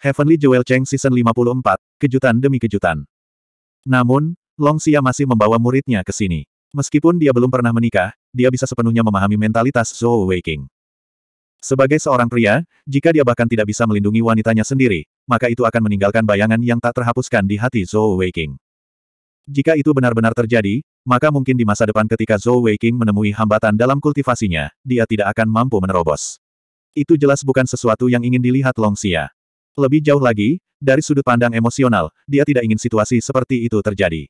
Heavenly Jewel Cheng Season 54, kejutan demi kejutan. Namun, Long Xia masih membawa muridnya ke sini. Meskipun dia belum pernah menikah, dia bisa sepenuhnya memahami mentalitas Zhou Weiqing. Sebagai seorang pria, jika dia bahkan tidak bisa melindungi wanitanya sendiri, maka itu akan meninggalkan bayangan yang tak terhapuskan di hati Zhou Weiqing. Jika itu benar-benar terjadi, maka mungkin di masa depan ketika Zhou Weiqing menemui hambatan dalam kultivasinya, dia tidak akan mampu menerobos. Itu jelas bukan sesuatu yang ingin dilihat Long Xia. Lebih jauh lagi, dari sudut pandang emosional, dia tidak ingin situasi seperti itu terjadi.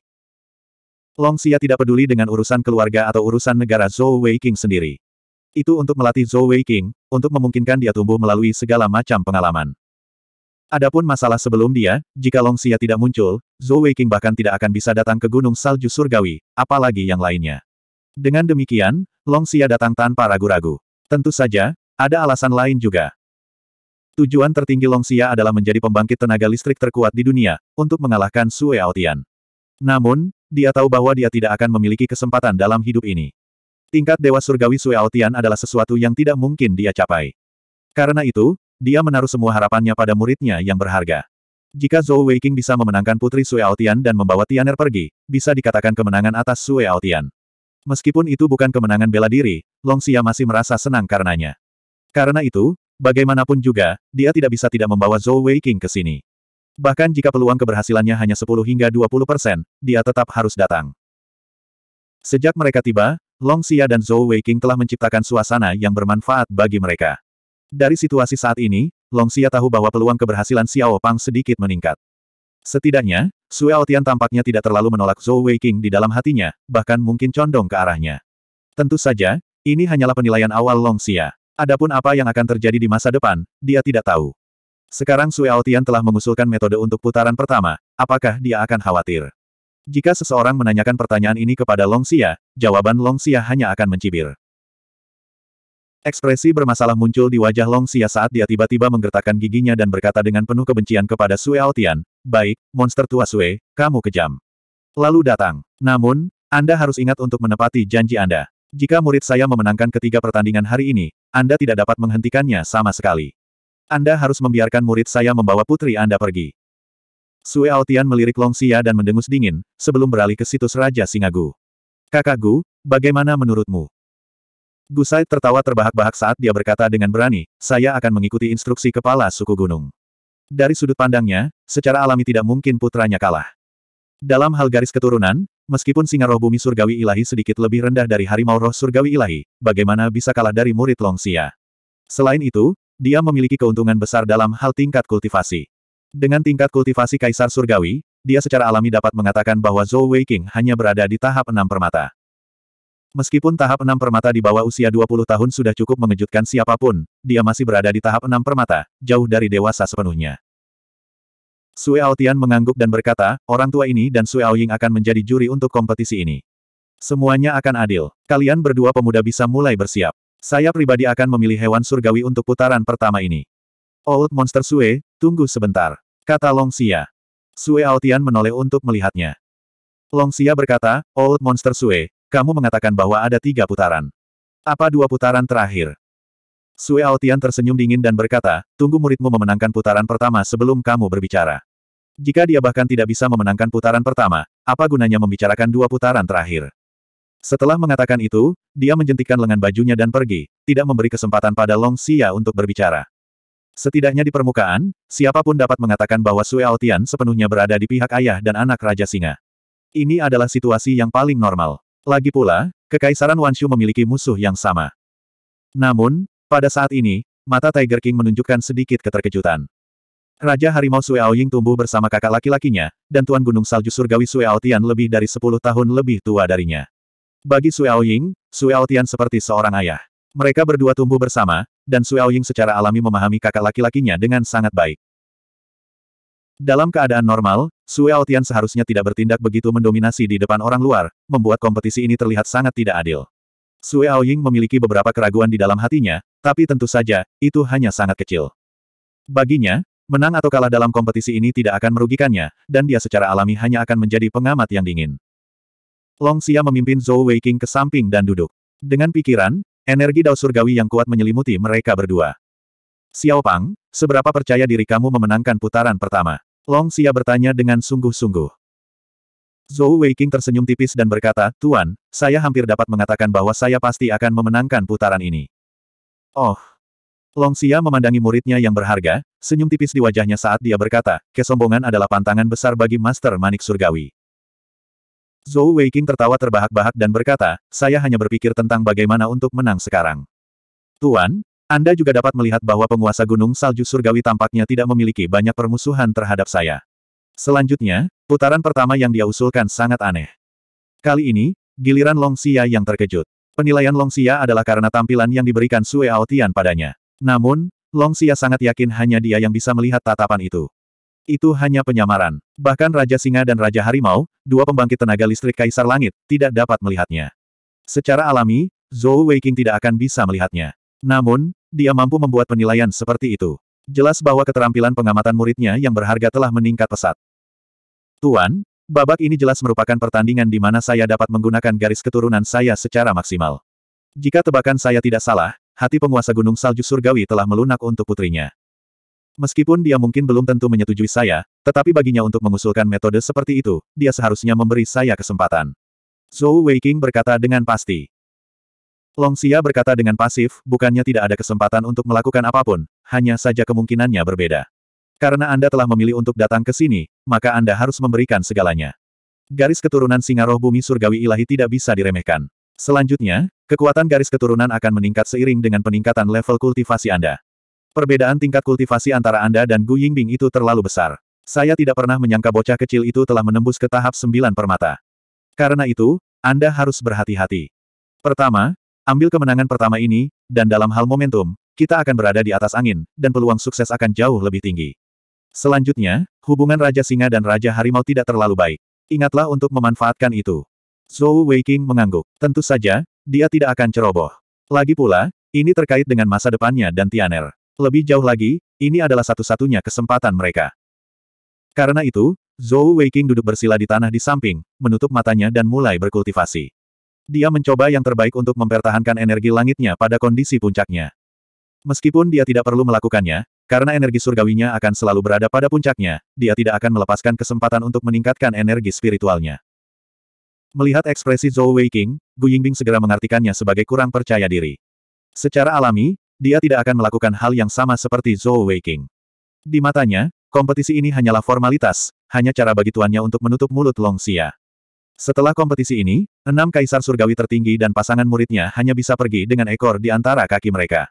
Long Xia tidak peduli dengan urusan keluarga atau urusan negara Zhou Weiqing sendiri. Itu untuk melatih Zhou Weiqing, untuk memungkinkan dia tumbuh melalui segala macam pengalaman. Adapun masalah sebelum dia, jika Long Xia tidak muncul, Zhou Weiqing bahkan tidak akan bisa datang ke Gunung Salju Surgawi, apalagi yang lainnya. Dengan demikian, Long Xia datang tanpa ragu-ragu. Tentu saja, ada alasan lain juga. Tujuan tertinggi Long Xia adalah menjadi pembangkit tenaga listrik terkuat di dunia, untuk mengalahkan Sue Aotian. Namun, dia tahu bahwa dia tidak akan memiliki kesempatan dalam hidup ini. Tingkat Dewa Surgawi Sue Aotian adalah sesuatu yang tidak mungkin dia capai. Karena itu, dia menaruh semua harapannya pada muridnya yang berharga. Jika Zhou Weiqing bisa memenangkan Putri Sue Aotian dan membawa Tianer pergi, bisa dikatakan kemenangan atas Sue Aotian. Meskipun itu bukan kemenangan bela diri, Long Xia masih merasa senang karenanya. Karena itu, Bagaimanapun juga, dia tidak bisa tidak membawa Zhou Wei King ke sini. Bahkan jika peluang keberhasilannya hanya 10 hingga 20 persen, dia tetap harus datang. Sejak mereka tiba, Long Xia dan Zhou Wei King telah menciptakan suasana yang bermanfaat bagi mereka. Dari situasi saat ini, Long Xia tahu bahwa peluang keberhasilan Xiao Pang sedikit meningkat. Setidaknya, Sue Aotian tampaknya tidak terlalu menolak Zhou Wei King di dalam hatinya, bahkan mungkin condong ke arahnya. Tentu saja, ini hanyalah penilaian awal Long Xia. Adapun apa yang akan terjadi di masa depan, dia tidak tahu. Sekarang Sui Aotian telah mengusulkan metode untuk putaran pertama, apakah dia akan khawatir? Jika seseorang menanyakan pertanyaan ini kepada Long Xia, jawaban Long Xia hanya akan mencibir. Ekspresi bermasalah muncul di wajah Long Xia saat dia tiba-tiba menggertakkan giginya dan berkata dengan penuh kebencian kepada Sui Aotian, Baik, monster tua Sue, kamu kejam. Lalu datang. Namun, Anda harus ingat untuk menepati janji Anda. Jika murid saya memenangkan ketiga pertandingan hari ini, anda tidak dapat menghentikannya sama sekali. Anda harus membiarkan murid saya membawa putri Anda pergi. Sue Aotian melirik Long Xia dan mendengus dingin, sebelum beralih ke situs Raja Singagu. Kakak Gu, bagaimana menurutmu? Gu Gusai tertawa terbahak-bahak saat dia berkata dengan berani, saya akan mengikuti instruksi kepala suku gunung. Dari sudut pandangnya, secara alami tidak mungkin putranya kalah. Dalam hal garis keturunan, meskipun singa roh bumi surgawi ilahi sedikit lebih rendah dari harimau roh surgawi ilahi, bagaimana bisa kalah dari murid Longxia? Selain itu, dia memiliki keuntungan besar dalam hal tingkat kultivasi. Dengan tingkat kultivasi Kaisar Surgawi, dia secara alami dapat mengatakan bahwa Zhou Weiqing hanya berada di tahap enam permata. Meskipun tahap enam permata di bawah usia 20 tahun sudah cukup mengejutkan siapapun, dia masih berada di tahap enam permata, jauh dari dewasa sepenuhnya. Sue Aotian mengangguk dan berkata, orang tua ini dan Sue Aoying akan menjadi juri untuk kompetisi ini. Semuanya akan adil. Kalian berdua pemuda bisa mulai bersiap. Saya pribadi akan memilih hewan surgawi untuk putaran pertama ini. Old Monster Sue, tunggu sebentar. Kata Long Xia. Sue Aotian menoleh untuk melihatnya. Long Xia berkata, Old Monster Sue, kamu mengatakan bahwa ada tiga putaran. Apa dua putaran terakhir? Sue Aotian tersenyum dingin dan berkata, tunggu muridmu memenangkan putaran pertama sebelum kamu berbicara. Jika dia bahkan tidak bisa memenangkan putaran pertama, apa gunanya membicarakan dua putaran terakhir? Setelah mengatakan itu, dia menjentikan lengan bajunya dan pergi, tidak memberi kesempatan pada Long Xia untuk berbicara. Setidaknya di permukaan, siapapun dapat mengatakan bahwa Sue Aotian sepenuhnya berada di pihak ayah dan anak Raja Singa. Ini adalah situasi yang paling normal. Lagi pula, Kekaisaran Wanshu memiliki musuh yang sama. Namun, pada saat ini, mata Tiger King menunjukkan sedikit keterkejutan. Raja Harimau Sueao Ying tumbuh bersama kakak laki-lakinya, dan Tuan Gunung Salju Surgawi Sueao Tian lebih dari 10 tahun lebih tua darinya. Bagi Sueao Ying, Sueao Tian seperti seorang ayah. Mereka berdua tumbuh bersama, dan Sueao Ying secara alami memahami kakak laki-lakinya dengan sangat baik. Dalam keadaan normal, Sueao Tian seharusnya tidak bertindak begitu mendominasi di depan orang luar, membuat kompetisi ini terlihat sangat tidak adil. Sue Aoying memiliki beberapa keraguan di dalam hatinya, tapi tentu saja, itu hanya sangat kecil. Baginya, menang atau kalah dalam kompetisi ini tidak akan merugikannya, dan dia secara alami hanya akan menjadi pengamat yang dingin. Long Xia memimpin Zhou Weiqing ke samping dan duduk. Dengan pikiran, energi dao surgawi yang kuat menyelimuti mereka berdua. Xiao Pang, seberapa percaya diri kamu memenangkan putaran pertama? Long Xia bertanya dengan sungguh-sungguh. Zhou Weiqing tersenyum tipis dan berkata, Tuan, saya hampir dapat mengatakan bahwa saya pasti akan memenangkan putaran ini. Oh. Long Xia memandangi muridnya yang berharga, senyum tipis di wajahnya saat dia berkata, kesombongan adalah pantangan besar bagi Master Manik Surgawi. Zhou Weiqing tertawa terbahak-bahak dan berkata, saya hanya berpikir tentang bagaimana untuk menang sekarang. Tuan, Anda juga dapat melihat bahwa penguasa Gunung Salju Surgawi tampaknya tidak memiliki banyak permusuhan terhadap saya. Selanjutnya, putaran pertama yang dia usulkan sangat aneh. Kali ini, giliran Long Xia yang terkejut. Penilaian Long Xia adalah karena tampilan yang diberikan Sue Aotian padanya. Namun, Long Xia sangat yakin hanya dia yang bisa melihat tatapan itu. Itu hanya penyamaran. Bahkan Raja Singa dan Raja Harimau, dua pembangkit tenaga listrik Kaisar Langit, tidak dapat melihatnya. Secara alami, Zhou Weiqing tidak akan bisa melihatnya. Namun, dia mampu membuat penilaian seperti itu. Jelas bahwa keterampilan pengamatan muridnya yang berharga telah meningkat pesat. Tuan, Babak ini jelas merupakan pertandingan di mana saya dapat menggunakan garis keturunan saya secara maksimal. Jika tebakan saya tidak salah, hati penguasa Gunung Salju Surgawi telah melunak untuk putrinya. Meskipun dia mungkin belum tentu menyetujui saya, tetapi baginya untuk mengusulkan metode seperti itu, dia seharusnya memberi saya kesempatan. Zhou Weiqing berkata dengan pasti. Long Xia berkata dengan pasif, bukannya tidak ada kesempatan untuk melakukan apapun, hanya saja kemungkinannya berbeda. Karena Anda telah memilih untuk datang ke sini, maka Anda harus memberikan segalanya. Garis keturunan singa roh bumi surgawi ilahi tidak bisa diremehkan. Selanjutnya, kekuatan garis keturunan akan meningkat seiring dengan peningkatan level kultivasi Anda. Perbedaan tingkat kultivasi antara Anda dan Gu Yingbing itu terlalu besar. Saya tidak pernah menyangka bocah kecil itu telah menembus ke tahap sembilan permata. Karena itu, Anda harus berhati-hati. Pertama, ambil kemenangan pertama ini, dan dalam hal momentum, kita akan berada di atas angin, dan peluang sukses akan jauh lebih tinggi. Selanjutnya, hubungan Raja Singa dan Raja Harimau tidak terlalu baik. Ingatlah untuk memanfaatkan itu. Zhou Weiqing mengangguk. Tentu saja, dia tidak akan ceroboh. Lagi pula, ini terkait dengan masa depannya dan Tianer. Lebih jauh lagi, ini adalah satu-satunya kesempatan mereka. Karena itu, Zhou Weiqing duduk bersila di tanah di samping, menutup matanya dan mulai berkultivasi. Dia mencoba yang terbaik untuk mempertahankan energi langitnya pada kondisi puncaknya. Meskipun dia tidak perlu melakukannya, karena energi surgawinya akan selalu berada pada puncaknya, dia tidak akan melepaskan kesempatan untuk meningkatkan energi spiritualnya. Melihat ekspresi Zhou Weiqing, Gu Yingbing segera mengartikannya sebagai kurang percaya diri. Secara alami, dia tidak akan melakukan hal yang sama seperti Zhou Weiqing. Di matanya, kompetisi ini hanyalah formalitas, hanya cara bagi tuannya untuk menutup mulut Long Xia. Setelah kompetisi ini, enam kaisar surgawi tertinggi dan pasangan muridnya hanya bisa pergi dengan ekor di antara kaki mereka.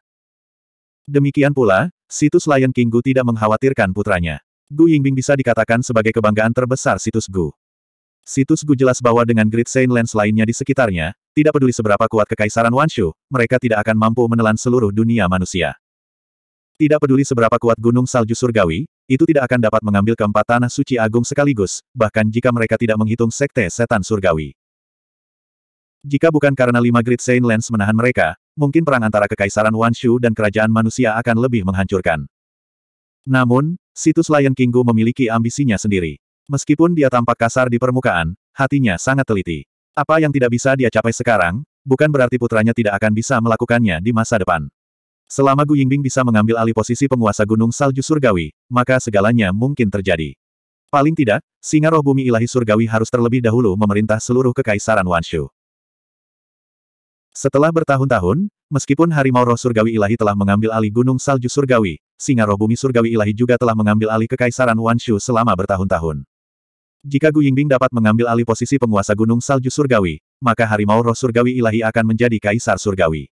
Demikian pula, Situs Lion King Gu tidak mengkhawatirkan putranya. Gu Yingbing bisa dikatakan sebagai kebanggaan terbesar situs Gu. Situs Gu jelas bahwa dengan Great Saint Lens lainnya di sekitarnya, tidak peduli seberapa kuat kekaisaran Wanshu, mereka tidak akan mampu menelan seluruh dunia manusia. Tidak peduli seberapa kuat gunung salju surgawi, itu tidak akan dapat mengambil keempat tanah suci agung sekaligus, bahkan jika mereka tidak menghitung sekte setan surgawi. Jika bukan karena lima Great Saint Lens menahan mereka, mungkin perang antara Kekaisaran Wanshu dan Kerajaan Manusia akan lebih menghancurkan. Namun, situs Lion Kinggu memiliki ambisinya sendiri. Meskipun dia tampak kasar di permukaan, hatinya sangat teliti. Apa yang tidak bisa dia capai sekarang, bukan berarti putranya tidak akan bisa melakukannya di masa depan. Selama Gu Yingbing bisa mengambil alih posisi penguasa Gunung Salju Surgawi, maka segalanya mungkin terjadi. Paling tidak, singa roh bumi ilahi surgawi harus terlebih dahulu memerintah seluruh kekaisaran Wanshu. Setelah bertahun-tahun, meskipun harimau roh surgawi ilahi telah mengambil alih gunung salju surgawi, singa roh bumi surgawi ilahi juga telah mengambil alih kekaisaran Wanshu selama bertahun-tahun. Jika Gu Yingbing dapat mengambil alih posisi penguasa gunung salju surgawi, maka harimau roh surgawi ilahi akan menjadi kaisar surgawi.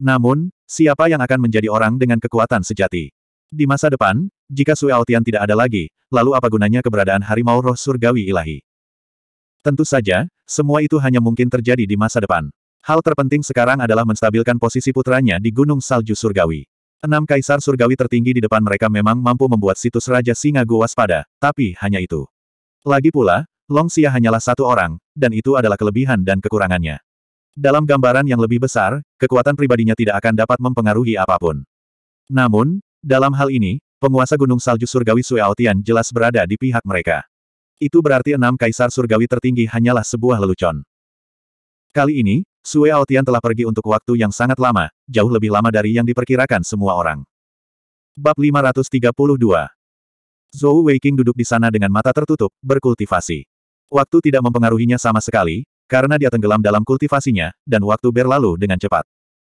Namun, siapa yang akan menjadi orang dengan kekuatan sejati? Di masa depan, jika Sui Aotian tidak ada lagi, lalu apa gunanya keberadaan harimau roh surgawi ilahi? Tentu saja, semua itu hanya mungkin terjadi di masa depan. Hal terpenting sekarang adalah menstabilkan posisi putranya di Gunung Salju Surgawi. Enam kaisar surgawi tertinggi di depan mereka memang mampu membuat situs Raja Singa Gua waspada, tapi hanya itu. Lagi pula, Long Xia hanyalah satu orang, dan itu adalah kelebihan dan kekurangannya. Dalam gambaran yang lebih besar, kekuatan pribadinya tidak akan dapat mempengaruhi apapun. Namun, dalam hal ini, penguasa Gunung Salju Surgawi Tian jelas berada di pihak mereka. Itu berarti enam kaisar surgawi tertinggi hanyalah sebuah lelucon. Kali ini, Sue Aotian telah pergi untuk waktu yang sangat lama, jauh lebih lama dari yang diperkirakan semua orang. Bab 532 Zhou Weiqing duduk di sana dengan mata tertutup, berkultivasi. Waktu tidak mempengaruhinya sama sekali, karena dia tenggelam dalam kultivasinya, dan waktu berlalu dengan cepat.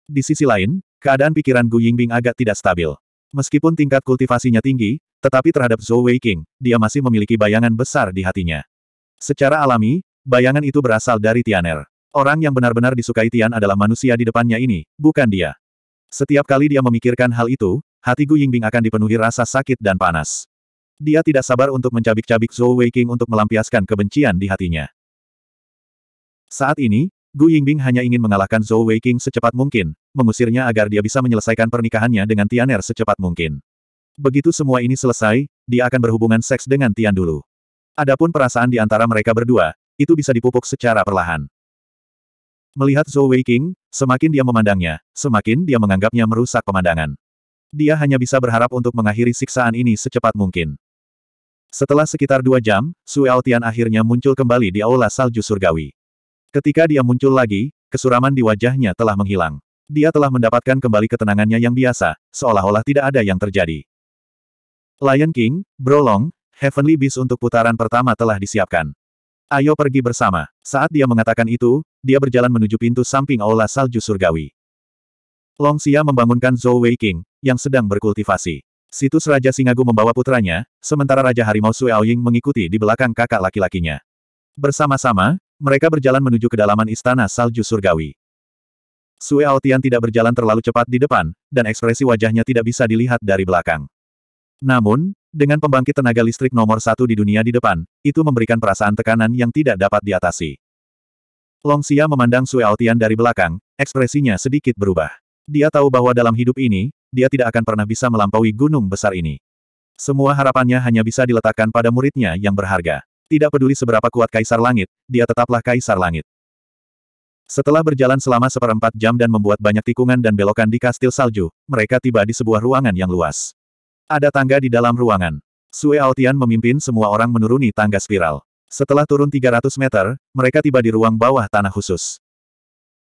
Di sisi lain, keadaan pikiran Gu Yingbing agak tidak stabil. Meskipun tingkat kultivasinya tinggi, tetapi terhadap Zhou Weiqing, dia masih memiliki bayangan besar di hatinya. Secara alami, bayangan itu berasal dari Tianer. Orang yang benar-benar disukai Tian adalah manusia di depannya ini, bukan dia. Setiap kali dia memikirkan hal itu, hati Gu Yingbing akan dipenuhi rasa sakit dan panas. Dia tidak sabar untuk mencabik-cabik Zhou Weiqing untuk melampiaskan kebencian di hatinya. Saat ini, Gu Yingbing hanya ingin mengalahkan Zhou Weiqing secepat mungkin, mengusirnya agar dia bisa menyelesaikan pernikahannya dengan Tian Er secepat mungkin. Begitu semua ini selesai, dia akan berhubungan seks dengan Tian dulu. Adapun perasaan di antara mereka berdua, itu bisa dipupuk secara perlahan. Melihat Zhou Weiqing, semakin dia memandangnya, semakin dia menganggapnya merusak pemandangan. Dia hanya bisa berharap untuk mengakhiri siksaan ini secepat mungkin. Setelah sekitar dua jam, Su Tian akhirnya muncul kembali di Aula Salju Surgawi. Ketika dia muncul lagi, kesuraman di wajahnya telah menghilang. Dia telah mendapatkan kembali ketenangannya yang biasa, seolah-olah tidak ada yang terjadi. Lion King, Brolong, Heavenly Beast untuk putaran pertama telah disiapkan. Ayo pergi bersama. Saat dia mengatakan itu, dia berjalan menuju pintu samping aula salju surgawi. Long Xia membangunkan Zhou Wei King, yang sedang berkultivasi. Situs Raja Singagu membawa putranya, sementara Raja Harimau Sui Aoying mengikuti di belakang kakak laki-lakinya. Bersama-sama, mereka berjalan menuju kedalaman istana salju surgawi. Sui Aotian tidak berjalan terlalu cepat di depan, dan ekspresi wajahnya tidak bisa dilihat dari belakang. Namun, dengan pembangkit tenaga listrik nomor satu di dunia di depan, itu memberikan perasaan tekanan yang tidak dapat diatasi. Long Xia memandang Sui Aotian dari belakang, ekspresinya sedikit berubah. Dia tahu bahwa dalam hidup ini, dia tidak akan pernah bisa melampaui gunung besar ini. Semua harapannya hanya bisa diletakkan pada muridnya yang berharga. Tidak peduli seberapa kuat Kaisar Langit, dia tetaplah Kaisar Langit. Setelah berjalan selama seperempat jam dan membuat banyak tikungan dan belokan di kastil salju, mereka tiba di sebuah ruangan yang luas. Ada tangga di dalam ruangan. Sue Aotian memimpin semua orang menuruni tangga spiral. Setelah turun 300 meter, mereka tiba di ruang bawah tanah khusus.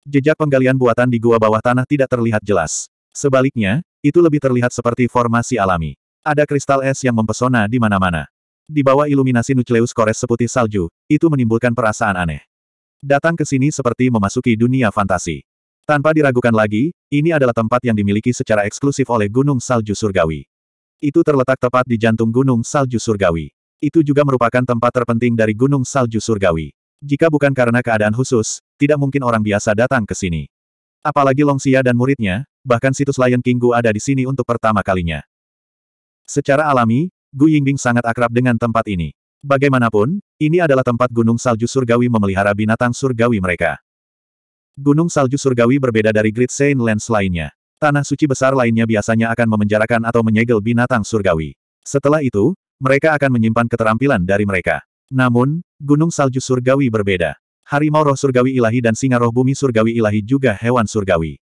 Jejak penggalian buatan di gua bawah tanah tidak terlihat jelas. Sebaliknya, itu lebih terlihat seperti formasi alami. Ada kristal es yang mempesona di mana-mana. Di bawah iluminasi Nucleus Kores seputih salju, itu menimbulkan perasaan aneh. Datang ke sini seperti memasuki dunia fantasi. Tanpa diragukan lagi, ini adalah tempat yang dimiliki secara eksklusif oleh Gunung Salju Surgawi. Itu terletak tepat di jantung Gunung Salju Surgawi. Itu juga merupakan tempat terpenting dari Gunung Salju Surgawi. Jika bukan karena keadaan khusus, tidak mungkin orang biasa datang ke sini. Apalagi Longxia dan muridnya, bahkan situs Lion Kinggu ada di sini untuk pertama kalinya. Secara alami, Gu Yingbing sangat akrab dengan tempat ini. Bagaimanapun, ini adalah tempat Gunung Salju Surgawi memelihara binatang surgawi mereka. Gunung Salju Surgawi berbeda dari Great Saint Lands lainnya. Tanah suci besar lainnya biasanya akan memenjarakan atau menyegel binatang surgawi. Setelah itu, mereka akan menyimpan keterampilan dari mereka. Namun, gunung salju surgawi berbeda. Harimau roh surgawi ilahi dan singa roh bumi surgawi ilahi juga hewan surgawi.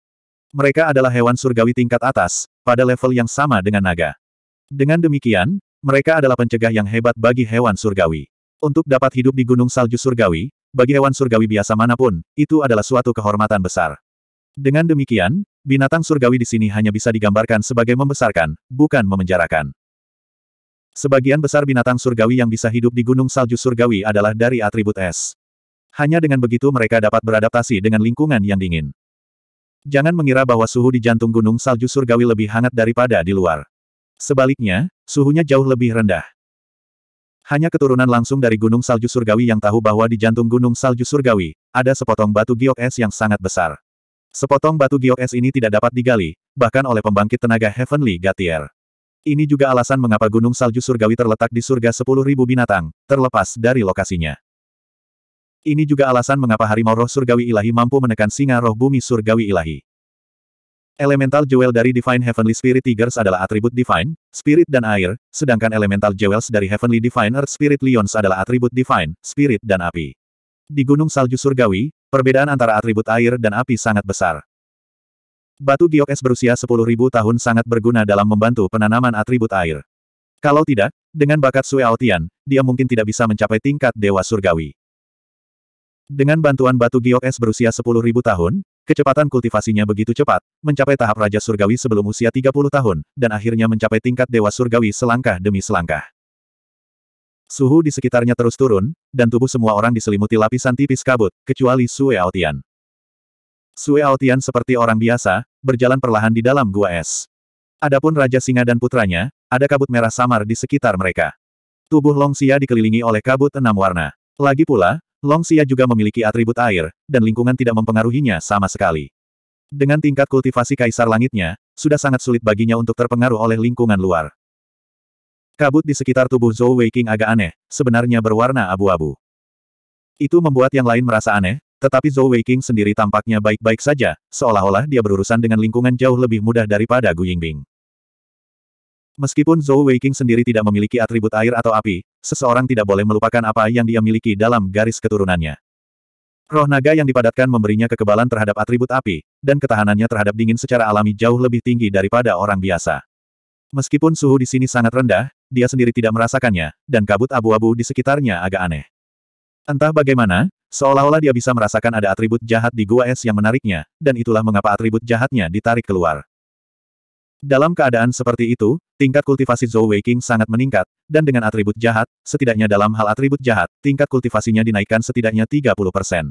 Mereka adalah hewan surgawi tingkat atas, pada level yang sama dengan naga. Dengan demikian, mereka adalah pencegah yang hebat bagi hewan surgawi. Untuk dapat hidup di gunung salju surgawi, bagi hewan surgawi biasa manapun, itu adalah suatu kehormatan besar. Dengan demikian, binatang surgawi di sini hanya bisa digambarkan sebagai membesarkan, bukan memenjarakan. Sebagian besar binatang surgawi yang bisa hidup di gunung salju surgawi adalah dari atribut es. Hanya dengan begitu mereka dapat beradaptasi dengan lingkungan yang dingin. Jangan mengira bahwa suhu di jantung gunung salju surgawi lebih hangat daripada di luar. Sebaliknya, suhunya jauh lebih rendah. Hanya keturunan langsung dari Gunung Salju Surgawi yang tahu bahwa di jantung Gunung Salju Surgawi, ada sepotong batu giok es yang sangat besar. Sepotong batu giok es ini tidak dapat digali, bahkan oleh pembangkit tenaga Heavenly Gatier. Ini juga alasan mengapa Gunung Salju Surgawi terletak di surga 10.000 binatang, terlepas dari lokasinya. Ini juga alasan mengapa harimau roh surgawi ilahi mampu menekan singa roh bumi surgawi ilahi. Elemental Jewel dari Divine Heavenly Spirit Tigers adalah atribut Divine, Spirit dan Air, sedangkan Elemental Jewels dari Heavenly Divine Earth Spirit Lions adalah atribut Divine, Spirit dan Api. Di Gunung Salju Surgawi, Perbedaan antara atribut air dan api sangat besar. Batu giok es berusia 10.000 tahun sangat berguna dalam membantu penanaman atribut air. Kalau tidak, dengan bakat Sue Aotian, dia mungkin tidak bisa mencapai tingkat dewa surgawi. Dengan bantuan batu giok es berusia 10.000 tahun, kecepatan kultivasinya begitu cepat, mencapai tahap Raja Surgawi sebelum usia 30 tahun, dan akhirnya mencapai tingkat dewa surgawi selangkah demi selangkah. Suhu di sekitarnya terus turun, dan tubuh semua orang diselimuti lapisan tipis kabut, kecuali Sue Aotian. Sue Aotian seperti orang biasa, berjalan perlahan di dalam gua es. Adapun Raja Singa dan putranya, ada kabut merah samar di sekitar mereka. Tubuh Long Longxia dikelilingi oleh kabut enam warna. Lagi pula, Long Longxia juga memiliki atribut air, dan lingkungan tidak mempengaruhinya sama sekali. Dengan tingkat kultivasi kaisar langitnya, sudah sangat sulit baginya untuk terpengaruh oleh lingkungan luar. Kabut di sekitar tubuh Zhou Weiqing agak aneh, sebenarnya berwarna abu-abu. Itu membuat yang lain merasa aneh, tetapi Zhou Weiqing sendiri tampaknya baik-baik saja, seolah-olah dia berurusan dengan lingkungan jauh lebih mudah daripada Gu Yingbing. Meskipun Zhou Weiqing sendiri tidak memiliki atribut air atau api, seseorang tidak boleh melupakan apa yang dia miliki dalam garis keturunannya. Roh naga yang dipadatkan memberinya kekebalan terhadap atribut api, dan ketahanannya terhadap dingin secara alami jauh lebih tinggi daripada orang biasa. Meskipun suhu di sini sangat rendah, dia sendiri tidak merasakannya, dan kabut abu-abu di sekitarnya agak aneh. Entah bagaimana, seolah-olah dia bisa merasakan ada atribut jahat di gua es yang menariknya, dan itulah mengapa atribut jahatnya ditarik keluar. Dalam keadaan seperti itu, tingkat kultivasi Zhou Weiking sangat meningkat, dan dengan atribut jahat, setidaknya dalam hal atribut jahat, tingkat kultivasinya dinaikkan setidaknya 30 persen.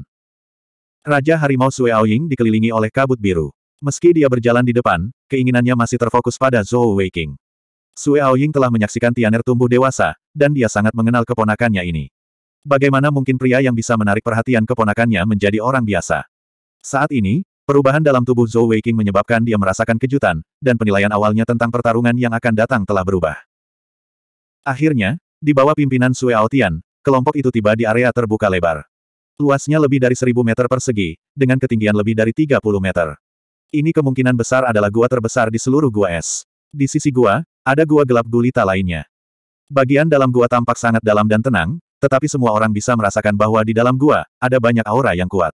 Raja Harimau Sui Aoying dikelilingi oleh kabut biru. Meski dia berjalan di depan, keinginannya masih terfokus pada Zhou Weiking. Sue Aoying telah menyaksikan Tianer tumbuh dewasa, dan dia sangat mengenal keponakannya ini. Bagaimana mungkin pria yang bisa menarik perhatian keponakannya menjadi orang biasa? Saat ini, perubahan dalam tubuh Zhou Weiqing menyebabkan dia merasakan kejutan, dan penilaian awalnya tentang pertarungan yang akan datang telah berubah. Akhirnya, di bawah pimpinan Sue Aotian, kelompok itu tiba di area terbuka lebar. Luasnya lebih dari 1000 meter persegi, dengan ketinggian lebih dari 30 meter. Ini kemungkinan besar adalah gua terbesar di seluruh gua es. Di sisi gua, ada gua gelap gulita lainnya. Bagian dalam gua tampak sangat dalam dan tenang, tetapi semua orang bisa merasakan bahwa di dalam gua, ada banyak aura yang kuat.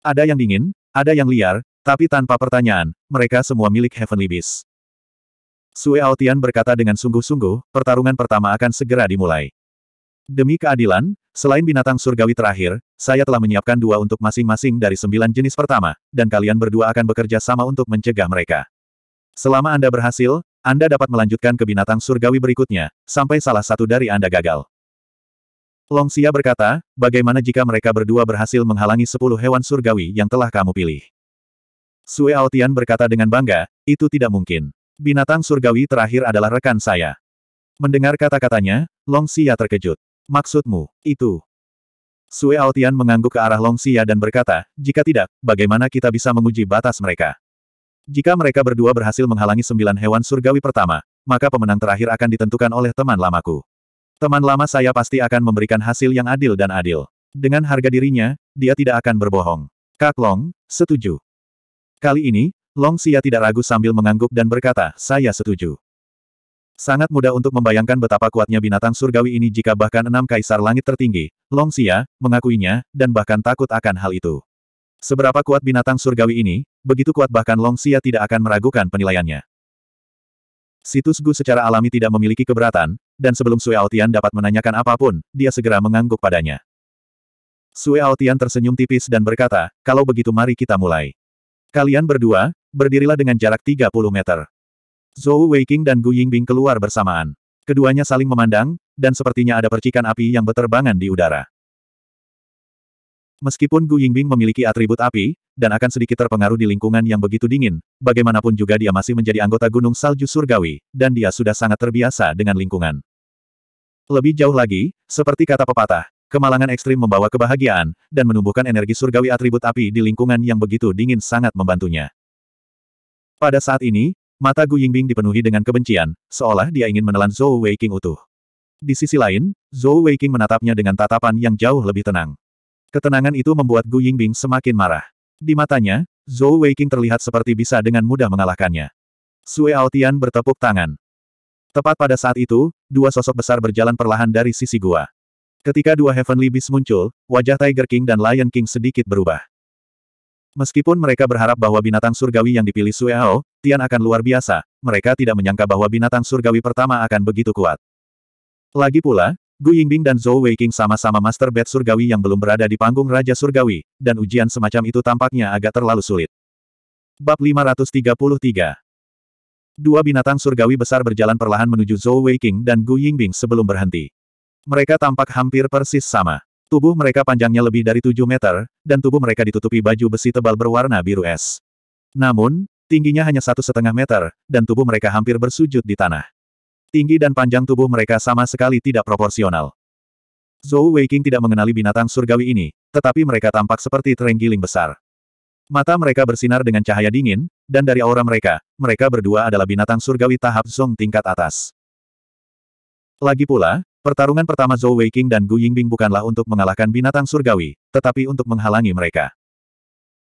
Ada yang dingin, ada yang liar, tapi tanpa pertanyaan, mereka semua milik Heavenly Beast. Sue Aotian berkata dengan sungguh-sungguh, pertarungan pertama akan segera dimulai. Demi keadilan, selain binatang surgawi terakhir, saya telah menyiapkan dua untuk masing-masing dari sembilan jenis pertama, dan kalian berdua akan bekerja sama untuk mencegah mereka. Selama Anda berhasil, anda dapat melanjutkan ke binatang surgawi berikutnya, sampai salah satu dari Anda gagal. Long Xia berkata, bagaimana jika mereka berdua berhasil menghalangi sepuluh hewan surgawi yang telah kamu pilih? Sue Aotian berkata dengan bangga, itu tidak mungkin. Binatang surgawi terakhir adalah rekan saya. Mendengar kata-katanya, Long Xia terkejut. Maksudmu, itu, Sue Aotian mengangguk ke arah Long Xia dan berkata, jika tidak, bagaimana kita bisa menguji batas mereka? Jika mereka berdua berhasil menghalangi sembilan hewan surgawi pertama, maka pemenang terakhir akan ditentukan oleh teman lamaku. Teman lama saya pasti akan memberikan hasil yang adil dan adil. Dengan harga dirinya, dia tidak akan berbohong. Kak Long, setuju. Kali ini, Long Xia tidak ragu sambil mengangguk dan berkata, saya setuju. Sangat mudah untuk membayangkan betapa kuatnya binatang surgawi ini jika bahkan enam kaisar langit tertinggi, Long Xia, mengakuinya, dan bahkan takut akan hal itu. Seberapa kuat binatang surgawi ini, Begitu kuat bahkan Long Xia tidak akan meragukan penilaiannya. Situs Gu secara alami tidak memiliki keberatan, dan sebelum Sui Aotian dapat menanyakan apapun, dia segera mengangguk padanya. Sui Aotian tersenyum tipis dan berkata, kalau begitu mari kita mulai. Kalian berdua, berdirilah dengan jarak 30 meter. Zhou Weiking dan Gu Yingbing keluar bersamaan. Keduanya saling memandang, dan sepertinya ada percikan api yang berterbangan di udara. Meskipun Gu Yingbing memiliki atribut api, dan akan sedikit terpengaruh di lingkungan yang begitu dingin, bagaimanapun juga dia masih menjadi anggota Gunung Salju Surgawi, dan dia sudah sangat terbiasa dengan lingkungan. Lebih jauh lagi, seperti kata pepatah, kemalangan ekstrim membawa kebahagiaan, dan menumbuhkan energi surgawi atribut api di lingkungan yang begitu dingin sangat membantunya. Pada saat ini, mata Gu Yingbing dipenuhi dengan kebencian, seolah dia ingin menelan Zhou Weiqing utuh. Di sisi lain, Zhou Weiqing menatapnya dengan tatapan yang jauh lebih tenang. Ketenangan itu membuat Gu Yingbing semakin marah. Di matanya, Zhou Weiqing terlihat seperti bisa dengan mudah mengalahkannya. Sue Aotian bertepuk tangan. Tepat pada saat itu, dua sosok besar berjalan perlahan dari sisi gua. Ketika dua Heavenly Beast muncul, wajah Tiger King dan Lion King sedikit berubah. Meskipun mereka berharap bahwa binatang surgawi yang dipilih Sue Ao, Tian akan luar biasa, mereka tidak menyangka bahwa binatang surgawi pertama akan begitu kuat. Lagi pula, Gu Yingbing dan Zhou Weiking sama-sama Master Bed Surgawi yang belum berada di panggung Raja Surgawi, dan ujian semacam itu tampaknya agak terlalu sulit. Bab 533 Dua binatang surgawi besar berjalan perlahan menuju Zhou Weiking dan Gu Yingbing sebelum berhenti. Mereka tampak hampir persis sama. Tubuh mereka panjangnya lebih dari 7 meter, dan tubuh mereka ditutupi baju besi tebal berwarna biru es. Namun, tingginya hanya satu setengah meter, dan tubuh mereka hampir bersujud di tanah. Tinggi dan panjang tubuh mereka sama sekali tidak proporsional. Zhou Weiqing tidak mengenali binatang surgawi ini, tetapi mereka tampak seperti terenggiling besar. Mata mereka bersinar dengan cahaya dingin, dan dari aura mereka, mereka berdua adalah binatang surgawi tahap Zhong tingkat atas. Lagi pula, pertarungan pertama Zhou Weiqing dan Gu Yingbing bukanlah untuk mengalahkan binatang surgawi, tetapi untuk menghalangi mereka.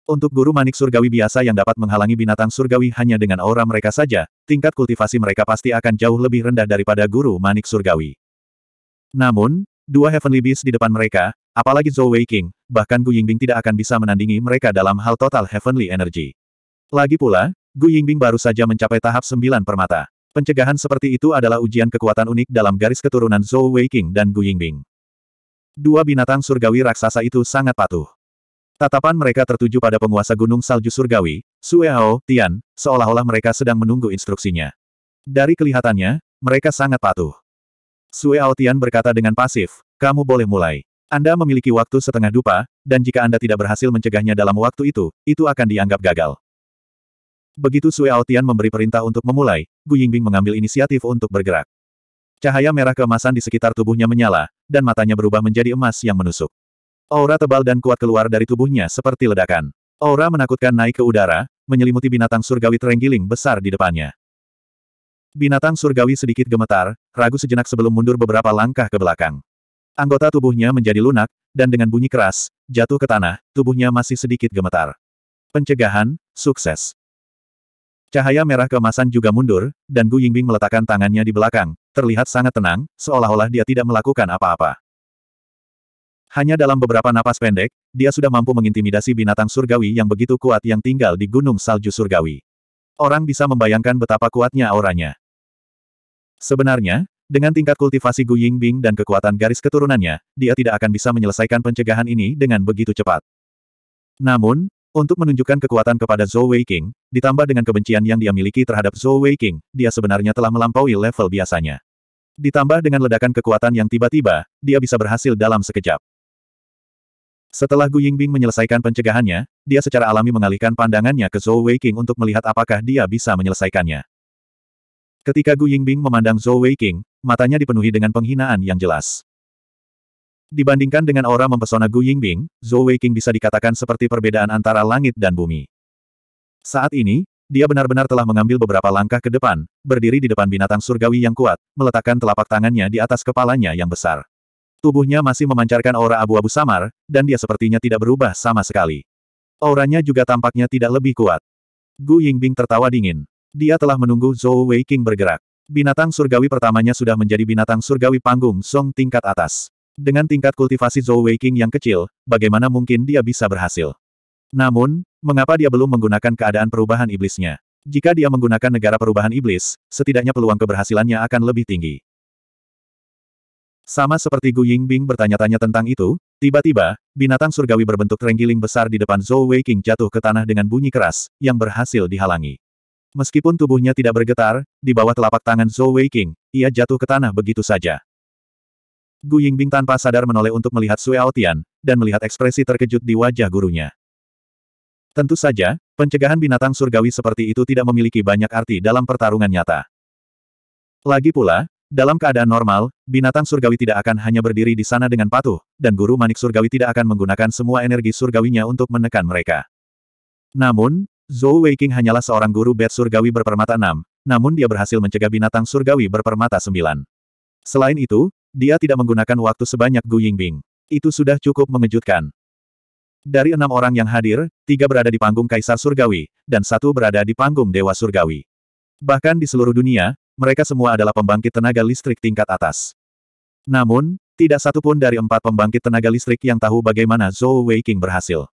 Untuk guru manik surgawi biasa yang dapat menghalangi binatang surgawi hanya dengan aura mereka saja, tingkat kultivasi mereka pasti akan jauh lebih rendah daripada guru manik surgawi. Namun, dua Heavenly Beasts di depan mereka, apalagi Zhou Wei King, bahkan Gu Yingbing tidak akan bisa menandingi mereka dalam hal total Heavenly Energy. Lagi pula, Gu Yingbing baru saja mencapai tahap sembilan permata. Pencegahan seperti itu adalah ujian kekuatan unik dalam garis keturunan Zhou Wei King dan Gu Yingbing. Dua binatang surgawi raksasa itu sangat patuh. Tatapan mereka tertuju pada penguasa gunung salju surgawi, Sueao, Tian, seolah-olah mereka sedang menunggu instruksinya. Dari kelihatannya, mereka sangat patuh. Sueao Tian berkata dengan pasif, kamu boleh mulai. Anda memiliki waktu setengah dupa, dan jika Anda tidak berhasil mencegahnya dalam waktu itu, itu akan dianggap gagal. Begitu Sueao Tian memberi perintah untuk memulai, Gu Yingbing mengambil inisiatif untuk bergerak. Cahaya merah keemasan di sekitar tubuhnya menyala, dan matanya berubah menjadi emas yang menusuk. Aura tebal dan kuat keluar dari tubuhnya seperti ledakan. Aura menakutkan naik ke udara, menyelimuti binatang surgawi terenggiling besar di depannya. Binatang surgawi sedikit gemetar, ragu sejenak sebelum mundur beberapa langkah ke belakang. Anggota tubuhnya menjadi lunak, dan dengan bunyi keras, jatuh ke tanah, tubuhnya masih sedikit gemetar. Pencegahan, sukses. Cahaya merah keemasan juga mundur, dan Gu Yingbing meletakkan tangannya di belakang, terlihat sangat tenang, seolah-olah dia tidak melakukan apa-apa. Hanya dalam beberapa napas pendek, dia sudah mampu mengintimidasi binatang surgawi yang begitu kuat yang tinggal di gunung salju surgawi. Orang bisa membayangkan betapa kuatnya auranya. Sebenarnya, dengan tingkat kultivasi Gu Yingbing dan kekuatan garis keturunannya, dia tidak akan bisa menyelesaikan pencegahan ini dengan begitu cepat. Namun, untuk menunjukkan kekuatan kepada Zhou Weiqing, ditambah dengan kebencian yang dia miliki terhadap Zhou Weiqing, dia sebenarnya telah melampaui level biasanya. Ditambah dengan ledakan kekuatan yang tiba-tiba, dia bisa berhasil dalam sekejap. Setelah Gu Yingbing menyelesaikan pencegahannya, dia secara alami mengalihkan pandangannya ke Zhou Weiqing untuk melihat apakah dia bisa menyelesaikannya. Ketika Gu Yingbing memandang Zhou Weiqing, matanya dipenuhi dengan penghinaan yang jelas. Dibandingkan dengan aura mempesona Gu Yingbing, Zhou Weiqing bisa dikatakan seperti perbedaan antara langit dan bumi. Saat ini, dia benar-benar telah mengambil beberapa langkah ke depan, berdiri di depan binatang surgawi yang kuat, meletakkan telapak tangannya di atas kepalanya yang besar. Tubuhnya masih memancarkan aura abu-abu samar, dan dia sepertinya tidak berubah sama sekali. Auranya juga tampaknya tidak lebih kuat. Gu Yingbing tertawa dingin. Dia telah menunggu Zhou Weiqing bergerak. Binatang surgawi pertamanya sudah menjadi binatang surgawi panggung Song tingkat atas. Dengan tingkat kultivasi Zhou Weiqing yang kecil, bagaimana mungkin dia bisa berhasil? Namun, mengapa dia belum menggunakan keadaan perubahan iblisnya? Jika dia menggunakan negara perubahan iblis, setidaknya peluang keberhasilannya akan lebih tinggi. Sama seperti Gu Yingbing bertanya-tanya tentang itu, tiba-tiba, binatang surgawi berbentuk renggiling besar di depan Zhou Weiqing jatuh ke tanah dengan bunyi keras, yang berhasil dihalangi. Meskipun tubuhnya tidak bergetar, di bawah telapak tangan Zhou Weiqing, ia jatuh ke tanah begitu saja. Gu Yingbing tanpa sadar menoleh untuk melihat Sue Aotian, dan melihat ekspresi terkejut di wajah gurunya. Tentu saja, pencegahan binatang surgawi seperti itu tidak memiliki banyak arti dalam pertarungan nyata. Lagi pula, dalam keadaan normal, binatang surgawi tidak akan hanya berdiri di sana dengan patuh, dan guru manik surgawi tidak akan menggunakan semua energi surgawinya untuk menekan mereka. Namun, Zhou Weiqing hanyalah seorang guru bed surgawi berpermata enam, namun dia berhasil mencegah binatang surgawi berpermata sembilan. Selain itu, dia tidak menggunakan waktu sebanyak Gu Yingbing. Itu sudah cukup mengejutkan. Dari enam orang yang hadir, tiga berada di panggung Kaisar Surgawi, dan satu berada di panggung Dewa Surgawi. Bahkan di seluruh dunia, mereka semua adalah pembangkit tenaga listrik tingkat atas. Namun, tidak satupun dari empat pembangkit tenaga listrik yang tahu bagaimana Zhou Weiking berhasil.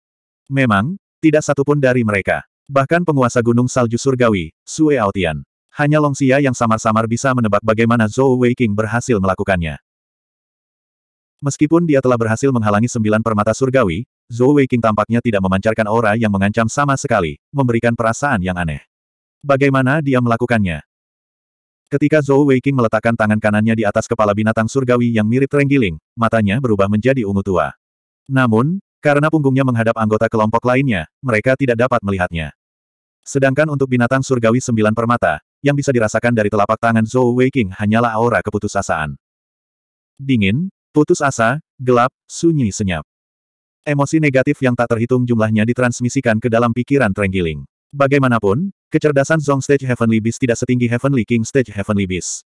Memang, tidak satupun dari mereka. Bahkan penguasa Gunung Salju Surgawi, Sue Aotian. Hanya Longxia yang samar-samar bisa menebak bagaimana Zhou Weiking berhasil melakukannya. Meskipun dia telah berhasil menghalangi sembilan permata surgawi, Zhou Weiking tampaknya tidak memancarkan aura yang mengancam sama sekali, memberikan perasaan yang aneh. Bagaimana dia melakukannya? Ketika Zhou Weiqing meletakkan tangan kanannya di atas kepala binatang surgawi yang mirip terenggiling, matanya berubah menjadi ungu tua. Namun, karena punggungnya menghadap anggota kelompok lainnya, mereka tidak dapat melihatnya. Sedangkan untuk binatang surgawi sembilan permata, yang bisa dirasakan dari telapak tangan Zhou Weiqing hanyalah aura keputusasaan. Dingin, putus asa, gelap, sunyi senyap. Emosi negatif yang tak terhitung jumlahnya ditransmisikan ke dalam pikiran Trenggiling. Bagaimanapun, Kecerdasan Zong Stage Heavenly Beast tidak setinggi Heavenly King Stage Heavenly Beast.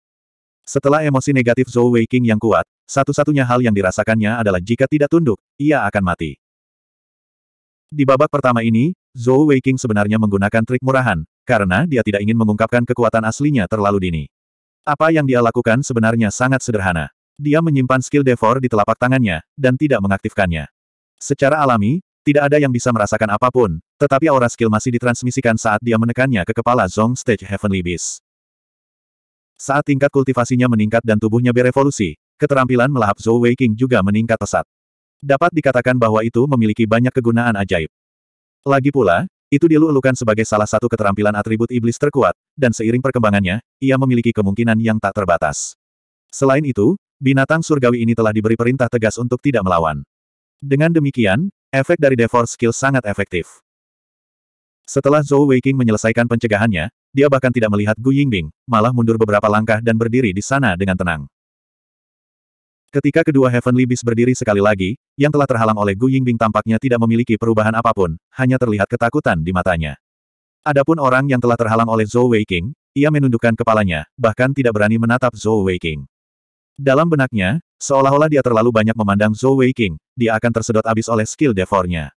Setelah emosi negatif Zhou Wei King yang kuat, satu-satunya hal yang dirasakannya adalah jika tidak tunduk, ia akan mati. Di babak pertama ini, Zhou Wei King sebenarnya menggunakan trik murahan, karena dia tidak ingin mengungkapkan kekuatan aslinya terlalu dini. Apa yang dia lakukan sebenarnya sangat sederhana. Dia menyimpan skill Devor di telapak tangannya, dan tidak mengaktifkannya. Secara alami, tidak ada yang bisa merasakan apapun, tetapi aura skill masih ditransmisikan saat dia menekannya ke kepala Zong Stage Heavenly Beast. Saat tingkat kultivasinya meningkat dan tubuhnya berevolusi, keterampilan melahap Zhou Wei King juga meningkat pesat. Dapat dikatakan bahwa itu memiliki banyak kegunaan ajaib. Lagi pula, itu dilulukan sebagai salah satu keterampilan atribut iblis terkuat, dan seiring perkembangannya, ia memiliki kemungkinan yang tak terbatas. Selain itu, binatang surgawi ini telah diberi perintah tegas untuk tidak melawan. Dengan demikian, efek dari Devour Skill sangat efektif. Setelah Zhou Weiqing menyelesaikan pencegahannya, dia bahkan tidak melihat Gu Yingbing, malah mundur beberapa langkah dan berdiri di sana dengan tenang. Ketika kedua Heavenly Beast berdiri sekali lagi, yang telah terhalang oleh Gu Yingbing tampaknya tidak memiliki perubahan apapun, hanya terlihat ketakutan di matanya. Adapun orang yang telah terhalang oleh Zhou Weiqing, ia menundukkan kepalanya, bahkan tidak berani menatap Zhou Weiqing. Dalam benaknya, seolah-olah dia terlalu banyak memandang Zhou Weiqing, dia akan tersedot habis oleh skill devornya.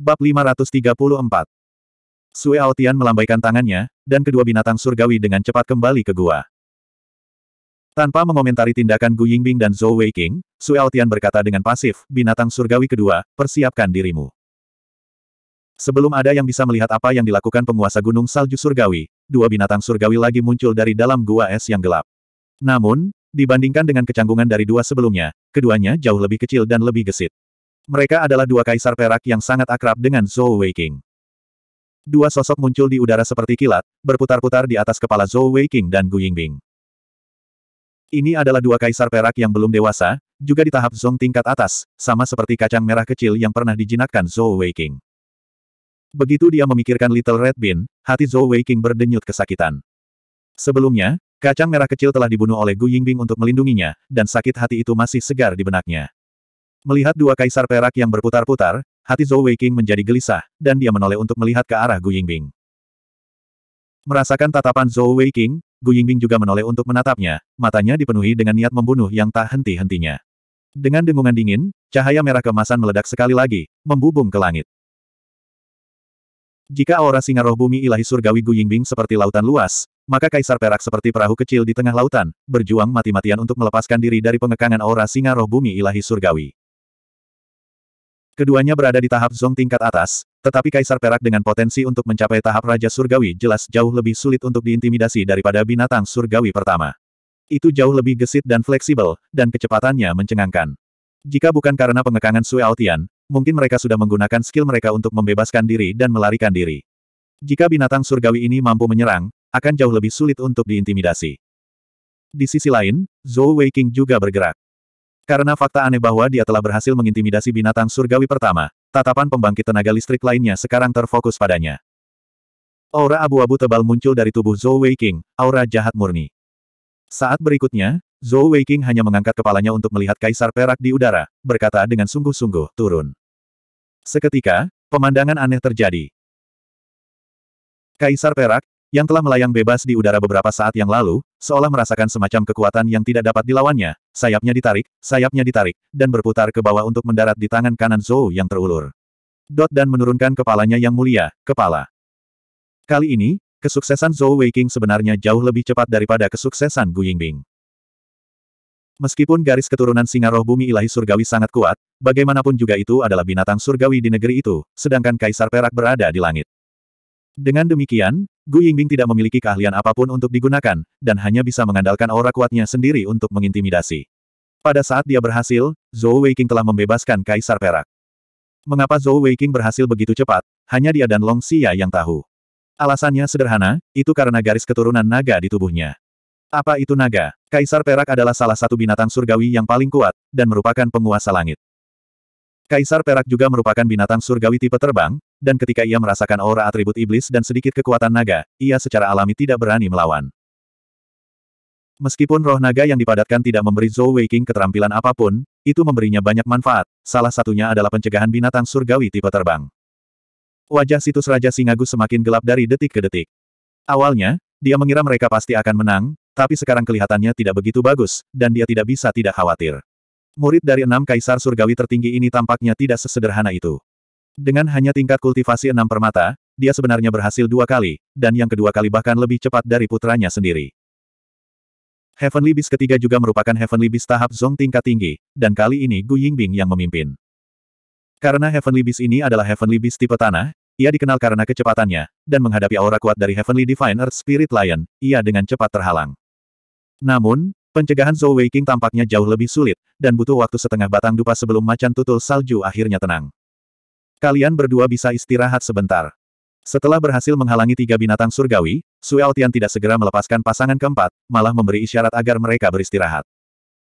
Bab 534 Sue Aotian melambaikan tangannya, dan kedua binatang surgawi dengan cepat kembali ke gua. Tanpa mengomentari tindakan Gu Yingbing dan Zhou Weiqing, Sue Aotian berkata dengan pasif, binatang surgawi kedua, persiapkan dirimu. Sebelum ada yang bisa melihat apa yang dilakukan penguasa gunung salju surgawi, dua binatang surgawi lagi muncul dari dalam gua es yang gelap. Namun, dibandingkan dengan kecanggungan dari dua sebelumnya, keduanya jauh lebih kecil dan lebih gesit. Mereka adalah dua kaisar perak yang sangat akrab dengan Zhou Weiqing dua sosok muncul di udara seperti kilat, berputar-putar di atas kepala Zhou Weiqing dan Gu Yingbing. Ini adalah dua kaisar perak yang belum dewasa, juga di tahap zong tingkat atas, sama seperti kacang merah kecil yang pernah dijinakkan Zhou Weiqing. Begitu dia memikirkan Little Red Bean, hati Zhou Weiqing berdenyut kesakitan. Sebelumnya, kacang merah kecil telah dibunuh oleh Gu Yingbing untuk melindunginya, dan sakit hati itu masih segar di benaknya. Melihat dua kaisar perak yang berputar-putar, hati Zhou Weiqing menjadi gelisah, dan dia menoleh untuk melihat ke arah Gu Yingbing. Merasakan tatapan Zhou Weiqing, Gu Yingbing juga menoleh untuk menatapnya, matanya dipenuhi dengan niat membunuh yang tak henti-hentinya. Dengan dengungan dingin, cahaya merah kemasan meledak sekali lagi, membubung ke langit. Jika aura singa roh bumi ilahi surgawi Gu Yingbing seperti lautan luas, maka kaisar perak seperti perahu kecil di tengah lautan, berjuang mati-matian untuk melepaskan diri dari pengekangan aura singa roh bumi ilahi surgawi. Keduanya berada di tahap zong tingkat atas, tetapi Kaisar Perak dengan potensi untuk mencapai tahap Raja Surgawi jelas jauh lebih sulit untuk diintimidasi daripada binatang surgawi pertama. Itu jauh lebih gesit dan fleksibel, dan kecepatannya mencengangkan. Jika bukan karena pengekangan Sue Aotian, mungkin mereka sudah menggunakan skill mereka untuk membebaskan diri dan melarikan diri. Jika binatang surgawi ini mampu menyerang, akan jauh lebih sulit untuk diintimidasi. Di sisi lain, Zhou Weiking juga bergerak. Karena fakta aneh bahwa dia telah berhasil mengintimidasi binatang surgawi pertama, tatapan pembangkit tenaga listrik lainnya sekarang terfokus padanya. Aura abu-abu tebal muncul dari tubuh Zhou Weiqing, aura jahat murni. Saat berikutnya, Zhou Weiqing hanya mengangkat kepalanya untuk melihat kaisar perak di udara, berkata dengan sungguh-sungguh, turun. Seketika, pemandangan aneh terjadi. Kaisar perak, yang telah melayang bebas di udara beberapa saat yang lalu, seolah merasakan semacam kekuatan yang tidak dapat dilawannya, sayapnya ditarik, sayapnya ditarik, dan berputar ke bawah untuk mendarat di tangan kanan Zhou yang terulur. Dot dan menurunkan kepalanya yang mulia, kepala. Kali ini, kesuksesan Zhou Weiqing sebenarnya jauh lebih cepat daripada kesuksesan Gu Yingbing. Meskipun garis keturunan singa roh bumi ilahi surgawi sangat kuat, bagaimanapun juga itu adalah binatang surgawi di negeri itu, sedangkan Kaisar Perak berada di langit. Dengan demikian, Gu Yingbing tidak memiliki keahlian apapun untuk digunakan, dan hanya bisa mengandalkan aura kuatnya sendiri untuk mengintimidasi. Pada saat dia berhasil, Zhou Weiqing telah membebaskan Kaisar Perak. Mengapa Zhou Weiqing berhasil begitu cepat, hanya dia dan Long Xia yang tahu. Alasannya sederhana, itu karena garis keturunan naga di tubuhnya. Apa itu naga? Kaisar Perak adalah salah satu binatang surgawi yang paling kuat, dan merupakan penguasa langit. Kaisar Perak juga merupakan binatang surgawi tipe terbang, dan ketika ia merasakan aura atribut iblis dan sedikit kekuatan naga, ia secara alami tidak berani melawan. Meskipun roh naga yang dipadatkan tidak memberi Zhou Weiqing keterampilan apapun, itu memberinya banyak manfaat, salah satunya adalah pencegahan binatang surgawi tipe terbang. Wajah situs Raja Singagu semakin gelap dari detik ke detik. Awalnya, dia mengira mereka pasti akan menang, tapi sekarang kelihatannya tidak begitu bagus, dan dia tidak bisa tidak khawatir. Murid dari enam kaisar surgawi tertinggi ini tampaknya tidak sesederhana itu. Dengan hanya tingkat kultivasi enam permata, dia sebenarnya berhasil dua kali, dan yang kedua kali bahkan lebih cepat dari putranya sendiri. Heavenly Beast ketiga juga merupakan Heavenly Beast tahap Zong tingkat tinggi, dan kali ini Gu Yingbing yang memimpin. Karena Heavenly Beast ini adalah Heavenly Beast tipe tanah, ia dikenal karena kecepatannya, dan menghadapi aura kuat dari Heavenly Divine Earth Spirit Lion, ia dengan cepat terhalang. Namun, Pencegahan Zhou Weiqing tampaknya jauh lebih sulit, dan butuh waktu setengah batang dupa sebelum macan tutul salju akhirnya tenang. Kalian berdua bisa istirahat sebentar. Setelah berhasil menghalangi tiga binatang surgawi, Suel Altian tidak segera melepaskan pasangan keempat, malah memberi isyarat agar mereka beristirahat.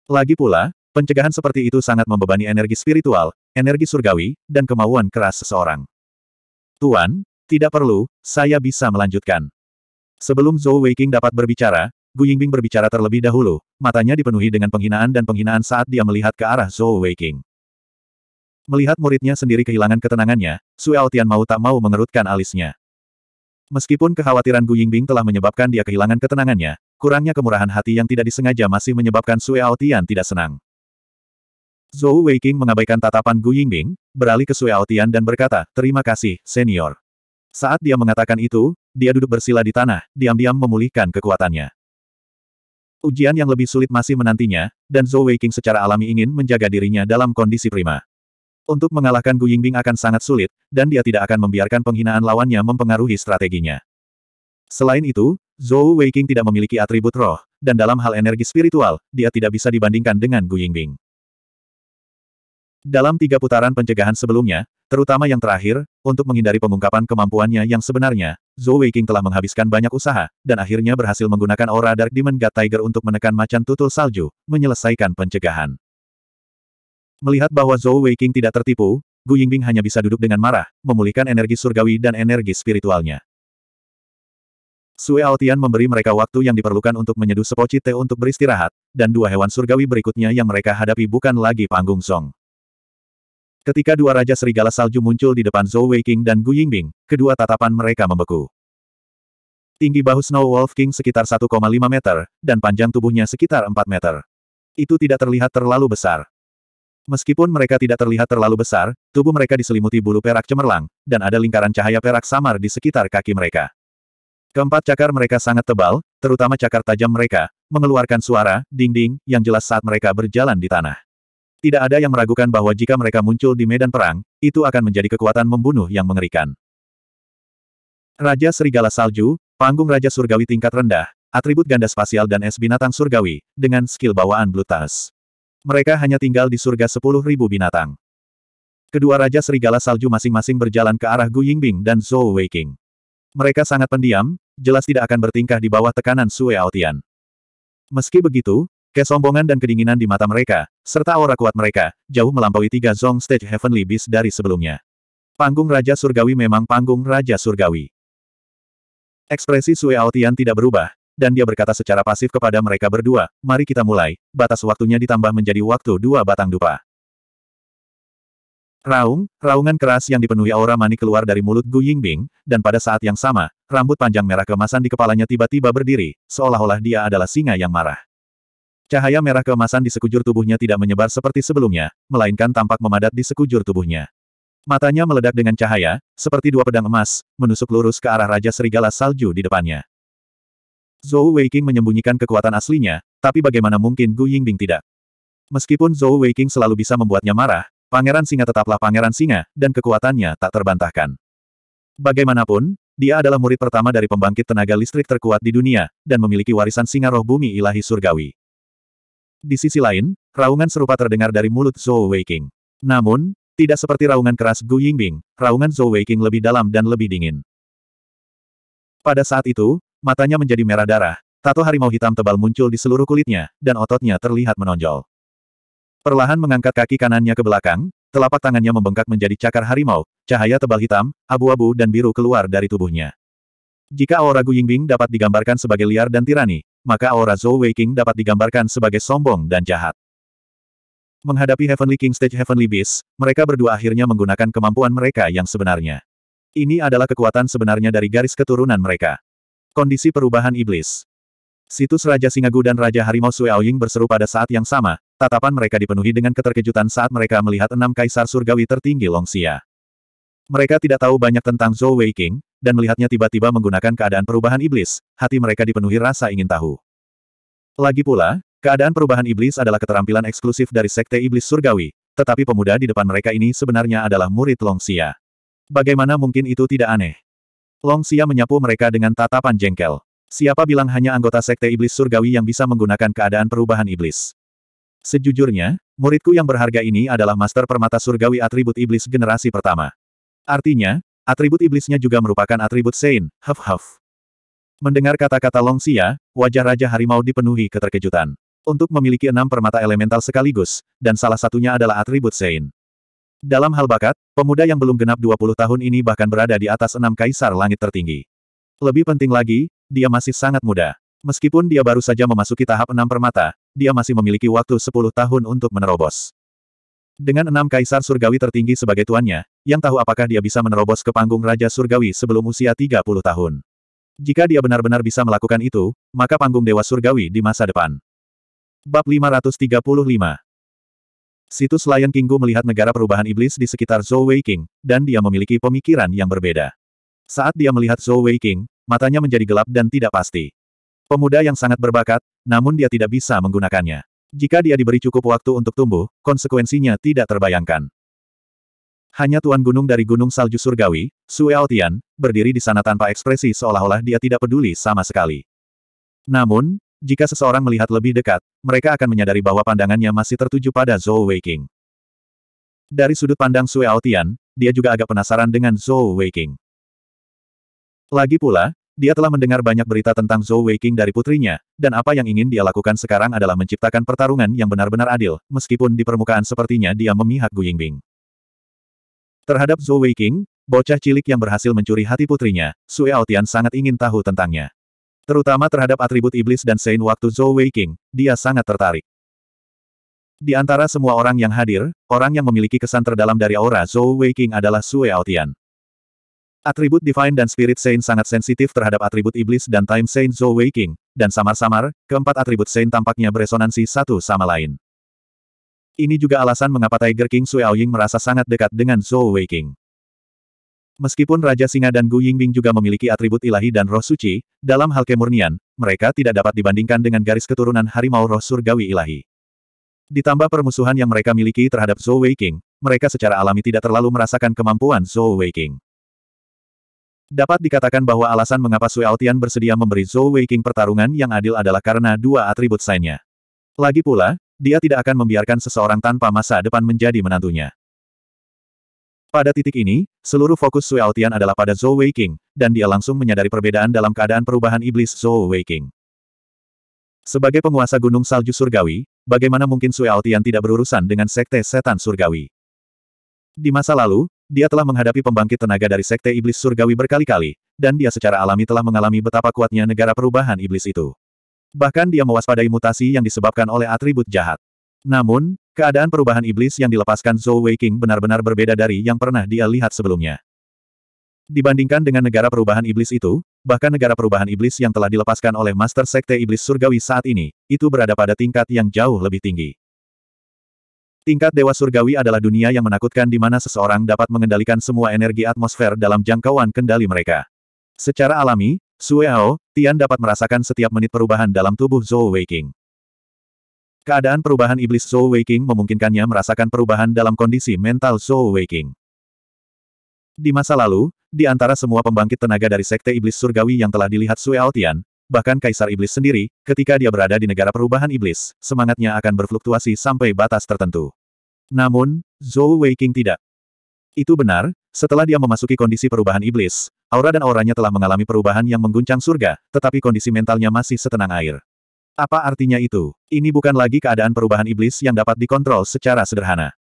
Lagi pula, pencegahan seperti itu sangat membebani energi spiritual, energi surgawi, dan kemauan keras seseorang. Tuan, tidak perlu, saya bisa melanjutkan. Sebelum Zhou Weiqing dapat berbicara, Gu Yingbing berbicara terlebih dahulu, matanya dipenuhi dengan penghinaan dan penghinaan saat dia melihat ke arah Zhou Weiqing. Melihat muridnya sendiri kehilangan ketenangannya, Sue Altian mau tak mau mengerutkan alisnya. Meskipun kekhawatiran Gu Yingbing telah menyebabkan dia kehilangan ketenangannya, kurangnya kemurahan hati yang tidak disengaja masih menyebabkan Sue Altian tidak senang. Zhou Weiqing mengabaikan tatapan Gu Yingbing, beralih ke Sue Altian dan berkata, Terima kasih, senior. Saat dia mengatakan itu, dia duduk bersila di tanah, diam-diam memulihkan kekuatannya. Ujian yang lebih sulit masih menantinya, dan Zhou Weiqing secara alami ingin menjaga dirinya dalam kondisi prima. Untuk mengalahkan Gu Yingbing akan sangat sulit, dan dia tidak akan membiarkan penghinaan lawannya mempengaruhi strateginya. Selain itu, Zhou Weiqing tidak memiliki atribut roh, dan dalam hal energi spiritual, dia tidak bisa dibandingkan dengan Gu Yingbing. Dalam tiga putaran pencegahan sebelumnya, Terutama yang terakhir, untuk menghindari pengungkapan kemampuannya yang sebenarnya, Zhou Weiqing telah menghabiskan banyak usaha, dan akhirnya berhasil menggunakan aura Dark Demon God Tiger untuk menekan macan tutul salju, menyelesaikan pencegahan. Melihat bahwa Zhou Weiqing tidak tertipu, Gu Yingbing hanya bisa duduk dengan marah, memulihkan energi surgawi dan energi spiritualnya. Sue Altian memberi mereka waktu yang diperlukan untuk menyeduh sepoci teh untuk beristirahat, dan dua hewan surgawi berikutnya yang mereka hadapi bukan lagi panggung Song. Ketika dua Raja Serigala Salju muncul di depan Zhou Weiqing dan Gu Yingbing, kedua tatapan mereka membeku. Tinggi bahu Snow Wolf King sekitar 1,5 meter, dan panjang tubuhnya sekitar 4 meter. Itu tidak terlihat terlalu besar. Meskipun mereka tidak terlihat terlalu besar, tubuh mereka diselimuti bulu perak cemerlang, dan ada lingkaran cahaya perak samar di sekitar kaki mereka. Keempat cakar mereka sangat tebal, terutama cakar tajam mereka, mengeluarkan suara, ding-ding, yang jelas saat mereka berjalan di tanah. Tidak ada yang meragukan bahwa jika mereka muncul di medan perang, itu akan menjadi kekuatan membunuh yang mengerikan. Raja Serigala Salju, Panggung Raja Surgawi tingkat rendah, atribut ganda spasial dan es binatang surgawi, dengan skill bawaan Blutas. Mereka hanya tinggal di surga 10.000 binatang. Kedua Raja Serigala Salju masing-masing berjalan ke arah Gu Yingbing dan Zhou Weiking. Mereka sangat pendiam, jelas tidak akan bertingkah di bawah tekanan Sue Aotian. Meski begitu, Kesombongan dan kedinginan di mata mereka, serta aura kuat mereka, jauh melampaui tiga zong stage heavenly beast dari sebelumnya. Panggung Raja Surgawi memang panggung Raja Surgawi. Ekspresi Sue Aotian tidak berubah, dan dia berkata secara pasif kepada mereka berdua, mari kita mulai, batas waktunya ditambah menjadi waktu dua batang dupa. Raung, raungan keras yang dipenuhi aura mani keluar dari mulut Gu Yingbing, dan pada saat yang sama, rambut panjang merah kemasan di kepalanya tiba-tiba berdiri, seolah-olah dia adalah singa yang marah. Cahaya merah keemasan di sekujur tubuhnya tidak menyebar seperti sebelumnya, melainkan tampak memadat di sekujur tubuhnya. Matanya meledak dengan cahaya, seperti dua pedang emas, menusuk lurus ke arah Raja Serigala Salju di depannya. Zhou Weiqing menyembunyikan kekuatan aslinya, tapi bagaimana mungkin Gu Yingbing tidak? Meskipun Zhou Weiqing selalu bisa membuatnya marah, Pangeran Singa tetaplah Pangeran Singa, dan kekuatannya tak terbantahkan. Bagaimanapun, dia adalah murid pertama dari pembangkit tenaga listrik terkuat di dunia, dan memiliki warisan singa roh bumi ilahi surgawi. Di sisi lain, raungan serupa terdengar dari mulut Zhou Weiqing. Namun, tidak seperti raungan keras Gu Yingbing, raungan Zhou Weiqing lebih dalam dan lebih dingin. Pada saat itu, matanya menjadi merah darah, tato harimau hitam tebal muncul di seluruh kulitnya, dan ototnya terlihat menonjol. Perlahan mengangkat kaki kanannya ke belakang, telapak tangannya membengkak menjadi cakar harimau, cahaya tebal hitam, abu-abu dan biru keluar dari tubuhnya. Jika aura Gu Yingbing dapat digambarkan sebagai liar dan tirani, maka aura Zhou Wei King dapat digambarkan sebagai sombong dan jahat. Menghadapi Heavenly King Stage Heavenly Beast, mereka berdua akhirnya menggunakan kemampuan mereka yang sebenarnya. Ini adalah kekuatan sebenarnya dari garis keturunan mereka. Kondisi perubahan iblis. Situs Raja Singagu dan Raja Harimau Aoying berseru pada saat yang sama, tatapan mereka dipenuhi dengan keterkejutan saat mereka melihat enam kaisar surgawi tertinggi Longxia. Mereka tidak tahu banyak tentang Zhou Weiqing, dan melihatnya tiba-tiba menggunakan keadaan perubahan iblis, hati mereka dipenuhi rasa ingin tahu. Lagi pula, keadaan perubahan iblis adalah keterampilan eksklusif dari Sekte Iblis Surgawi, tetapi pemuda di depan mereka ini sebenarnya adalah murid Long Xia. Bagaimana mungkin itu tidak aneh? Long Xia menyapu mereka dengan tatapan jengkel. Siapa bilang hanya anggota Sekte Iblis Surgawi yang bisa menggunakan keadaan perubahan iblis? Sejujurnya, muridku yang berharga ini adalah Master Permata Surgawi Atribut Iblis generasi pertama. Artinya, Atribut iblisnya juga merupakan atribut Sein, Huff-Huff. Mendengar kata-kata Long Xia, wajah Raja Harimau dipenuhi keterkejutan. Untuk memiliki enam permata elemental sekaligus, dan salah satunya adalah atribut Sein. Dalam hal bakat, pemuda yang belum genap 20 tahun ini bahkan berada di atas enam kaisar langit tertinggi. Lebih penting lagi, dia masih sangat muda. Meskipun dia baru saja memasuki tahap enam permata, dia masih memiliki waktu 10 tahun untuk menerobos. Dengan enam kaisar surgawi tertinggi sebagai tuannya, yang tahu apakah dia bisa menerobos ke panggung Raja Surgawi sebelum usia 30 tahun. Jika dia benar-benar bisa melakukan itu, maka panggung Dewa Surgawi di masa depan. Bab 535 Situs Lion Kinggu melihat negara perubahan iblis di sekitar Zhou Wei King, dan dia memiliki pemikiran yang berbeda. Saat dia melihat Zhou Wei King, matanya menjadi gelap dan tidak pasti. Pemuda yang sangat berbakat, namun dia tidak bisa menggunakannya. Jika dia diberi cukup waktu untuk tumbuh, konsekuensinya tidak terbayangkan. Hanya Tuan Gunung dari Gunung Salju Surgawi, Sue Tian, berdiri di sana tanpa ekspresi seolah-olah dia tidak peduli sama sekali. Namun, jika seseorang melihat lebih dekat, mereka akan menyadari bahwa pandangannya masih tertuju pada Zhou Weiking. Dari sudut pandang Sue Tian, dia juga agak penasaran dengan Zhou Weiking. Lagi pula, dia telah mendengar banyak berita tentang Zhou Weiqing dari putrinya, dan apa yang ingin dia lakukan sekarang adalah menciptakan pertarungan yang benar-benar adil, meskipun di permukaan sepertinya dia memihak Gu Yingbing. Terhadap Zhou Weiqing, bocah cilik yang berhasil mencuri hati putrinya, Sue Aotian sangat ingin tahu tentangnya. Terutama terhadap atribut iblis dan sein waktu Zhou Weiqing, dia sangat tertarik. Di antara semua orang yang hadir, orang yang memiliki kesan terdalam dari aura Zhou Weiqing adalah Sue Aotian. Atribut Divine dan Spirit Saint sangat sensitif terhadap atribut Iblis dan Time Saint Zhou Wei dan samar-samar, keempat atribut Saint tampaknya beresonansi satu sama lain. Ini juga alasan mengapa Tiger King Aoying merasa sangat dekat dengan Zhou Wei Meskipun Raja Singa dan Gu Yingbing juga memiliki atribut ilahi dan roh suci, dalam hal kemurnian, mereka tidak dapat dibandingkan dengan garis keturunan harimau roh surgawi ilahi. Ditambah permusuhan yang mereka miliki terhadap Zhou Wei mereka secara alami tidak terlalu merasakan kemampuan Zhou Wei Dapat dikatakan bahwa alasan mengapa Sui Aotian bersedia memberi Zhou Weiqing pertarungan yang adil adalah karena dua atribut sainnya. Lagi pula, dia tidak akan membiarkan seseorang tanpa masa depan menjadi menantunya. Pada titik ini, seluruh fokus Sui Aotian adalah pada Zhou Weiqing, dan dia langsung menyadari perbedaan dalam keadaan perubahan iblis Zhou Weiqing. Sebagai penguasa Gunung Salju Surgawi, bagaimana mungkin Sui Aotian tidak berurusan dengan Sekte Setan Surgawi? Di masa lalu, dia telah menghadapi pembangkit tenaga dari Sekte Iblis Surgawi berkali-kali, dan dia secara alami telah mengalami betapa kuatnya negara perubahan iblis itu. Bahkan dia mewaspadai mutasi yang disebabkan oleh atribut jahat. Namun, keadaan perubahan iblis yang dilepaskan Zhou Weiqing benar-benar berbeda dari yang pernah dia lihat sebelumnya. Dibandingkan dengan negara perubahan iblis itu, bahkan negara perubahan iblis yang telah dilepaskan oleh Master Sekte Iblis Surgawi saat ini, itu berada pada tingkat yang jauh lebih tinggi. Tingkat Dewa Surgawi adalah dunia yang menakutkan di mana seseorang dapat mengendalikan semua energi atmosfer dalam jangkauan kendali mereka. Secara alami, Sueao, Tian dapat merasakan setiap menit perubahan dalam tubuh Zhou Weiking. Keadaan perubahan iblis Zhou Weiking memungkinkannya merasakan perubahan dalam kondisi mental Zhou Weiking. Di masa lalu, di antara semua pembangkit tenaga dari Sekte Iblis Surgawi yang telah dilihat Sueao Tian, bahkan Kaisar Iblis sendiri, ketika dia berada di negara perubahan Iblis, semangatnya akan berfluktuasi sampai batas tertentu. Namun, Zhou Weiqing tidak. Itu benar, setelah dia memasuki kondisi perubahan Iblis, aura dan auranya telah mengalami perubahan yang mengguncang surga, tetapi kondisi mentalnya masih setenang air. Apa artinya itu? Ini bukan lagi keadaan perubahan Iblis yang dapat dikontrol secara sederhana.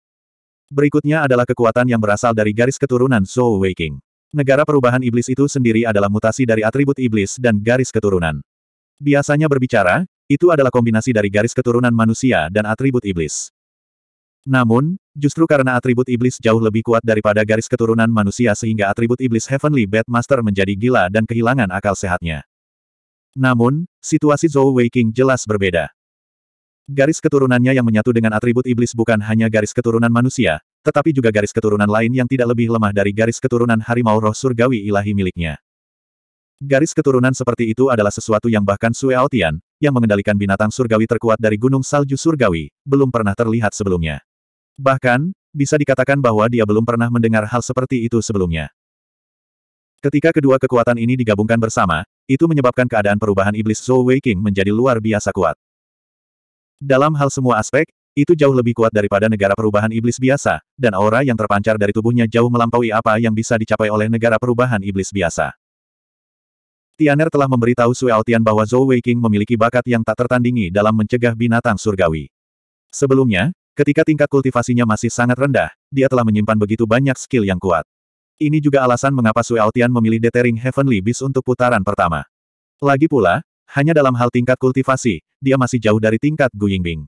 Berikutnya adalah kekuatan yang berasal dari garis keturunan Zhou Weiqing. Negara perubahan iblis itu sendiri adalah mutasi dari atribut iblis dan garis keturunan. Biasanya berbicara, itu adalah kombinasi dari garis keturunan manusia dan atribut iblis. Namun, justru karena atribut iblis jauh lebih kuat daripada garis keturunan manusia sehingga atribut iblis Heavenly Batmaster menjadi gila dan kehilangan akal sehatnya. Namun, situasi Zhou Weiqing jelas berbeda. Garis keturunannya yang menyatu dengan atribut iblis bukan hanya garis keturunan manusia, tetapi juga garis keturunan lain yang tidak lebih lemah dari garis keturunan harimau roh surgawi ilahi miliknya. Garis keturunan seperti itu adalah sesuatu yang bahkan Sue Aotian, yang mengendalikan binatang surgawi terkuat dari gunung salju surgawi, belum pernah terlihat sebelumnya. Bahkan, bisa dikatakan bahwa dia belum pernah mendengar hal seperti itu sebelumnya. Ketika kedua kekuatan ini digabungkan bersama, itu menyebabkan keadaan perubahan iblis Zhou Weiqing menjadi luar biasa kuat. Dalam hal semua aspek, itu jauh lebih kuat daripada negara perubahan iblis biasa, dan aura yang terpancar dari tubuhnya jauh melampaui apa yang bisa dicapai oleh negara perubahan iblis biasa. Tianer telah memberitahu Sui Aotian bahwa Zhou Weiqing memiliki bakat yang tak tertandingi dalam mencegah binatang surgawi. Sebelumnya, ketika tingkat kultivasinya masih sangat rendah, dia telah menyimpan begitu banyak skill yang kuat. Ini juga alasan mengapa Sui Aotian memilih Detering Heavenly Beast untuk putaran pertama. Lagi pula, hanya dalam hal tingkat kultivasi, dia masih jauh dari tingkat Gu Yingbing.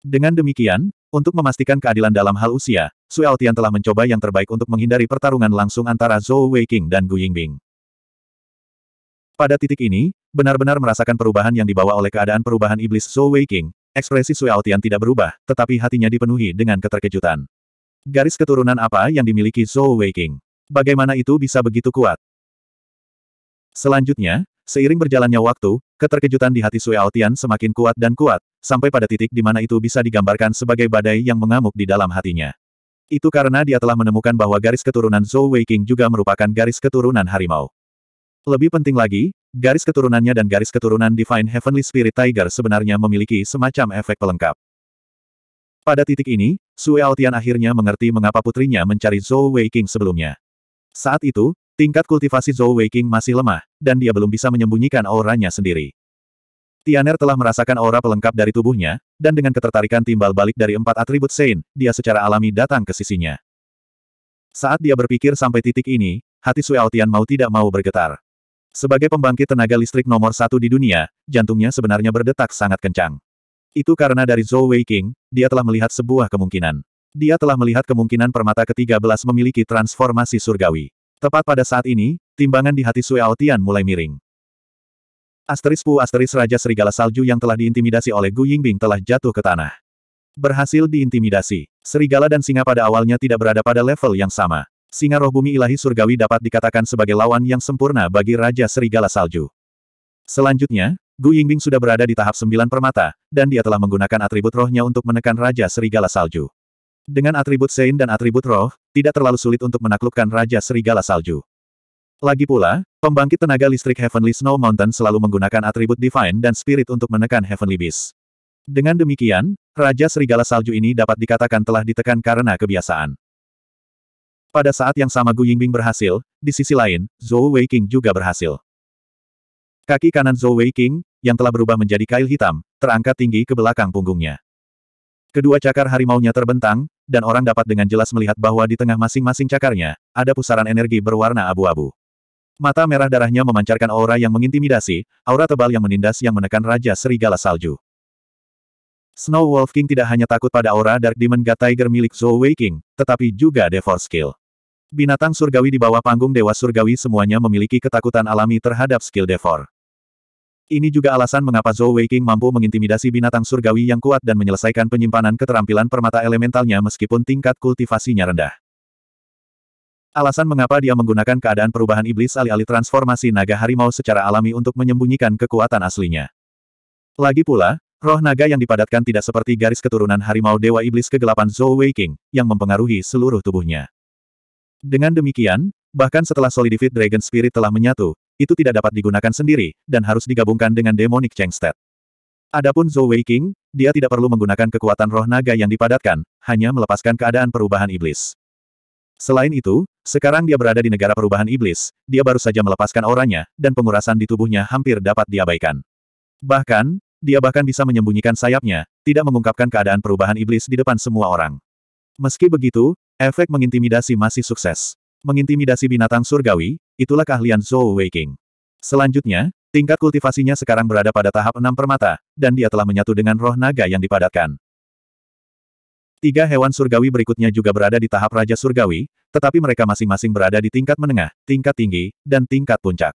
Dengan demikian, untuk memastikan keadilan dalam hal usia, Su Altian telah mencoba yang terbaik untuk menghindari pertarungan langsung antara Zhou Weiqing dan Gu Yingbing. Pada titik ini, benar-benar merasakan perubahan yang dibawa oleh keadaan perubahan iblis Zhou Weiqing, ekspresi Su Altian tidak berubah, tetapi hatinya dipenuhi dengan keterkejutan. Garis keturunan apa yang dimiliki Zhou Weiqing? Bagaimana itu bisa begitu kuat? Selanjutnya, seiring berjalannya waktu, Keterkejutan di hati Sui Aotian semakin kuat dan kuat, sampai pada titik di mana itu bisa digambarkan sebagai badai yang mengamuk di dalam hatinya. Itu karena dia telah menemukan bahwa garis keturunan Zhou Weiqing juga merupakan garis keturunan harimau. Lebih penting lagi, garis keturunannya dan garis keturunan Divine Heavenly Spirit Tiger sebenarnya memiliki semacam efek pelengkap. Pada titik ini, Sue Altian akhirnya mengerti mengapa putrinya mencari Zhou Weiqing sebelumnya. Saat itu, Tingkat kultivasi Zhou Weiqing masih lemah, dan dia belum bisa menyembunyikan auranya sendiri. Tianer telah merasakan aura pelengkap dari tubuhnya, dan dengan ketertarikan timbal balik dari empat atribut Sein, dia secara alami datang ke sisinya. Saat dia berpikir sampai titik ini, hati Sui Aotian mau tidak mau bergetar. Sebagai pembangkit tenaga listrik nomor satu di dunia, jantungnya sebenarnya berdetak sangat kencang. Itu karena dari Zhou Weiqing, dia telah melihat sebuah kemungkinan. Dia telah melihat kemungkinan permata ke-13 memiliki transformasi surgawi. Tepat pada saat ini, timbangan di hati Sue Aotian mulai miring. Asteris Pu Asteris Raja Serigala Salju yang telah diintimidasi oleh Gu Yingbing telah jatuh ke tanah. Berhasil diintimidasi, serigala dan singa pada awalnya tidak berada pada level yang sama. Singa roh bumi ilahi surgawi dapat dikatakan sebagai lawan yang sempurna bagi Raja Serigala Salju. Selanjutnya, Gu Yingbing sudah berada di tahap sembilan permata, dan dia telah menggunakan atribut rohnya untuk menekan Raja Serigala Salju. Dengan atribut Sein dan atribut roh, tidak terlalu sulit untuk menaklukkan Raja Serigala Salju. Lagi pula, pembangkit tenaga listrik Heavenly Snow Mountain selalu menggunakan atribut Divine dan Spirit untuk menekan Heavenly Beast. Dengan demikian, Raja Serigala Salju ini dapat dikatakan telah ditekan karena kebiasaan. Pada saat yang sama Gu Yingbing berhasil, di sisi lain, Zhou Weiqing juga berhasil. Kaki kanan Zhou Weiqing, yang telah berubah menjadi kail hitam, terangkat tinggi ke belakang punggungnya. Kedua cakar harimaunya terbentang, dan orang dapat dengan jelas melihat bahwa di tengah masing-masing cakarnya, ada pusaran energi berwarna abu-abu. Mata merah darahnya memancarkan aura yang mengintimidasi, aura tebal yang menindas yang menekan Raja Serigala Salju. Snow Wolf King tidak hanya takut pada aura Dark Demon God Tiger milik Zhou Wei King, tetapi juga Devour Skill. Binatang surgawi di bawah panggung Dewa Surgawi semuanya memiliki ketakutan alami terhadap skill Devour. Ini juga alasan mengapa Zhou Weiqing mampu mengintimidasi binatang surgawi yang kuat dan menyelesaikan penyimpanan keterampilan permata elementalnya meskipun tingkat kultivasinya rendah. Alasan mengapa dia menggunakan keadaan perubahan iblis alih-alih transformasi naga harimau secara alami untuk menyembunyikan kekuatan aslinya. Lagi pula, roh naga yang dipadatkan tidak seperti garis keturunan harimau dewa iblis kegelapan Zhou Weiqing, yang mempengaruhi seluruh tubuhnya. Dengan demikian, bahkan setelah Solidified Dragon Spirit telah menyatu, itu tidak dapat digunakan sendiri, dan harus digabungkan dengan demonic Chengstead. Adapun Zhou Wei King, dia tidak perlu menggunakan kekuatan roh naga yang dipadatkan, hanya melepaskan keadaan perubahan iblis. Selain itu, sekarang dia berada di negara perubahan iblis, dia baru saja melepaskan auranya, dan pengurasan di tubuhnya hampir dapat diabaikan. Bahkan, dia bahkan bisa menyembunyikan sayapnya, tidak mengungkapkan keadaan perubahan iblis di depan semua orang. Meski begitu, efek mengintimidasi masih sukses. Mengintimidasi binatang surgawi, itulah keahlian Zhou Weiking. Selanjutnya, tingkat kultivasinya sekarang berada pada tahap enam permata, dan dia telah menyatu dengan roh naga yang dipadatkan. Tiga hewan surgawi berikutnya juga berada di tahap Raja Surgawi, tetapi mereka masing-masing berada di tingkat menengah, tingkat tinggi, dan tingkat puncak.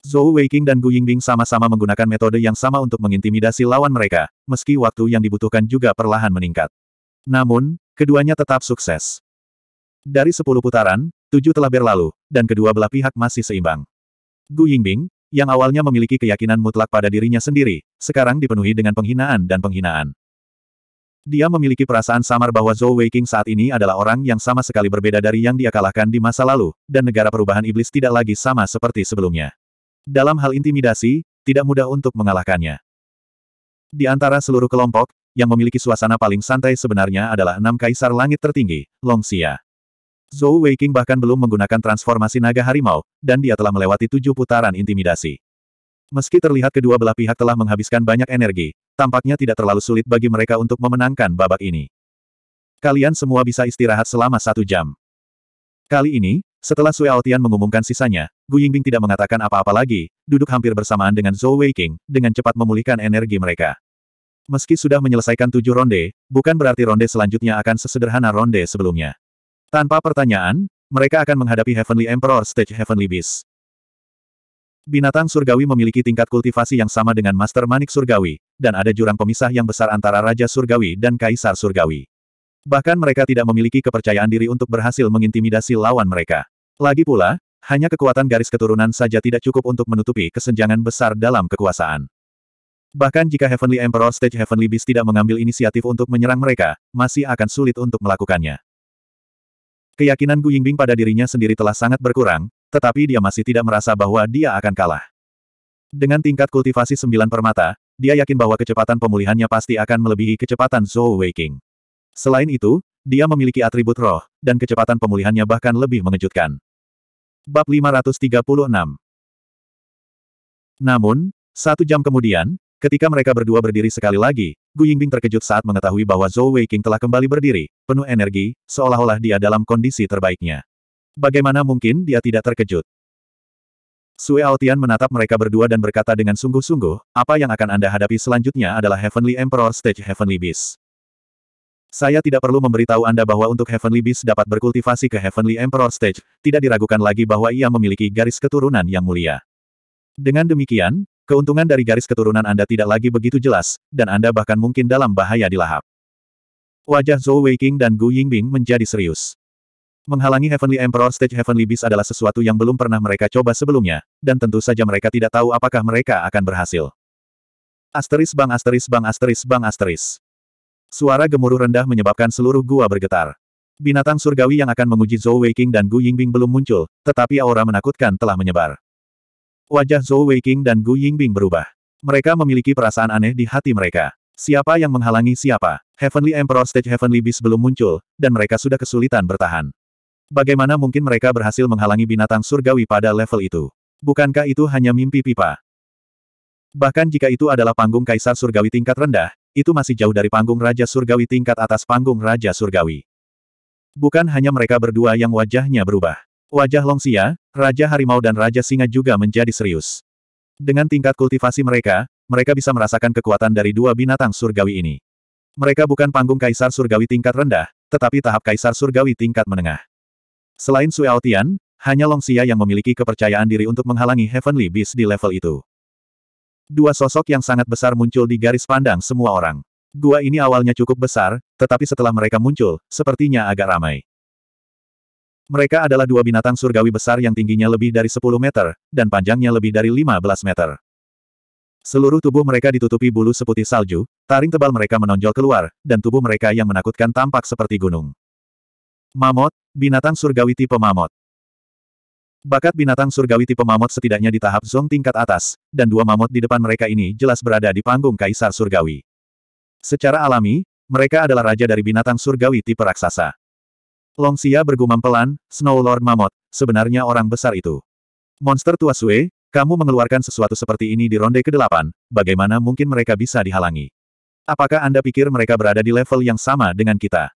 Zhou Weiking dan Gu Yingbing sama-sama menggunakan metode yang sama untuk mengintimidasi lawan mereka, meski waktu yang dibutuhkan juga perlahan meningkat. Namun, keduanya tetap sukses. Dari sepuluh putaran, Tujuh telah berlalu, dan kedua belah pihak masih seimbang. Gu Yingbing, yang awalnya memiliki keyakinan mutlak pada dirinya sendiri, sekarang dipenuhi dengan penghinaan dan penghinaan. Dia memiliki perasaan samar bahwa Zhou Weiqing saat ini adalah orang yang sama sekali berbeda dari yang dia kalahkan di masa lalu, dan negara perubahan iblis tidak lagi sama seperti sebelumnya. Dalam hal intimidasi, tidak mudah untuk mengalahkannya. Di antara seluruh kelompok, yang memiliki suasana paling santai sebenarnya adalah enam kaisar langit tertinggi, Long Xia. Zhou Weiqing bahkan belum menggunakan transformasi naga harimau, dan dia telah melewati tujuh putaran intimidasi. Meski terlihat kedua belah pihak telah menghabiskan banyak energi, tampaknya tidak terlalu sulit bagi mereka untuk memenangkan babak ini. Kalian semua bisa istirahat selama satu jam. Kali ini, setelah Sui Aotian mengumumkan sisanya, Gu Yingbing tidak mengatakan apa-apa lagi, duduk hampir bersamaan dengan Zhou Weiqing, dengan cepat memulihkan energi mereka. Meski sudah menyelesaikan tujuh ronde, bukan berarti ronde selanjutnya akan sesederhana ronde sebelumnya. Tanpa pertanyaan, mereka akan menghadapi Heavenly Emperor Stage Heavenly Beast. Binatang surgawi memiliki tingkat kultivasi yang sama dengan Master Manik surgawi, dan ada jurang pemisah yang besar antara Raja surgawi dan Kaisar surgawi. Bahkan mereka tidak memiliki kepercayaan diri untuk berhasil mengintimidasi lawan mereka. Lagi pula, hanya kekuatan garis keturunan saja tidak cukup untuk menutupi kesenjangan besar dalam kekuasaan. Bahkan jika Heavenly Emperor Stage Heavenly Beast tidak mengambil inisiatif untuk menyerang mereka, masih akan sulit untuk melakukannya. Keyakinan Gu Yingbing pada dirinya sendiri telah sangat berkurang, tetapi dia masih tidak merasa bahwa dia akan kalah. Dengan tingkat kultivasi sembilan permata, dia yakin bahwa kecepatan pemulihannya pasti akan melebihi kecepatan Zhou Weiqing. Selain itu, dia memiliki atribut roh, dan kecepatan pemulihannya bahkan lebih mengejutkan. Bab 536 Namun, satu jam kemudian, ketika mereka berdua berdiri sekali lagi, Gu Yingbing terkejut saat mengetahui bahwa Zhou Weiqing telah kembali berdiri, penuh energi, seolah-olah dia dalam kondisi terbaiknya. Bagaimana mungkin dia tidak terkejut? Sue Aotian menatap mereka berdua dan berkata dengan sungguh-sungguh, apa yang akan Anda hadapi selanjutnya adalah Heavenly Emperor Stage Heavenly Beast. Saya tidak perlu memberitahu Anda bahwa untuk Heavenly Beast dapat berkultivasi ke Heavenly Emperor Stage, tidak diragukan lagi bahwa ia memiliki garis keturunan yang mulia. Dengan demikian, Keuntungan dari garis keturunan Anda tidak lagi begitu jelas, dan Anda bahkan mungkin dalam bahaya dilahap. Wajah Zhou Weiqing dan Gu Yingbing menjadi serius. Menghalangi Heavenly Emperor Stage Heavenly Beast adalah sesuatu yang belum pernah mereka coba sebelumnya, dan tentu saja mereka tidak tahu apakah mereka akan berhasil. Asteris bang asteris bang asteris bang asteris. Suara gemuruh rendah menyebabkan seluruh gua bergetar. Binatang surgawi yang akan menguji Zhou Weiqing dan Gu Yingbing belum muncul, tetapi aura menakutkan telah menyebar. Wajah Zhou Weiqing dan Gu Yingbing berubah. Mereka memiliki perasaan aneh di hati mereka. Siapa yang menghalangi siapa? Heavenly Emperor Stage Heavenly Beast belum muncul, dan mereka sudah kesulitan bertahan. Bagaimana mungkin mereka berhasil menghalangi binatang surgawi pada level itu? Bukankah itu hanya mimpi pipa? Bahkan jika itu adalah panggung kaisar surgawi tingkat rendah, itu masih jauh dari panggung raja surgawi tingkat atas panggung raja surgawi. Bukan hanya mereka berdua yang wajahnya berubah. Wajah Longxia, Raja Harimau dan Raja Singa juga menjadi serius. Dengan tingkat kultivasi mereka, mereka bisa merasakan kekuatan dari dua binatang surgawi ini. Mereka bukan panggung kaisar surgawi tingkat rendah, tetapi tahap kaisar surgawi tingkat menengah. Selain Aotian, hanya Longxia yang memiliki kepercayaan diri untuk menghalangi Heavenly Beast di level itu. Dua sosok yang sangat besar muncul di garis pandang semua orang. Gua ini awalnya cukup besar, tetapi setelah mereka muncul, sepertinya agak ramai. Mereka adalah dua binatang surgawi besar yang tingginya lebih dari 10 meter, dan panjangnya lebih dari 15 meter. Seluruh tubuh mereka ditutupi bulu seputih salju, taring tebal mereka menonjol keluar, dan tubuh mereka yang menakutkan tampak seperti gunung. Mamot, binatang surgawi tipe mamot. Bakat binatang surgawi tipe mamot setidaknya di tahap zong tingkat atas, dan dua mamot di depan mereka ini jelas berada di panggung kaisar surgawi. Secara alami, mereka adalah raja dari binatang surgawi tipe raksasa. Long Xia bergumam pelan, Snow Lord Mammoth, sebenarnya orang besar itu. Monster tua Sue, kamu mengeluarkan sesuatu seperti ini di ronde ke-8, bagaimana mungkin mereka bisa dihalangi? Apakah Anda pikir mereka berada di level yang sama dengan kita?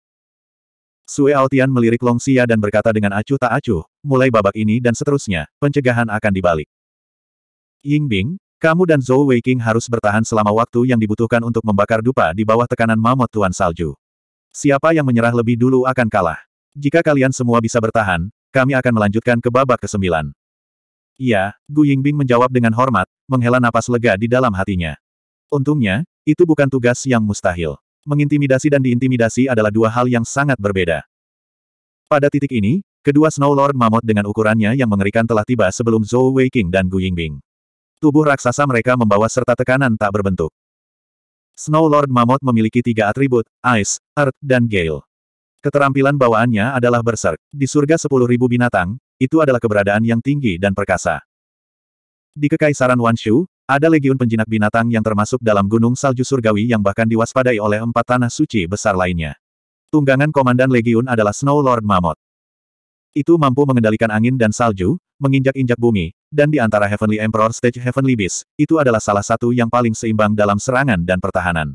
Sue Altian melirik Long Xia dan berkata dengan acuh tak acuh, mulai babak ini dan seterusnya, pencegahan akan dibalik. Ying Bing, kamu dan Zhou Weiqing harus bertahan selama waktu yang dibutuhkan untuk membakar dupa di bawah tekanan mamot Tuan Salju. Siapa yang menyerah lebih dulu akan kalah. Jika kalian semua bisa bertahan, kami akan melanjutkan ke babak kesembilan. Iya, Gu Yingbing menjawab dengan hormat, menghela napas lega di dalam hatinya. Untungnya, itu bukan tugas yang mustahil. Mengintimidasi dan diintimidasi adalah dua hal yang sangat berbeda. Pada titik ini, kedua Snow Lord Mammoth dengan ukurannya yang mengerikan telah tiba sebelum Zhou Weiqing dan Gu Yingbing. Tubuh raksasa mereka membawa serta tekanan tak berbentuk. Snow Lord Mammoth memiliki tiga atribut, Ice, Earth, dan Gale. Keterampilan bawaannya adalah berserk. Di surga sepuluh ribu binatang, itu adalah keberadaan yang tinggi dan perkasa. Di Kekaisaran Wanshu, ada legiun penjinak binatang yang termasuk dalam gunung salju surgawi yang bahkan diwaspadai oleh empat tanah suci besar lainnya. Tunggangan komandan legiun adalah Snow Lord Mammoth. Itu mampu mengendalikan angin dan salju, menginjak-injak bumi, dan di antara Heavenly Emperor Stage Heavenly Beast, itu adalah salah satu yang paling seimbang dalam serangan dan pertahanan.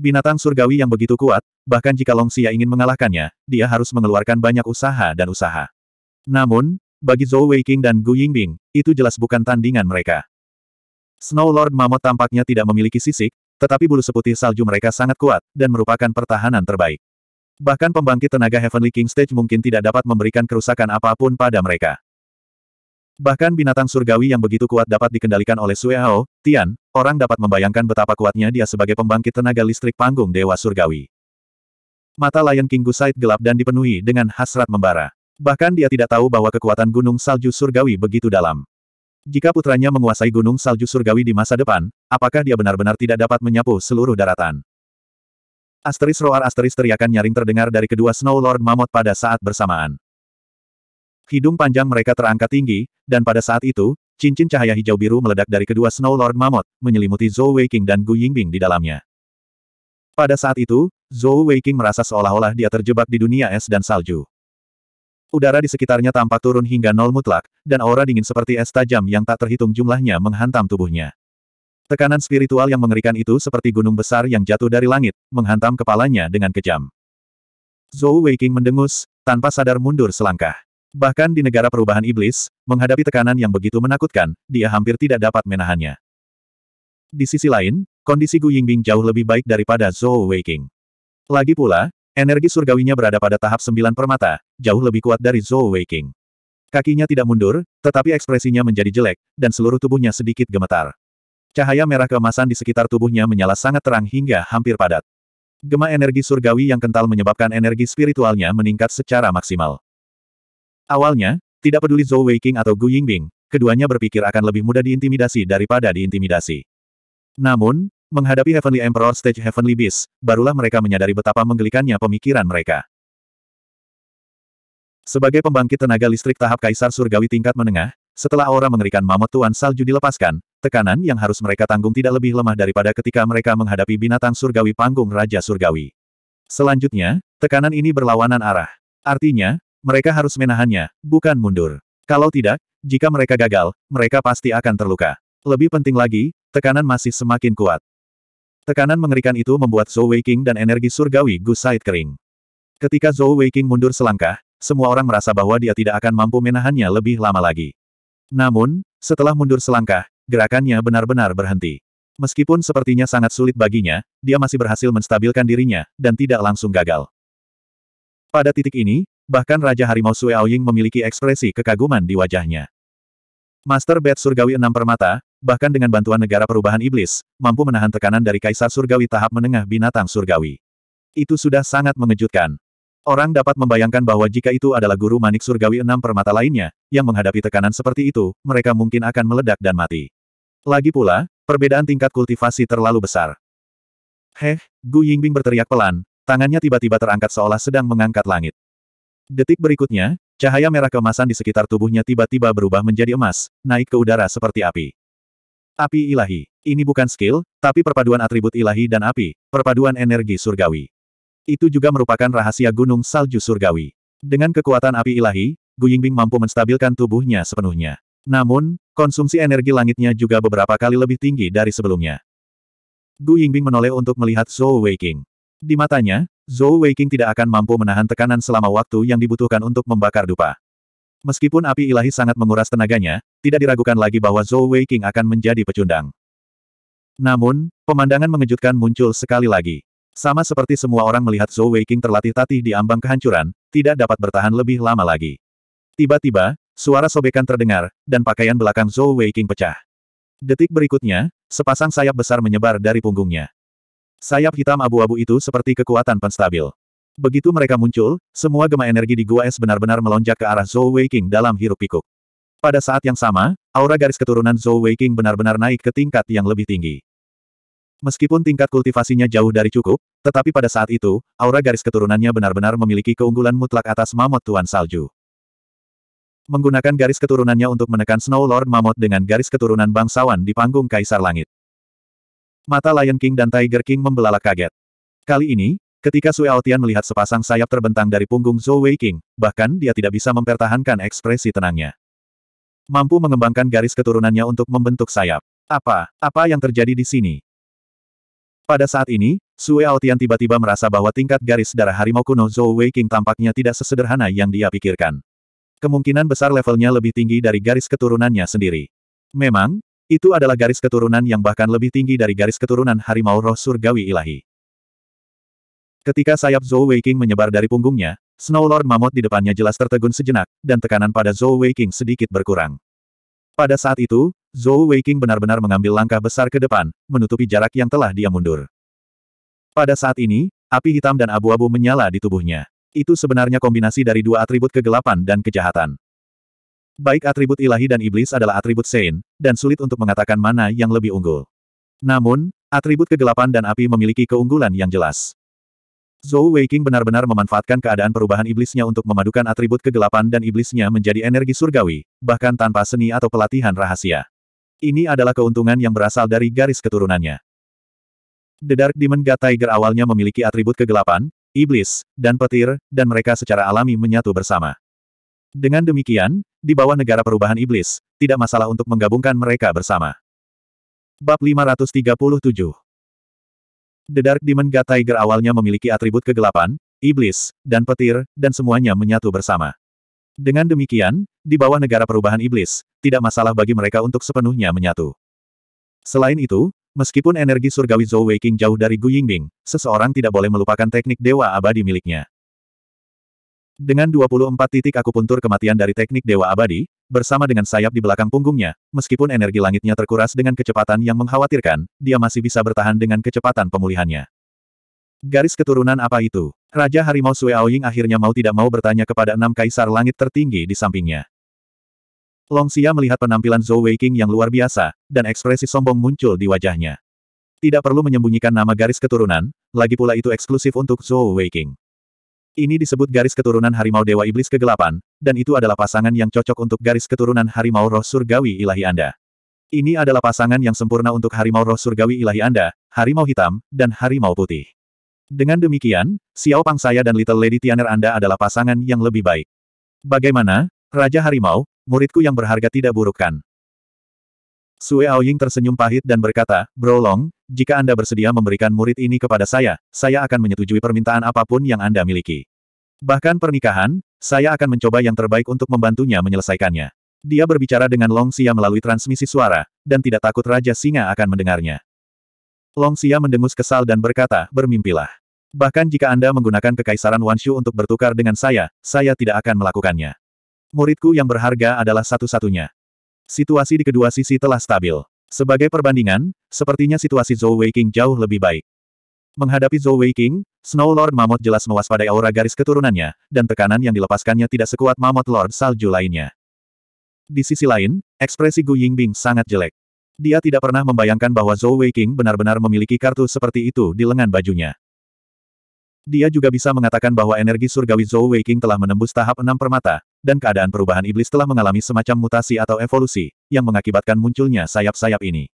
Binatang surgawi yang begitu kuat, bahkan jika Long Xia ingin mengalahkannya, dia harus mengeluarkan banyak usaha dan usaha. Namun, bagi Zhou Weiqing dan Gu Yingbing, itu jelas bukan tandingan mereka. Snow Lord Mammoth tampaknya tidak memiliki sisik, tetapi bulu seputih salju mereka sangat kuat, dan merupakan pertahanan terbaik. Bahkan pembangkit tenaga Heavenly King Stage mungkin tidak dapat memberikan kerusakan apapun pada mereka. Bahkan binatang surgawi yang begitu kuat dapat dikendalikan oleh Hao Tian, orang dapat membayangkan betapa kuatnya dia sebagai pembangkit tenaga listrik panggung Dewa Surgawi. Mata Lion King Gusait gelap dan dipenuhi dengan hasrat membara. Bahkan dia tidak tahu bahwa kekuatan Gunung Salju Surgawi begitu dalam. Jika putranya menguasai Gunung Salju Surgawi di masa depan, apakah dia benar-benar tidak dapat menyapu seluruh daratan? Asteris roar asteris teriakan nyaring terdengar dari kedua Snow Lord Mammoth pada saat bersamaan. Hidung panjang mereka terangkat tinggi, dan pada saat itu, cincin cahaya hijau biru meledak dari kedua Snow Lord Mammoth, menyelimuti Zhou Weiqing dan Gu Yingbing di dalamnya. Pada saat itu, Zhou Weiqing merasa seolah-olah dia terjebak di dunia es dan salju. Udara di sekitarnya tampak turun hingga nol mutlak, dan aura dingin seperti es tajam yang tak terhitung jumlahnya menghantam tubuhnya. Tekanan spiritual yang mengerikan itu seperti gunung besar yang jatuh dari langit, menghantam kepalanya dengan kejam. Zhou Weiqing mendengus, tanpa sadar mundur selangkah. Bahkan di negara perubahan iblis, menghadapi tekanan yang begitu menakutkan, dia hampir tidak dapat menahannya. Di sisi lain, kondisi Gu Yingbing jauh lebih baik daripada Zhou Weiqing. Lagi pula, energi surgawinya berada pada tahap sembilan permata, jauh lebih kuat dari Zhou Weiqing. Kakinya tidak mundur, tetapi ekspresinya menjadi jelek, dan seluruh tubuhnya sedikit gemetar. Cahaya merah keemasan di sekitar tubuhnya menyala sangat terang hingga hampir padat. Gema energi surgawi yang kental menyebabkan energi spiritualnya meningkat secara maksimal. Awalnya, tidak peduli Zhou Weiqing atau Gu Yingbing, keduanya berpikir akan lebih mudah diintimidasi daripada diintimidasi. Namun, menghadapi Heavenly Emperor Stage Heavenly Beast, barulah mereka menyadari betapa menggelikannya pemikiran mereka. Sebagai pembangkit tenaga listrik tahap Kaisar Surgawi tingkat menengah, setelah aura mengerikan Mamut Tuan Salju dilepaskan, tekanan yang harus mereka tanggung tidak lebih lemah daripada ketika mereka menghadapi binatang Surgawi panggung Raja Surgawi. Selanjutnya, tekanan ini berlawanan arah. Artinya, mereka harus menahannya, bukan mundur. Kalau tidak, jika mereka gagal, mereka pasti akan terluka. Lebih penting lagi, tekanan masih semakin kuat. Tekanan mengerikan itu membuat Zhou Weiqing dan energi surgawi Gu Said kering. Ketika Zhou Weiqing mundur selangkah, semua orang merasa bahwa dia tidak akan mampu menahannya lebih lama lagi. Namun, setelah mundur selangkah, gerakannya benar-benar berhenti. Meskipun sepertinya sangat sulit baginya, dia masih berhasil menstabilkan dirinya, dan tidak langsung gagal. Pada titik ini, bahkan Raja Harimau Sue Aoying memiliki ekspresi kekaguman di wajahnya. Master Bed Surgawi Enam Permata, bahkan dengan bantuan negara perubahan iblis, mampu menahan tekanan dari Kaisar Surgawi tahap menengah binatang surgawi. Itu sudah sangat mengejutkan. Orang dapat membayangkan bahwa jika itu adalah guru manik surgawi enam permata lainnya, yang menghadapi tekanan seperti itu, mereka mungkin akan meledak dan mati. Lagi pula, perbedaan tingkat kultivasi terlalu besar. Heh, Gu Yingbing berteriak pelan, tangannya tiba-tiba terangkat seolah sedang mengangkat langit. Detik berikutnya, cahaya merah kemasan di sekitar tubuhnya tiba-tiba berubah menjadi emas, naik ke udara seperti api. Api ilahi. Ini bukan skill, tapi perpaduan atribut ilahi dan api, perpaduan energi surgawi. Itu juga merupakan rahasia gunung salju surgawi. Dengan kekuatan api ilahi, Gu Yingbing mampu menstabilkan tubuhnya sepenuhnya. Namun, konsumsi energi langitnya juga beberapa kali lebih tinggi dari sebelumnya. Gu Yingbing menoleh untuk melihat Zhou Weiqing. Di matanya, Zhou Weiqing tidak akan mampu menahan tekanan selama waktu yang dibutuhkan untuk membakar dupa. Meskipun api ilahi sangat menguras tenaganya, tidak diragukan lagi bahwa Zhou Weiqing akan menjadi pecundang. Namun, pemandangan mengejutkan muncul sekali lagi. Sama seperti semua orang melihat Zhou Weiqing terlatih-tatih di ambang kehancuran, tidak dapat bertahan lebih lama lagi. Tiba-tiba, suara sobekan terdengar, dan pakaian belakang Zhou Weiqing pecah. Detik berikutnya, sepasang sayap besar menyebar dari punggungnya. Sayap hitam abu-abu itu seperti kekuatan penstabil. Begitu mereka muncul, semua gema energi di gua es benar-benar melonjak ke arah Zhou Weiqing dalam hiruk-pikuk. Pada saat yang sama, aura garis keturunan Zhou Weiqing benar-benar naik ke tingkat yang lebih tinggi. Meskipun tingkat kultivasinya jauh dari cukup, tetapi pada saat itu, aura garis keturunannya benar-benar memiliki keunggulan mutlak atas Mamot Tuan Salju. Menggunakan garis keturunannya untuk menekan Snow Lord Mamot dengan garis keturunan bangsawan di panggung Kaisar Langit. Mata Lion King dan Tiger King membelalak kaget. Kali ini, ketika Sue Aotian melihat sepasang sayap terbentang dari punggung Zhou Wei King, bahkan dia tidak bisa mempertahankan ekspresi tenangnya. Mampu mengembangkan garis keturunannya untuk membentuk sayap. Apa, apa yang terjadi di sini? Pada saat ini, Sue Aotian tiba-tiba merasa bahwa tingkat garis darah harimau kuno Zhou Wei King tampaknya tidak sesederhana yang dia pikirkan. Kemungkinan besar levelnya lebih tinggi dari garis keturunannya sendiri. Memang, itu adalah garis keturunan yang bahkan lebih tinggi dari garis keturunan harimau roh surgawi ilahi. Ketika sayap Zhou Weiqing menyebar dari punggungnya, Snow Lord Mammoth di depannya jelas tertegun sejenak, dan tekanan pada Zhou Weiqing sedikit berkurang. Pada saat itu, Zhou Weiqing benar-benar mengambil langkah besar ke depan, menutupi jarak yang telah dia mundur. Pada saat ini, api hitam dan abu-abu menyala di tubuhnya. Itu sebenarnya kombinasi dari dua atribut kegelapan dan kejahatan. Baik atribut ilahi dan iblis adalah atribut Sein, dan sulit untuk mengatakan mana yang lebih unggul. Namun, atribut kegelapan dan api memiliki keunggulan yang jelas. Zhou Weiqing benar-benar memanfaatkan keadaan perubahan iblisnya untuk memadukan atribut kegelapan dan iblisnya menjadi energi surgawi, bahkan tanpa seni atau pelatihan rahasia. Ini adalah keuntungan yang berasal dari garis keturunannya. The Dark Demon God Tiger awalnya memiliki atribut kegelapan, iblis, dan petir, dan mereka secara alami menyatu bersama. Dengan demikian, di bawah negara perubahan iblis, tidak masalah untuk menggabungkan mereka bersama. Bab 537 The Dark Demon God Tiger awalnya memiliki atribut kegelapan, iblis, dan petir, dan semuanya menyatu bersama. Dengan demikian, di bawah negara perubahan iblis, tidak masalah bagi mereka untuk sepenuhnya menyatu. Selain itu, meskipun energi surgawi Zhou Weiqing jauh dari Gu Yingbing, seseorang tidak boleh melupakan teknik dewa abadi miliknya. Dengan 24 titik akupuntur kematian dari teknik Dewa Abadi, bersama dengan sayap di belakang punggungnya, meskipun energi langitnya terkuras dengan kecepatan yang mengkhawatirkan, dia masih bisa bertahan dengan kecepatan pemulihannya. Garis keturunan apa itu? Raja Harimau Sue Aoying akhirnya mau tidak mau bertanya kepada enam kaisar langit tertinggi di sampingnya. Long Xia melihat penampilan Zhou Weiqing yang luar biasa, dan ekspresi sombong muncul di wajahnya. Tidak perlu menyembunyikan nama garis keturunan, lagi pula itu eksklusif untuk Zhou Weiqing. Ini disebut garis keturunan harimau Dewa Iblis Kegelapan, dan itu adalah pasangan yang cocok untuk garis keturunan harimau roh surgawi ilahi Anda. Ini adalah pasangan yang sempurna untuk harimau roh surgawi ilahi Anda, harimau hitam, dan harimau putih. Dengan demikian, Xiao Pang saya dan Little Lady Tianer Anda adalah pasangan yang lebih baik. Bagaimana, Raja Harimau, muridku yang berharga tidak buruk kan? Sue Aoying tersenyum pahit dan berkata, Bro Long, jika Anda bersedia memberikan murid ini kepada saya, saya akan menyetujui permintaan apapun yang Anda miliki. Bahkan pernikahan, saya akan mencoba yang terbaik untuk membantunya menyelesaikannya. Dia berbicara dengan Long Xia melalui transmisi suara, dan tidak takut Raja Singa akan mendengarnya. Long Xia mendengus kesal dan berkata, bermimpilah. Bahkan jika Anda menggunakan kekaisaran Wanshu untuk bertukar dengan saya, saya tidak akan melakukannya. Muridku yang berharga adalah satu-satunya. Situasi di kedua sisi telah stabil. Sebagai perbandingan, sepertinya situasi Zhou Weiqing jauh lebih baik. Menghadapi Zhou Weiqing, Snow Lord Mammoth jelas mewaspadai aura garis keturunannya, dan tekanan yang dilepaskannya tidak sekuat Mammoth Lord Salju lainnya. Di sisi lain, ekspresi Gu Yingbing sangat jelek. Dia tidak pernah membayangkan bahwa Zhou Weiqing benar-benar memiliki kartu seperti itu di lengan bajunya. Dia juga bisa mengatakan bahwa energi surgawi Zhou Weiqing telah menembus tahap enam permata, dan keadaan perubahan iblis telah mengalami semacam mutasi atau evolusi, yang mengakibatkan munculnya sayap-sayap ini.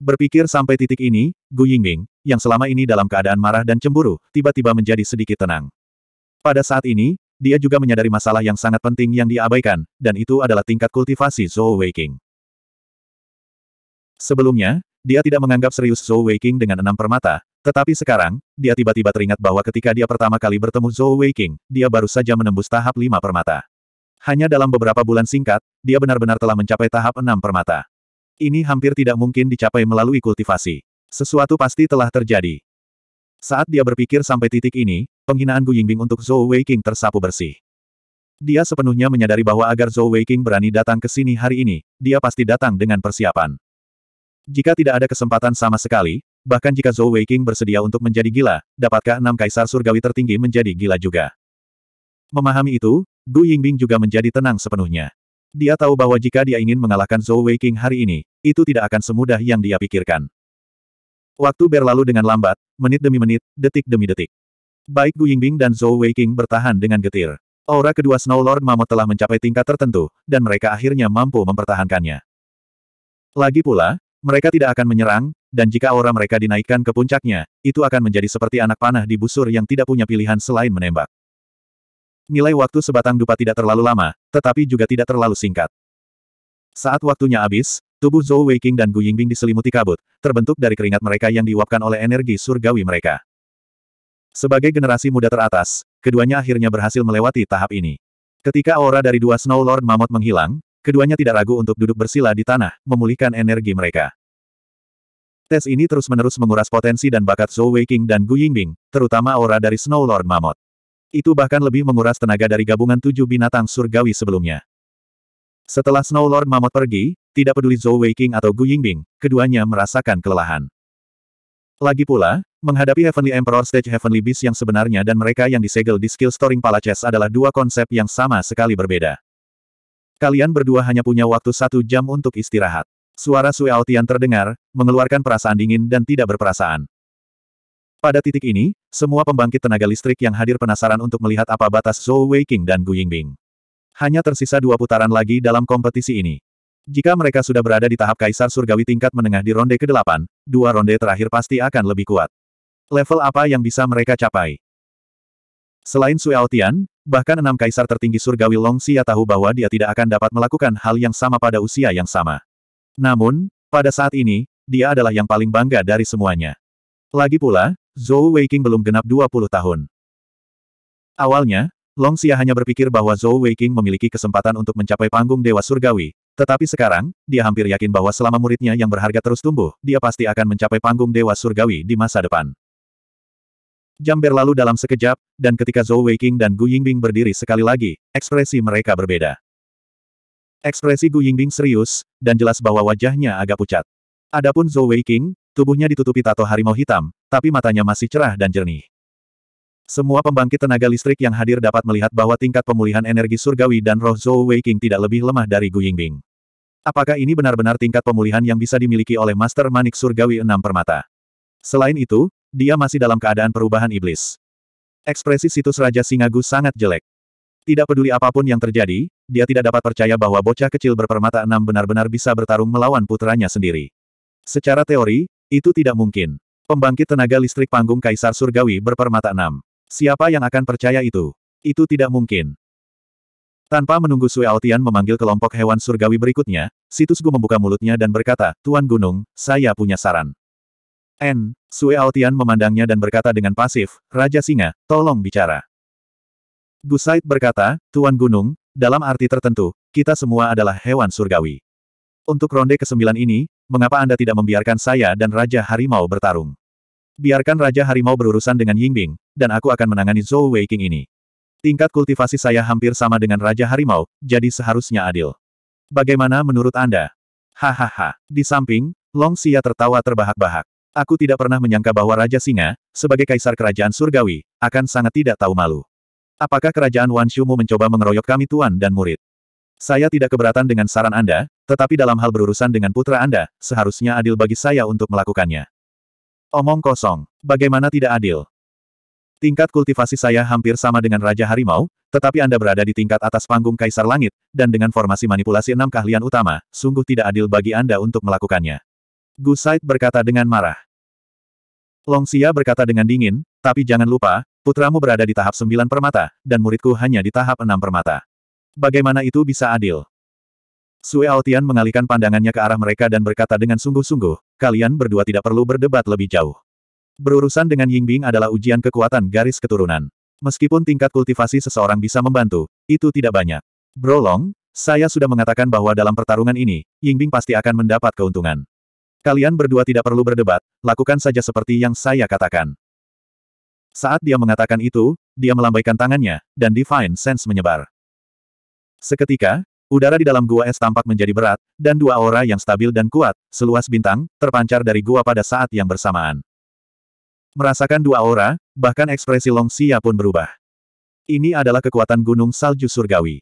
Berpikir sampai titik ini, Gu Yingbing, yang selama ini dalam keadaan marah dan cemburu, tiba-tiba menjadi sedikit tenang. Pada saat ini, dia juga menyadari masalah yang sangat penting yang diabaikan, dan itu adalah tingkat kultivasi Zhou Weiqing. Sebelumnya, dia tidak menganggap serius Zhou Weiqing dengan enam permata, tetapi sekarang, dia tiba-tiba teringat bahwa ketika dia pertama kali bertemu Zhou Weiqing, dia baru saja menembus tahap lima permata. Hanya dalam beberapa bulan singkat, dia benar-benar telah mencapai tahap enam permata. Ini hampir tidak mungkin dicapai melalui kultivasi. Sesuatu pasti telah terjadi. Saat dia berpikir sampai titik ini, penghinaan Gu Yingbing untuk Zhou Weiqing tersapu bersih. Dia sepenuhnya menyadari bahwa agar Zhou Weiqing berani datang ke sini hari ini, dia pasti datang dengan persiapan. Jika tidak ada kesempatan sama sekali, bahkan jika Zhou Weiqing bersedia untuk menjadi gila, dapatkah enam kaisar surgawi tertinggi menjadi gila juga? Memahami itu, Gu Yingbing juga menjadi tenang sepenuhnya. Dia tahu bahwa jika dia ingin mengalahkan Zhou Weiqing hari ini, itu tidak akan semudah yang dia pikirkan. Waktu berlalu dengan lambat, menit demi menit, detik demi detik. Baik Gu Yingbing dan Zhou Weiqing bertahan dengan getir. Aura kedua Snow Lord Mammoth telah mencapai tingkat tertentu, dan mereka akhirnya mampu mempertahankannya. Lagi pula, mereka tidak akan menyerang, dan jika aura mereka dinaikkan ke puncaknya, itu akan menjadi seperti anak panah di busur yang tidak punya pilihan selain menembak. Nilai waktu sebatang dupa tidak terlalu lama, tetapi juga tidak terlalu singkat. Saat waktunya habis, tubuh Zhou Weiqing dan Gu Yingbing diselimuti kabut, terbentuk dari keringat mereka yang diuapkan oleh energi surgawi mereka. Sebagai generasi muda teratas, keduanya akhirnya berhasil melewati tahap ini. Ketika aura dari dua Snow Lord Mammoth menghilang, keduanya tidak ragu untuk duduk bersila di tanah, memulihkan energi mereka. Tes ini terus-menerus menguras potensi dan bakat Zhou Weiqing dan Gu Yingbing, terutama aura dari Snow Lord Mammoth. Itu bahkan lebih menguras tenaga dari gabungan tujuh binatang surgawi sebelumnya. Setelah Snow Lord Mammoth pergi, tidak peduli Zhou Weiqing atau Gu Yingbing, keduanya merasakan kelelahan. Lagi pula, menghadapi Heavenly Emperor Stage Heavenly Beast yang sebenarnya dan mereka yang disegel di Skill Storing Palaces adalah dua konsep yang sama sekali berbeda. Kalian berdua hanya punya waktu satu jam untuk istirahat. Suara Sui Aotian terdengar, mengeluarkan perasaan dingin dan tidak berperasaan. Pada titik ini, semua pembangkit tenaga listrik yang hadir penasaran untuk melihat apa batas Zhou Weiqing dan Gu Yingbing. Hanya tersisa dua putaran lagi dalam kompetisi ini. Jika mereka sudah berada di tahap Kaisar Surgawi tingkat menengah di ronde ke-8, dua ronde terakhir pasti akan lebih kuat. Level apa yang bisa mereka capai? Selain Sui Aotian, bahkan enam kaisar tertinggi Surgawi Long Xia tahu bahwa dia tidak akan dapat melakukan hal yang sama pada usia yang sama. Namun, pada saat ini, dia adalah yang paling bangga dari semuanya. Lagi pula, Zhou Weiqing belum genap 20 tahun. Awalnya, Long Xia hanya berpikir bahwa Zhou Weiqing memiliki kesempatan untuk mencapai panggung Dewa Surgawi, tetapi sekarang, dia hampir yakin bahwa selama muridnya yang berharga terus tumbuh, dia pasti akan mencapai panggung Dewa Surgawi di masa depan. Jam berlalu dalam sekejap, dan ketika Zhou Weiqing dan Gu Yingbing berdiri sekali lagi, ekspresi mereka berbeda. Ekspresi Gu Yingbing serius, dan jelas bahwa wajahnya agak pucat. Adapun Zhou Weiqing, tubuhnya ditutupi tato harimau hitam, tapi matanya masih cerah dan jernih. Semua pembangkit tenaga listrik yang hadir dapat melihat bahwa tingkat pemulihan energi surgawi dan roh Zhou Wei tidak lebih lemah dari Gu Yingbing. Apakah ini benar-benar tingkat pemulihan yang bisa dimiliki oleh Master Manik Surgawi Enam Permata? Selain itu, dia masih dalam keadaan perubahan iblis. Ekspresi situs Raja Singagu sangat jelek. Tidak peduli apapun yang terjadi, dia tidak dapat percaya bahwa bocah kecil berpermata enam benar-benar bisa bertarung melawan putranya sendiri. Secara teori, itu tidak mungkin. Pembangkit tenaga listrik panggung Kaisar Surgawi berpermata enam. Siapa yang akan percaya itu? Itu tidak mungkin. Tanpa menunggu Sui Aotian memanggil kelompok hewan surgawi berikutnya, Situs Gu membuka mulutnya dan berkata, Tuan Gunung, saya punya saran. N. Sui Aotian memandangnya dan berkata dengan pasif, Raja Singa, tolong bicara. Gusaid berkata, Tuan Gunung, dalam arti tertentu, kita semua adalah hewan surgawi. Untuk ronde ke-9 ini, mengapa Anda tidak membiarkan saya dan Raja Harimau bertarung? Biarkan Raja Harimau berurusan dengan Yingbing, dan aku akan menangani Zhou Weiking ini. Tingkat kultivasi saya hampir sama dengan Raja Harimau, jadi seharusnya adil. Bagaimana menurut Anda? Hahaha. Di samping, Long Xia tertawa terbahak-bahak. Aku tidak pernah menyangka bahwa Raja Singa, sebagai kaisar kerajaan surgawi, akan sangat tidak tahu malu. Apakah kerajaan Wan Shumu mencoba mengeroyok kami tuan dan murid? Saya tidak keberatan dengan saran Anda, tetapi dalam hal berurusan dengan putra Anda, seharusnya adil bagi saya untuk melakukannya. Omong kosong. Bagaimana tidak adil? Tingkat kultivasi saya hampir sama dengan Raja Harimau, tetapi Anda berada di tingkat atas panggung Kaisar Langit, dan dengan formasi manipulasi enam keahlian utama, sungguh tidak adil bagi Anda untuk melakukannya. Gusaid berkata dengan marah. Longxia berkata dengan dingin, tapi jangan lupa, Putramu berada di tahap sembilan permata, dan muridku hanya di tahap enam permata. Bagaimana itu bisa adil? Sue Altian mengalihkan pandangannya ke arah mereka dan berkata dengan sungguh-sungguh, kalian berdua tidak perlu berdebat lebih jauh. Berurusan dengan Yingbing adalah ujian kekuatan garis keturunan. Meskipun tingkat kultivasi seseorang bisa membantu, itu tidak banyak. Brolong, saya sudah mengatakan bahwa dalam pertarungan ini, Yingbing pasti akan mendapat keuntungan. Kalian berdua tidak perlu berdebat, lakukan saja seperti yang saya katakan. Saat dia mengatakan itu, dia melambaikan tangannya, dan Divine Sense menyebar. Seketika, udara di dalam gua es tampak menjadi berat, dan dua aura yang stabil dan kuat, seluas bintang, terpancar dari gua pada saat yang bersamaan. Merasakan dua aura, bahkan ekspresi Long Xia pun berubah. Ini adalah kekuatan Gunung Salju Surgawi.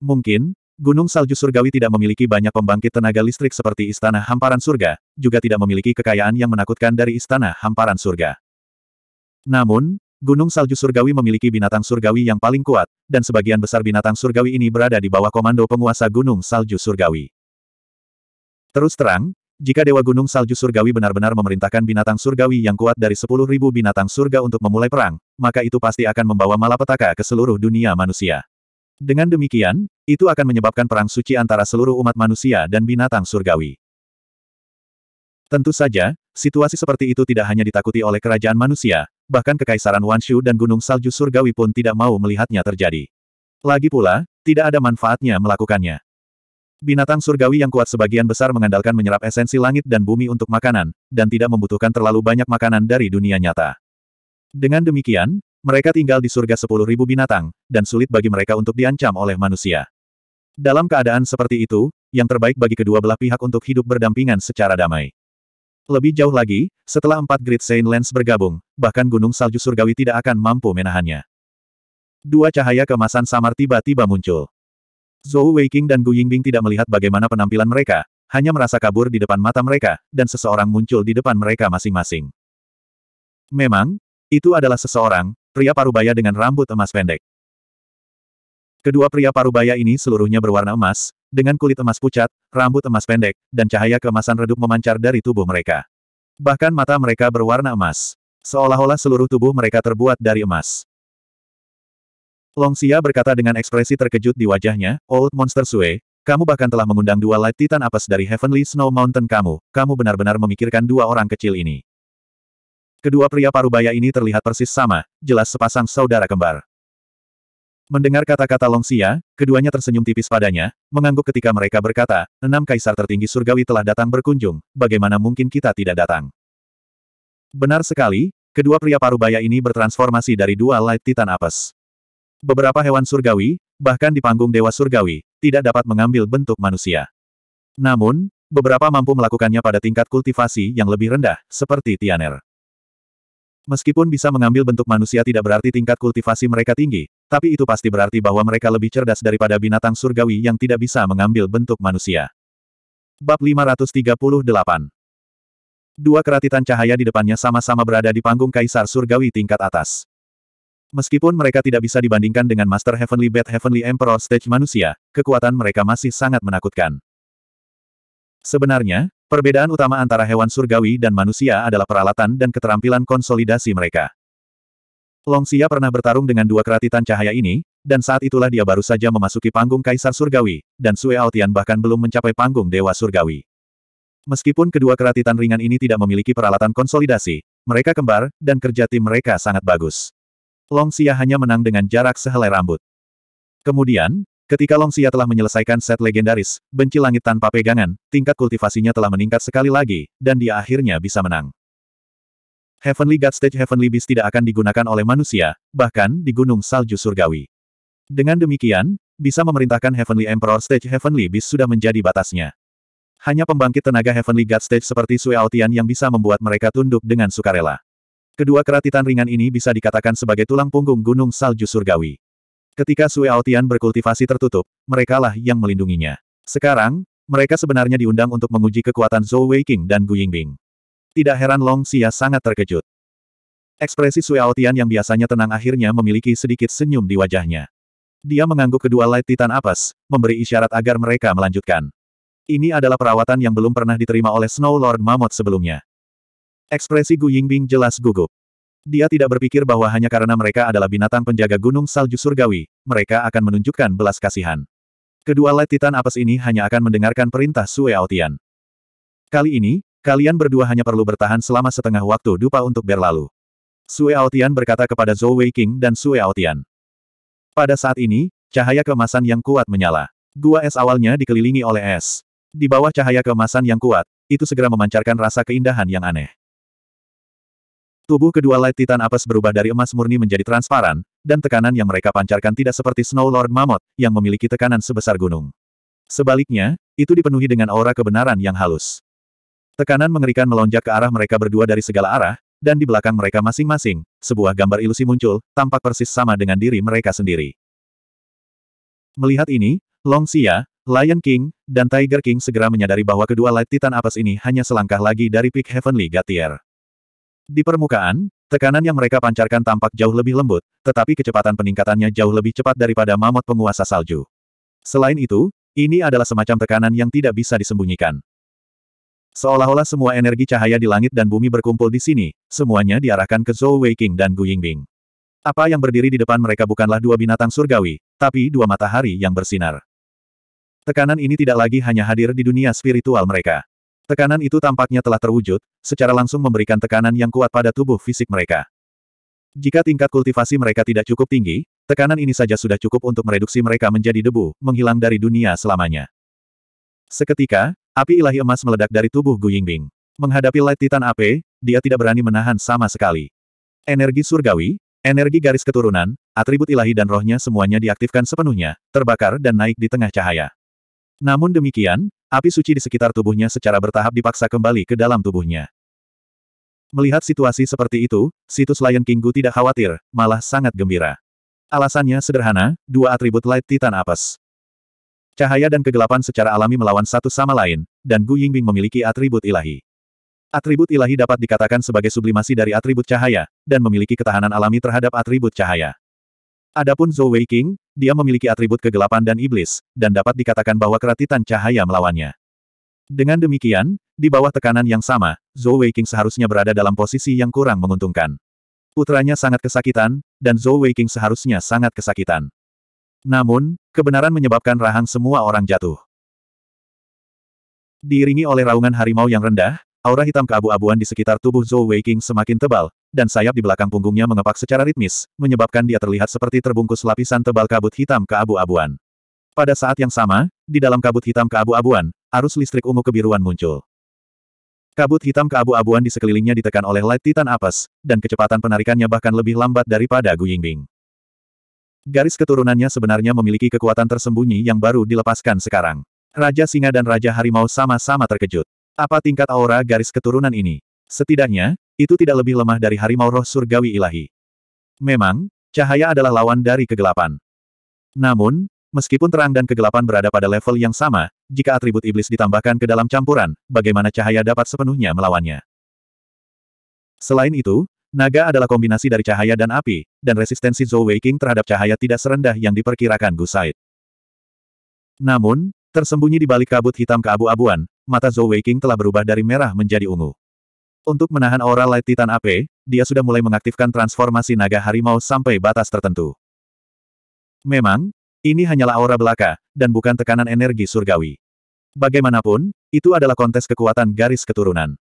Mungkin, Gunung Salju Surgawi tidak memiliki banyak pembangkit tenaga listrik seperti Istana Hamparan Surga, juga tidak memiliki kekayaan yang menakutkan dari Istana Hamparan Surga. Namun, Gunung Salju Surgawi memiliki binatang surgawi yang paling kuat, dan sebagian besar binatang surgawi ini berada di bawah komando penguasa Gunung Salju Surgawi. Terus terang, jika Dewa Gunung Salju Surgawi benar-benar memerintahkan binatang surgawi yang kuat dari 10.000 binatang surga untuk memulai perang, maka itu pasti akan membawa malapetaka ke seluruh dunia manusia. Dengan demikian, itu akan menyebabkan perang suci antara seluruh umat manusia dan binatang surgawi. Tentu saja, situasi seperti itu tidak hanya ditakuti oleh kerajaan manusia, bahkan Kekaisaran Wanshu dan Gunung Salju Surgawi pun tidak mau melihatnya terjadi. Lagi pula, tidak ada manfaatnya melakukannya. Binatang surgawi yang kuat sebagian besar mengandalkan menyerap esensi langit dan bumi untuk makanan, dan tidak membutuhkan terlalu banyak makanan dari dunia nyata. Dengan demikian, mereka tinggal di surga 10.000 binatang, dan sulit bagi mereka untuk diancam oleh manusia. Dalam keadaan seperti itu, yang terbaik bagi kedua belah pihak untuk hidup berdampingan secara damai. Lebih jauh lagi, setelah empat grid Saint Lens bergabung, bahkan Gunung Salju Surgawi tidak akan mampu menahannya. Dua cahaya kemasan samar tiba-tiba muncul. Zhou Weiqing dan Gu Yingbing tidak melihat bagaimana penampilan mereka, hanya merasa kabur di depan mata mereka, dan seseorang muncul di depan mereka masing-masing. Memang, itu adalah seseorang, pria parubaya dengan rambut emas pendek. Kedua pria parubaya ini seluruhnya berwarna emas, dengan kulit emas pucat, rambut emas pendek, dan cahaya kemasan redup memancar dari tubuh mereka. Bahkan mata mereka berwarna emas. Seolah-olah seluruh tubuh mereka terbuat dari emas. Long Xia berkata dengan ekspresi terkejut di wajahnya, Old Monster Sue, kamu bahkan telah mengundang dua Light Titan Apes dari Heavenly Snow Mountain kamu, kamu benar-benar memikirkan dua orang kecil ini. Kedua pria parubaya ini terlihat persis sama, jelas sepasang saudara kembar. Mendengar kata-kata Longxia, keduanya tersenyum tipis padanya, mengangguk ketika mereka berkata, enam kaisar tertinggi surgawi telah datang berkunjung, bagaimana mungkin kita tidak datang? Benar sekali, kedua pria parubaya ini bertransformasi dari dua Light Titan Apes. Beberapa hewan surgawi, bahkan di panggung Dewa Surgawi, tidak dapat mengambil bentuk manusia. Namun, beberapa mampu melakukannya pada tingkat kultivasi yang lebih rendah, seperti Tianer. Meskipun bisa mengambil bentuk manusia tidak berarti tingkat kultivasi mereka tinggi, tapi itu pasti berarti bahwa mereka lebih cerdas daripada binatang surgawi yang tidak bisa mengambil bentuk manusia. Bab 538 Dua keratitan cahaya di depannya sama-sama berada di panggung kaisar surgawi tingkat atas. Meskipun mereka tidak bisa dibandingkan dengan Master Heavenly Bat Heavenly Emperor Stage manusia, kekuatan mereka masih sangat menakutkan. Sebenarnya, perbedaan utama antara hewan surgawi dan manusia adalah peralatan dan keterampilan konsolidasi mereka. Long Xia pernah bertarung dengan dua keratitan cahaya ini, dan saat itulah dia baru saja memasuki panggung Kaisar Surgawi, dan Sue Aotian bahkan belum mencapai panggung Dewa Surgawi. Meskipun kedua keratitan ringan ini tidak memiliki peralatan konsolidasi, mereka kembar, dan kerja tim mereka sangat bagus. Long Xia hanya menang dengan jarak sehelai rambut. Kemudian, ketika Long Xia telah menyelesaikan set legendaris, benci langit tanpa pegangan, tingkat kultivasinya telah meningkat sekali lagi, dan dia akhirnya bisa menang. Heavenly God Stage Heavenly Beast tidak akan digunakan oleh manusia, bahkan di Gunung Salju Surgawi. Dengan demikian, bisa memerintahkan Heavenly Emperor Stage Heavenly Beast sudah menjadi batasnya. Hanya pembangkit tenaga Heavenly God Stage seperti Sue Aotian yang bisa membuat mereka tunduk dengan sukarela. Kedua keratitan ringan ini bisa dikatakan sebagai tulang punggung Gunung Salju Surgawi. Ketika Sue Aotian berkultivasi tertutup, merekalah yang melindunginya. Sekarang, mereka sebenarnya diundang untuk menguji kekuatan Zhou Weiqing dan Gu Yingbing. Tidak heran Long Xia sangat terkejut. Ekspresi Sui Aotian yang biasanya tenang akhirnya memiliki sedikit senyum di wajahnya. Dia mengangguk kedua Light Titan Apes, memberi isyarat agar mereka melanjutkan. Ini adalah perawatan yang belum pernah diterima oleh Snow Lord Mammoth sebelumnya. Ekspresi Gu Yingbing jelas gugup. Dia tidak berpikir bahwa hanya karena mereka adalah binatang penjaga gunung salju surgawi, mereka akan menunjukkan belas kasihan. Kedua Light Titan Apes ini hanya akan mendengarkan perintah Sui Aotian. Kali ini, Kalian berdua hanya perlu bertahan selama setengah waktu dupa untuk berlalu. Sue Aotian berkata kepada Zhou Wei King dan Sue Aotian. Pada saat ini, cahaya keemasan yang kuat menyala. Gua es awalnya dikelilingi oleh es. Di bawah cahaya keemasan yang kuat, itu segera memancarkan rasa keindahan yang aneh. Tubuh kedua Light Titan Apes berubah dari emas murni menjadi transparan, dan tekanan yang mereka pancarkan tidak seperti Snow Lord Mammoth, yang memiliki tekanan sebesar gunung. Sebaliknya, itu dipenuhi dengan aura kebenaran yang halus. Tekanan mengerikan melonjak ke arah mereka berdua dari segala arah, dan di belakang mereka masing-masing, sebuah gambar ilusi muncul, tampak persis sama dengan diri mereka sendiri. Melihat ini, Long Xia, Lion King, dan Tiger King segera menyadari bahwa kedua Light Titan apes ini hanya selangkah lagi dari Peak Heavenly Gatier. Di permukaan, tekanan yang mereka pancarkan tampak jauh lebih lembut, tetapi kecepatan peningkatannya jauh lebih cepat daripada mamot penguasa salju. Selain itu, ini adalah semacam tekanan yang tidak bisa disembunyikan. Seolah-olah semua energi cahaya di langit dan bumi berkumpul di sini, semuanya diarahkan ke Zhou Weiqing dan Gu Yingbing. Apa yang berdiri di depan mereka bukanlah dua binatang surgawi, tapi dua matahari yang bersinar. Tekanan ini tidak lagi hanya hadir di dunia spiritual mereka. Tekanan itu tampaknya telah terwujud, secara langsung memberikan tekanan yang kuat pada tubuh fisik mereka. Jika tingkat kultivasi mereka tidak cukup tinggi, tekanan ini saja sudah cukup untuk mereduksi mereka menjadi debu, menghilang dari dunia selamanya. Seketika, Api ilahi emas meledak dari tubuh Gu Yingbing. Menghadapi Light Titan Ape, dia tidak berani menahan sama sekali. Energi surgawi, energi garis keturunan, atribut ilahi dan rohnya semuanya diaktifkan sepenuhnya, terbakar dan naik di tengah cahaya. Namun demikian, api suci di sekitar tubuhnya secara bertahap dipaksa kembali ke dalam tubuhnya. Melihat situasi seperti itu, situs Lion King Gu tidak khawatir, malah sangat gembira. Alasannya sederhana, dua atribut Light Titan apes. Cahaya dan kegelapan secara alami melawan satu sama lain, dan Gu Yingbing memiliki atribut ilahi. Atribut ilahi dapat dikatakan sebagai sublimasi dari atribut cahaya, dan memiliki ketahanan alami terhadap atribut cahaya. Adapun Zhou Wei King, dia memiliki atribut kegelapan dan iblis, dan dapat dikatakan bahwa keratitan cahaya melawannya. Dengan demikian, di bawah tekanan yang sama, Zhou Wei King seharusnya berada dalam posisi yang kurang menguntungkan. Putranya sangat kesakitan, dan Zhou Wei King seharusnya sangat kesakitan. Namun, kebenaran menyebabkan rahang semua orang jatuh. Diiringi oleh raungan harimau yang rendah, aura hitam keabu-abuan di sekitar tubuh Zhou Weiqing semakin tebal, dan sayap di belakang punggungnya mengepak secara ritmis, menyebabkan dia terlihat seperti terbungkus lapisan tebal kabut hitam keabu-abuan. Pada saat yang sama, di dalam kabut hitam keabu-abuan, arus listrik ungu kebiruan muncul. Kabut hitam keabu-abuan di sekelilingnya ditekan oleh Light Titan Apes, dan kecepatan penarikannya bahkan lebih lambat daripada Gu Yingbing. Garis keturunannya sebenarnya memiliki kekuatan tersembunyi yang baru dilepaskan sekarang. Raja Singa dan Raja Harimau sama-sama terkejut. Apa tingkat aura garis keturunan ini? Setidaknya, itu tidak lebih lemah dari harimau roh surgawi ilahi. Memang, cahaya adalah lawan dari kegelapan. Namun, meskipun terang dan kegelapan berada pada level yang sama, jika atribut iblis ditambahkan ke dalam campuran, bagaimana cahaya dapat sepenuhnya melawannya? Selain itu, Naga adalah kombinasi dari cahaya dan api, dan resistensi Zhou Weiqing terhadap cahaya tidak serendah yang diperkirakan Said. Namun, tersembunyi di balik kabut hitam keabu-abuan, mata Zhou Weiqing telah berubah dari merah menjadi ungu. Untuk menahan aura Light Titan AP, dia sudah mulai mengaktifkan transformasi naga harimau sampai batas tertentu. Memang, ini hanyalah aura belaka, dan bukan tekanan energi surgawi. Bagaimanapun, itu adalah kontes kekuatan garis keturunan.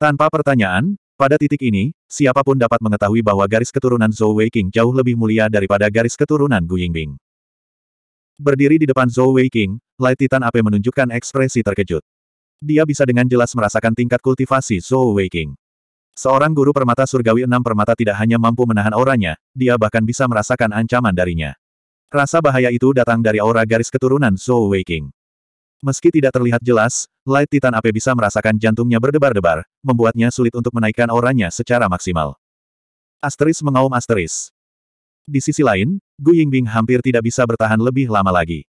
Tanpa pertanyaan, pada titik ini, siapapun dapat mengetahui bahwa garis keturunan Zhou Weiqing jauh lebih mulia daripada garis keturunan Gu Yingbing. Berdiri di depan Zhou Weiqing, Light Titan Ape menunjukkan ekspresi terkejut. Dia bisa dengan jelas merasakan tingkat kultivasi Zhou Weiqing. Seorang guru permata surgawi enam permata tidak hanya mampu menahan auranya, dia bahkan bisa merasakan ancaman darinya. Rasa bahaya itu datang dari aura garis keturunan Zhou Weiqing. Meski tidak terlihat jelas, Light Titan Ape bisa merasakan jantungnya berdebar-debar, membuatnya sulit untuk menaikkan auranya secara maksimal. Asteris mengaum asteris. Di sisi lain, Gu Yingbing hampir tidak bisa bertahan lebih lama lagi.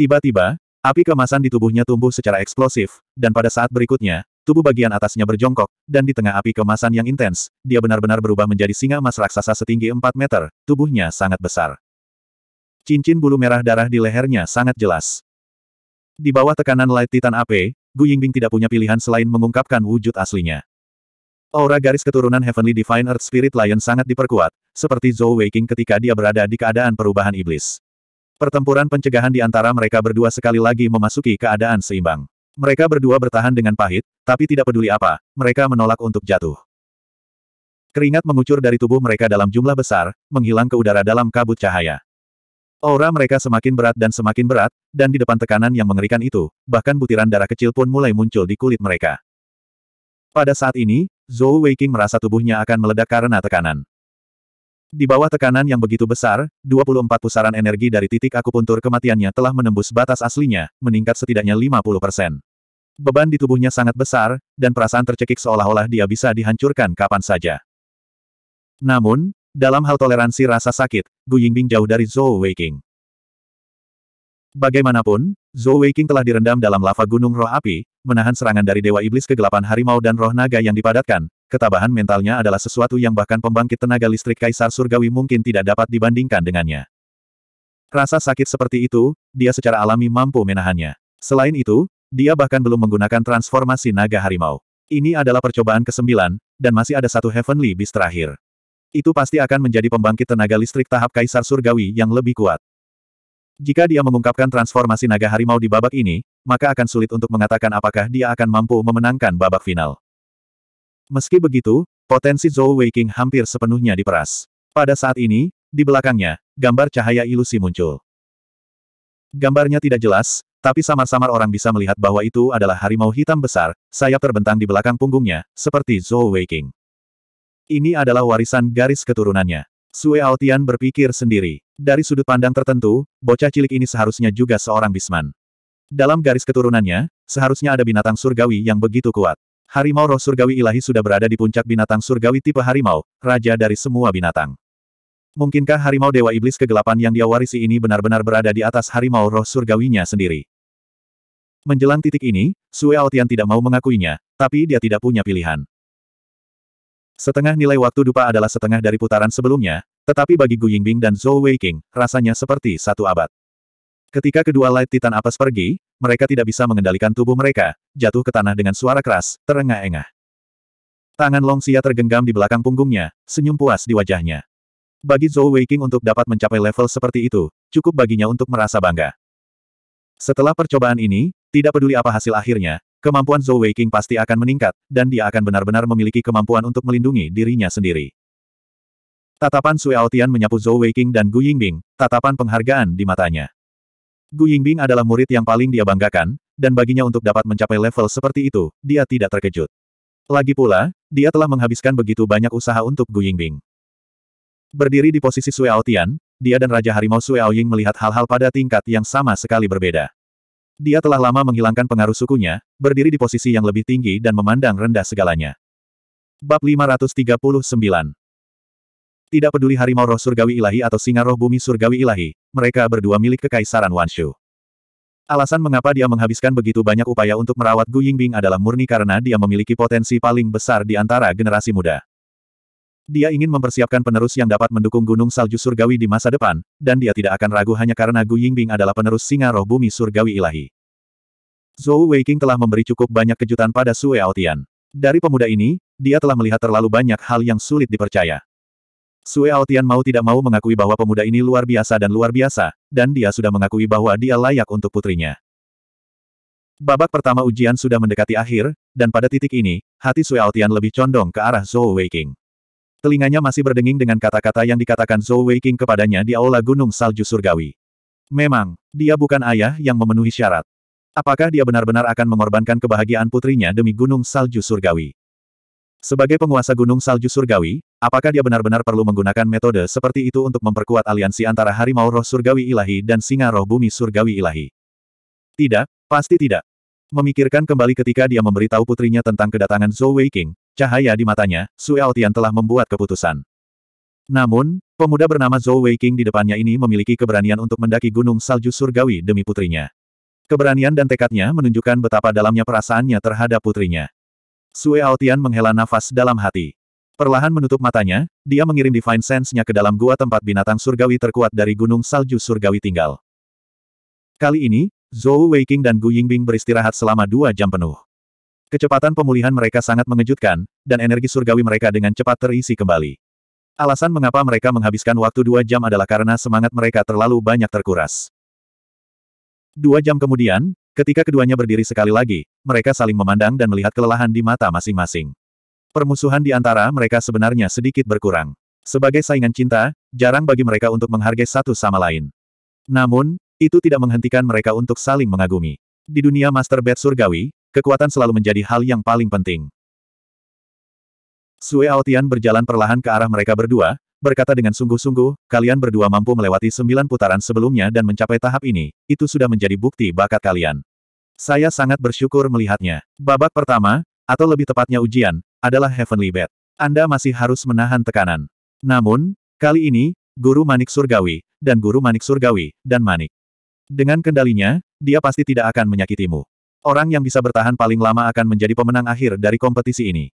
Tiba-tiba, api kemasan di tubuhnya tumbuh secara eksplosif, dan pada saat berikutnya, tubuh bagian atasnya berjongkok, dan di tengah api kemasan yang intens, dia benar-benar berubah menjadi singa emas raksasa setinggi 4 meter, tubuhnya sangat besar. Cincin bulu merah darah di lehernya sangat jelas. Di bawah tekanan Light Titan AP, Gu Yingbing tidak punya pilihan selain mengungkapkan wujud aslinya. Aura garis keturunan Heavenly Divine Earth Spirit Lion sangat diperkuat, seperti Zhou Weiqing ketika dia berada di keadaan perubahan iblis. Pertempuran pencegahan di antara mereka berdua sekali lagi memasuki keadaan seimbang. Mereka berdua bertahan dengan pahit, tapi tidak peduli apa, mereka menolak untuk jatuh. Keringat mengucur dari tubuh mereka dalam jumlah besar, menghilang ke udara dalam kabut cahaya. Aura mereka semakin berat dan semakin berat, dan di depan tekanan yang mengerikan itu, bahkan butiran darah kecil pun mulai muncul di kulit mereka. Pada saat ini, Zhou Weiqing merasa tubuhnya akan meledak karena tekanan. Di bawah tekanan yang begitu besar, 24 pusaran energi dari titik akupuntur kematiannya telah menembus batas aslinya, meningkat setidaknya 50 persen. Beban di tubuhnya sangat besar, dan perasaan tercekik seolah-olah dia bisa dihancurkan kapan saja. Namun, dalam hal toleransi rasa sakit, Gu Yingbing jauh dari Zhou Weiqing. Bagaimanapun, Zhou Weiqing telah direndam dalam lava gunung roh api, menahan serangan dari Dewa Iblis kegelapan harimau dan roh naga yang dipadatkan, ketabahan mentalnya adalah sesuatu yang bahkan pembangkit tenaga listrik Kaisar Surgawi mungkin tidak dapat dibandingkan dengannya. Rasa sakit seperti itu, dia secara alami mampu menahannya. Selain itu, dia bahkan belum menggunakan transformasi naga harimau. Ini adalah percobaan kesembilan, dan masih ada satu Heavenly Beast terakhir itu pasti akan menjadi pembangkit tenaga listrik tahap Kaisar Surgawi yang lebih kuat. Jika dia mengungkapkan transformasi naga harimau di babak ini, maka akan sulit untuk mengatakan apakah dia akan mampu memenangkan babak final. Meski begitu, potensi Zhou Weiking hampir sepenuhnya diperas. Pada saat ini, di belakangnya, gambar cahaya ilusi muncul. Gambarnya tidak jelas, tapi samar-samar orang bisa melihat bahwa itu adalah harimau hitam besar, sayap terbentang di belakang punggungnya, seperti Zhou Weiking. Ini adalah warisan garis keturunannya. Sue Aotian berpikir sendiri. Dari sudut pandang tertentu, bocah cilik ini seharusnya juga seorang bisman. Dalam garis keturunannya, seharusnya ada binatang surgawi yang begitu kuat. Harimau roh surgawi ilahi sudah berada di puncak binatang surgawi tipe harimau, raja dari semua binatang. Mungkinkah harimau dewa iblis kegelapan yang dia warisi ini benar-benar berada di atas harimau roh surgawinya sendiri? Menjelang titik ini, Sue Aotian tidak mau mengakuinya, tapi dia tidak punya pilihan. Setengah nilai waktu dupa adalah setengah dari putaran sebelumnya, tetapi bagi Gu Yingbing dan Zhou Weiqing, rasanya seperti satu abad. Ketika kedua Light Titan Apes pergi, mereka tidak bisa mengendalikan tubuh mereka, jatuh ke tanah dengan suara keras, terengah-engah. Tangan Long Xia tergenggam di belakang punggungnya, senyum puas di wajahnya. Bagi Zhou Weiqing untuk dapat mencapai level seperti itu, cukup baginya untuk merasa bangga. Setelah percobaan ini, tidak peduli apa hasil akhirnya, Kemampuan Zhou Weiqing pasti akan meningkat, dan dia akan benar-benar memiliki kemampuan untuk melindungi dirinya sendiri. Tatapan Sui Aotian menyapu Zhou Weiqing dan Gu Yingbing, tatapan penghargaan di matanya. Gu Yingbing adalah murid yang paling dia banggakan, dan baginya untuk dapat mencapai level seperti itu, dia tidak terkejut. Lagi pula, dia telah menghabiskan begitu banyak usaha untuk Gu Yingbing. Berdiri di posisi Sui Aotian, dia dan Raja Harimau Sui Aoying melihat hal-hal pada tingkat yang sama sekali berbeda. Dia telah lama menghilangkan pengaruh sukunya, berdiri di posisi yang lebih tinggi dan memandang rendah segalanya. Bab 539 Tidak peduli harimau roh surgawi ilahi atau singa roh bumi surgawi ilahi, mereka berdua milik Kekaisaran Wanshu. Alasan mengapa dia menghabiskan begitu banyak upaya untuk merawat Gu Yingbing adalah murni karena dia memiliki potensi paling besar di antara generasi muda. Dia ingin mempersiapkan penerus yang dapat mendukung Gunung Salju Surgawi di masa depan, dan dia tidak akan ragu hanya karena Gu Yingbing adalah penerus singa roh bumi surgawi ilahi. Zhou Weiking telah memberi cukup banyak kejutan pada Sue Aotian. Dari pemuda ini, dia telah melihat terlalu banyak hal yang sulit dipercaya. Sue Aotian mau tidak mau mengakui bahwa pemuda ini luar biasa dan luar biasa, dan dia sudah mengakui bahwa dia layak untuk putrinya. Babak pertama ujian sudah mendekati akhir, dan pada titik ini, hati Sue Aotian lebih condong ke arah Zhou Weiking. Telinganya masih berdenging dengan kata-kata yang dikatakan Zhou Weiqing kepadanya di Aula Gunung Salju Surgawi. Memang, dia bukan ayah yang memenuhi syarat. Apakah dia benar-benar akan mengorbankan kebahagiaan putrinya demi Gunung Salju Surgawi? Sebagai penguasa Gunung Salju Surgawi, apakah dia benar-benar perlu menggunakan metode seperti itu untuk memperkuat aliansi antara Harimau Roh Surgawi Ilahi dan Singa Roh Bumi Surgawi Ilahi? Tidak, pasti tidak. Memikirkan kembali ketika dia memberitahu putrinya tentang kedatangan Zhou Weiqing, cahaya di matanya, Su Aotian telah membuat keputusan. Namun, pemuda bernama Zhou Weiqing di depannya ini memiliki keberanian untuk mendaki gunung salju surgawi demi putrinya. Keberanian dan tekadnya menunjukkan betapa dalamnya perasaannya terhadap putrinya. Sue Altian menghela nafas dalam hati. Perlahan menutup matanya, dia mengirim Divine Sense-nya ke dalam gua tempat binatang surgawi terkuat dari Gunung Salju Surgawi tinggal. Kali ini, Zhou Weiqing dan Gu Yingbing beristirahat selama dua jam penuh. Kecepatan pemulihan mereka sangat mengejutkan, dan energi surgawi mereka dengan cepat terisi kembali. Alasan mengapa mereka menghabiskan waktu dua jam adalah karena semangat mereka terlalu banyak terkuras. Dua jam kemudian, ketika keduanya berdiri sekali lagi, mereka saling memandang dan melihat kelelahan di mata masing-masing. Permusuhan di antara mereka sebenarnya sedikit berkurang. Sebagai saingan cinta, jarang bagi mereka untuk menghargai satu sama lain. Namun, itu tidak menghentikan mereka untuk saling mengagumi. Di dunia Master Bed Surgawi, kekuatan selalu menjadi hal yang paling penting. Sue Aotian berjalan perlahan ke arah mereka berdua, berkata dengan sungguh-sungguh, kalian berdua mampu melewati sembilan putaran sebelumnya dan mencapai tahap ini, itu sudah menjadi bukti bakat kalian. Saya sangat bersyukur melihatnya. Babak pertama, atau lebih tepatnya ujian, adalah Heavenly Bed. Anda masih harus menahan tekanan. Namun, kali ini, Guru Manik Surgawi, dan Guru Manik Surgawi, dan Manik. Dengan kendalinya, dia pasti tidak akan menyakitimu. Orang yang bisa bertahan paling lama akan menjadi pemenang akhir dari kompetisi ini.